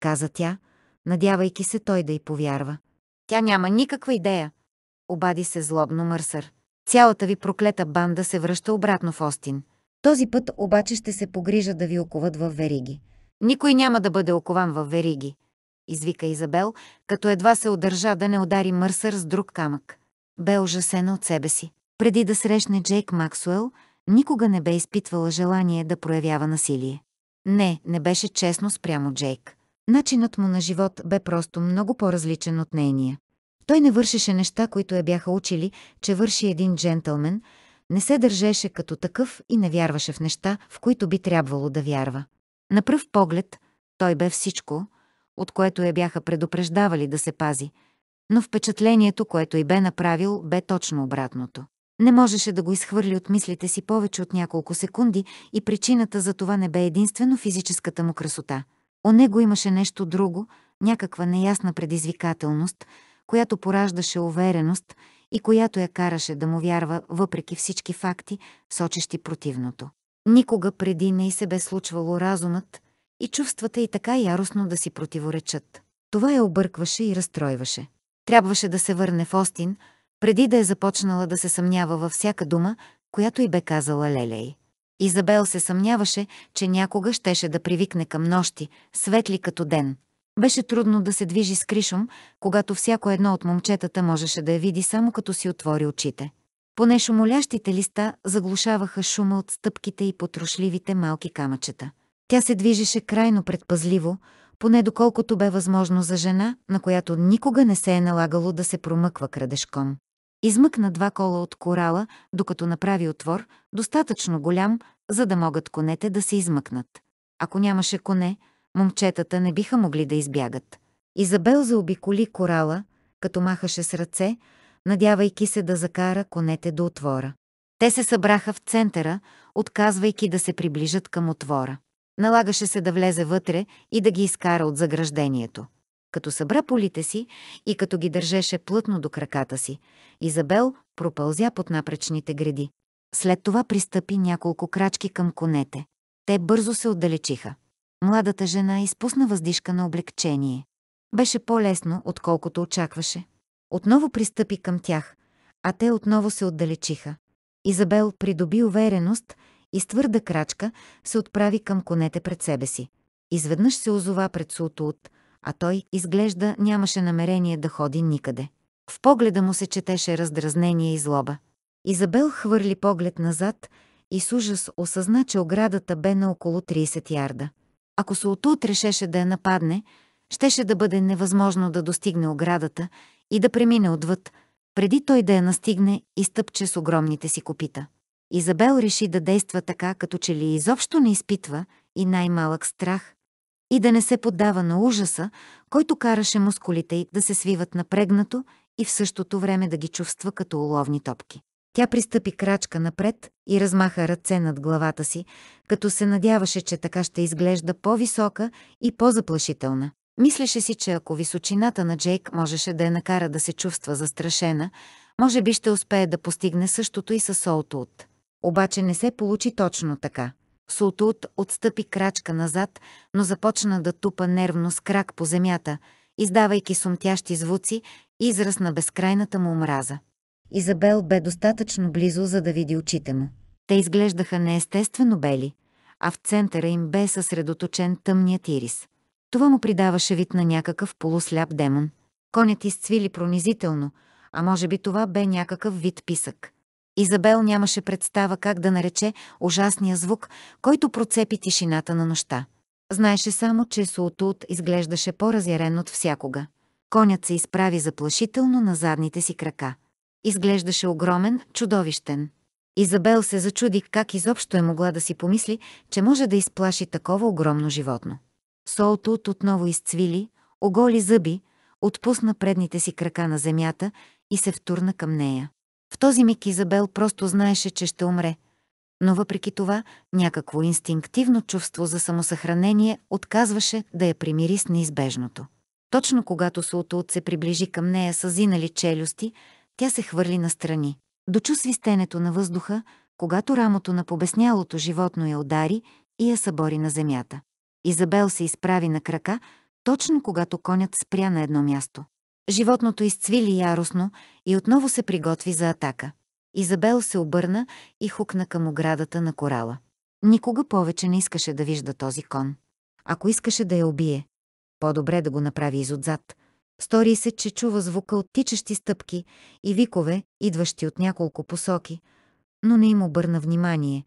каза тя, надявайки се той да й повярва. Тя няма никаква идея, обади се злобно Мърсър. Цялата ви проклета банда се връща обратно в Остин. Този път обаче ще се погрижа да ви окуват в вериги. Никой няма да бъде окован в вериги, извика Изабел, като едва се удържа да не удари Мърсър с друг камък. Бе ужасена от себе си. Преди да срещне Джейк Максуел, никога не бе изпитвала желание да проявява насилие. Не, не беше честно спрямо Джейк. Начинът му на живот бе просто много по-различен от нейния. Той не вършеше неща, които я бяха учили, че върши един джентълмен, не се държеше като такъв и не вярваше в неща, в които би трябвало да вярва. На пръв поглед, той бе всичко, от което я бяха предупреждавали да се пази, но впечатлението, което и бе направил, бе точно обратното. Не можеше да го изхвърли от мислите си повече от няколко секунди и причината за това не бе единствено физическата му красота. О него имаше нещо друго, някаква неясна предизвикателност, която пораждаше увереност и която я караше да му вярва въпреки всички факти, сочещи противното. Никога преди не и се бе случвало разумът и чувствата и така яростно да си противоречат. Това я объркваше и разстройваше. Трябваше да се върне в Остин – преди да е започнала да се съмнява във всяка дума, която й бе казала Лелей. Изабел се съмняваше, че някога щеше да привикне към нощи, светли като ден. Беше трудно да се движи с Кришум, когато всяко едно от момчетата можеше да я види само като си отвори очите. Поне шумолящите листа заглушаваха шума от стъпките и потрошливите малки камъчета. Тя се движеше крайно предпазливо, поне доколкото бе възможно за жена, на която никога не се е налагало да се промъква крадешком. Измъкна два кола от корала, докато направи отвор, достатъчно голям, за да могат конете да се измъкнат. Ако нямаше коне, момчетата не биха могли да избягат. Изабел заобиколи корала, като махаше с ръце, надявайки се да закара конете до отвора. Те се събраха в центъра, отказвайки да се приближат към отвора. Налагаше се да влезе вътре и да ги изкара от заграждението. Като събра полите си и като ги държеше плътно до краката си, Изабел пропълзя под напречните гради. След това пристъпи няколко крачки към конете. Те бързо се отдалечиха. Младата жена изпусна въздишка на облегчение. Беше по-лесно, отколкото очакваше. Отново пристъпи към тях, а те отново се отдалечиха. Изабел придоби увереност и с твърда крачка се отправи към конете пред себе си. Изведнъж се озова пред Султуот – а той, изглежда, нямаше намерение да ходи никъде. В погледа му се четеше раздразнение и злоба. Изабел хвърли поглед назад и с ужас осъзна, че оградата бе на около 30 ярда. Ако Султут решеше да я нападне, щеше да бъде невъзможно да достигне оградата и да премине отвъд, преди той да я настигне и стъпче с огромните си копита. Изабел реши да действа така, като че ли изобщо не изпитва и най-малък страх, и да не се поддава на ужаса, който караше мускулите й да се свиват напрегнато и в същото време да ги чувства като уловни топки. Тя пристъпи крачка напред и размаха ръце над главата си, като се надяваше, че така ще изглежда по-висока и по-заплашителна. Мислеше си, че ако височината на Джейк можеше да я накара да се чувства застрашена, може би ще успее да постигне същото и с Солтут. Обаче не се получи точно така. Султут отстъпи крачка назад, но започна да тупа нервно с крак по земята, издавайки сумтящи звуци, израз на безкрайната му омраза. Изабел бе достатъчно близо, за да види очите му. Те изглеждаха неестествено бели, а в центъра им бе съсредоточен тъмният ирис. Това му придаваше вид на някакъв полусляп демон. Конят изцвили пронизително, а може би това бе някакъв вид писък. Изабел нямаше представа как да нарече ужасния звук, който процепи тишината на нощта. Знаеше само, че Султут изглеждаше по-разярен от всякога. Конят се изправи заплашително на задните си крака. Изглеждаше огромен, чудовищен. Изабел се зачуди как изобщо е могла да си помисли, че може да изплаши такова огромно животно. Солтут отново изцвили, оголи зъби, отпусна предните си крака на земята и се втурна към нея. В този миг Изабел просто знаеше, че ще умре. Но въпреки това, някакво инстинктивно чувство за самосъхранение отказваше да я примири с неизбежното. Точно когато Султулт се приближи към нея с зинали челюсти, тя се хвърли настрани. Дочу свистенето на въздуха, когато рамото на побеснялото животно я удари и я събори на земята. Изабел се изправи на крака, точно когато конят спря на едно място. Животното изцвили яростно и отново се приготви за атака. Изабел се обърна и хукна към оградата на корала. Никога повече не искаше да вижда този кон. Ако искаше да я убие, по-добре да го направи изотзад. Стори се, че чува звука от тичащи стъпки и викове, идващи от няколко посоки, но не им обърна внимание,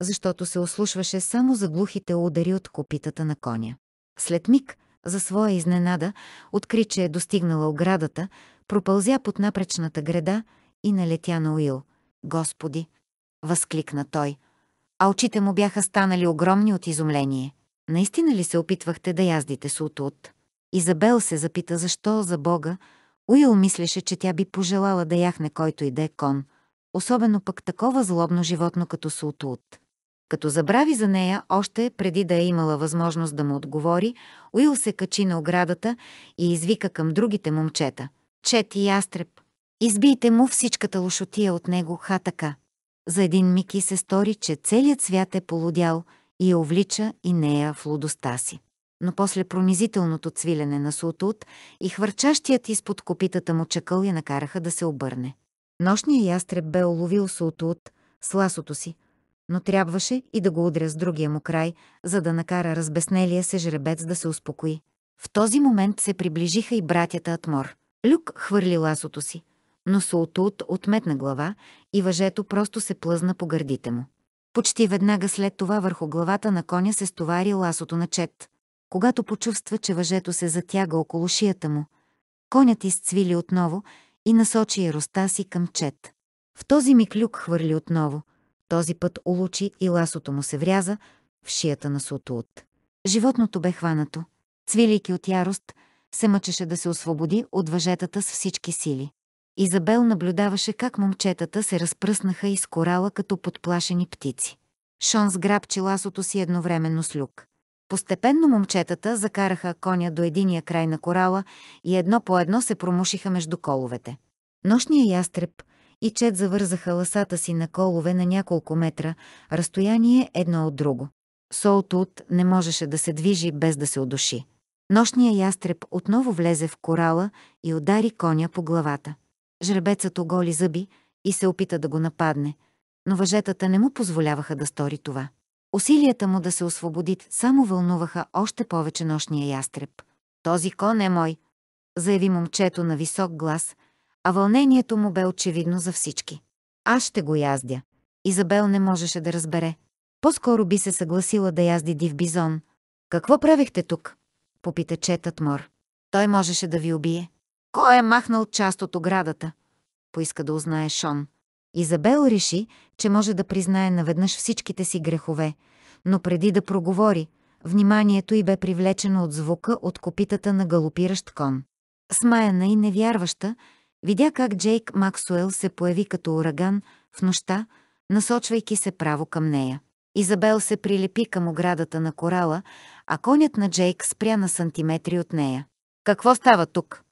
защото се ослушваше само за глухите удари от копитата на коня. След миг – за своя изненада откри, че е достигнала оградата, пропълзя под напречната града и налетя на Уил. «Господи!» — възкликна той. А очите му бяха станали огромни от изумление. Наистина ли се опитвахте да яздите с утут?» Изабел се запита защо за Бога. Уил мислеше, че тя би пожелала да яхне който иде кон, особено пък такова злобно животно като Султут. Като забрави за нея, още преди да е имала възможност да му отговори, Уил се качи на оградата и извика към другите момчета. Чет и ястреб. Избийте му всичката лошотия от него хатака. За един миг и се стори, че целият свят е полудял и я увлича и нея в лудостта си. Но после пронизителното цвилене на сутут и хвърчащият изпод копитата му чакъл я накараха да се обърне. Нощният ястреб бе уловил сутут с ласото си, но трябваше и да го удря с другия му край, за да накара разбеснелия се жребец да се успокои. В този момент се приближиха и братята Атмор. Люк хвърли ласото си, но Султут отметна глава и въжето просто се плъзна по гърдите му. Почти веднага след това върху главата на коня се стовари ласото на чет. Когато почувства, че въжето се затяга около шията му, конят изцвили отново и насочи яроста си към чет. В този миг Люк хвърли отново – този път улучи и ласото му се вряза в шията на Сутулт. Животното бе хванато. Цвилики от ярост, се мъчеше да се освободи от въжетата с всички сили. Изабел наблюдаваше как момчетата се разпръснаха из корала като подплашени птици. Шон сграбчи ласото си едновременно с люк. Постепенно момчетата закараха коня до единия край на корала и едно по едно се промушиха между коловете. Нощният ястреб, и Чет завързаха ласата си на колове на няколко метра, разстояние едно от друго. Солтут не можеше да се движи без да се удуши. Нощният ястреб отново влезе в корала и удари коня по главата. Жребецът оголи зъби и се опита да го нападне, но въжетата не му позволяваха да стори това. Усилията му да се освободи само вълнуваха още повече нощния ястреб. «Този кон е мой», заяви момчето на висок глас, а вълнението му бе очевидно за всички. Аз ще го яздя. Изабел не можеше да разбере. По-скоро би се съгласила да язди див бизон. Какво правихте тук? Попита четът мор. Той можеше да ви убие. Кой е махнал част от оградата? Поиска да узнае Шон. Изабел реши, че може да признае наведнъж всичките си грехове, но преди да проговори, вниманието й бе привлечено от звука от копитата на галопиращ кон. Смаяна и невярваща, Видя как Джейк Максуел се появи като ураган в нощта, насочвайки се право към нея. Изабел се прилепи към оградата на корала, а конят на Джейк спря на сантиметри от нея. «Какво става тук?»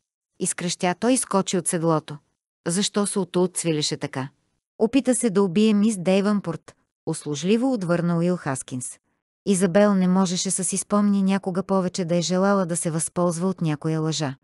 Изкръщя той и скочи от седлото. Защо Султо отцвилеше така? Опита се да убие мис Дейванпорт. услужливо отвърна Уил Хаскинс. Изабел не можеше да си спомни някога повече да е желала да се възползва от някоя лъжа.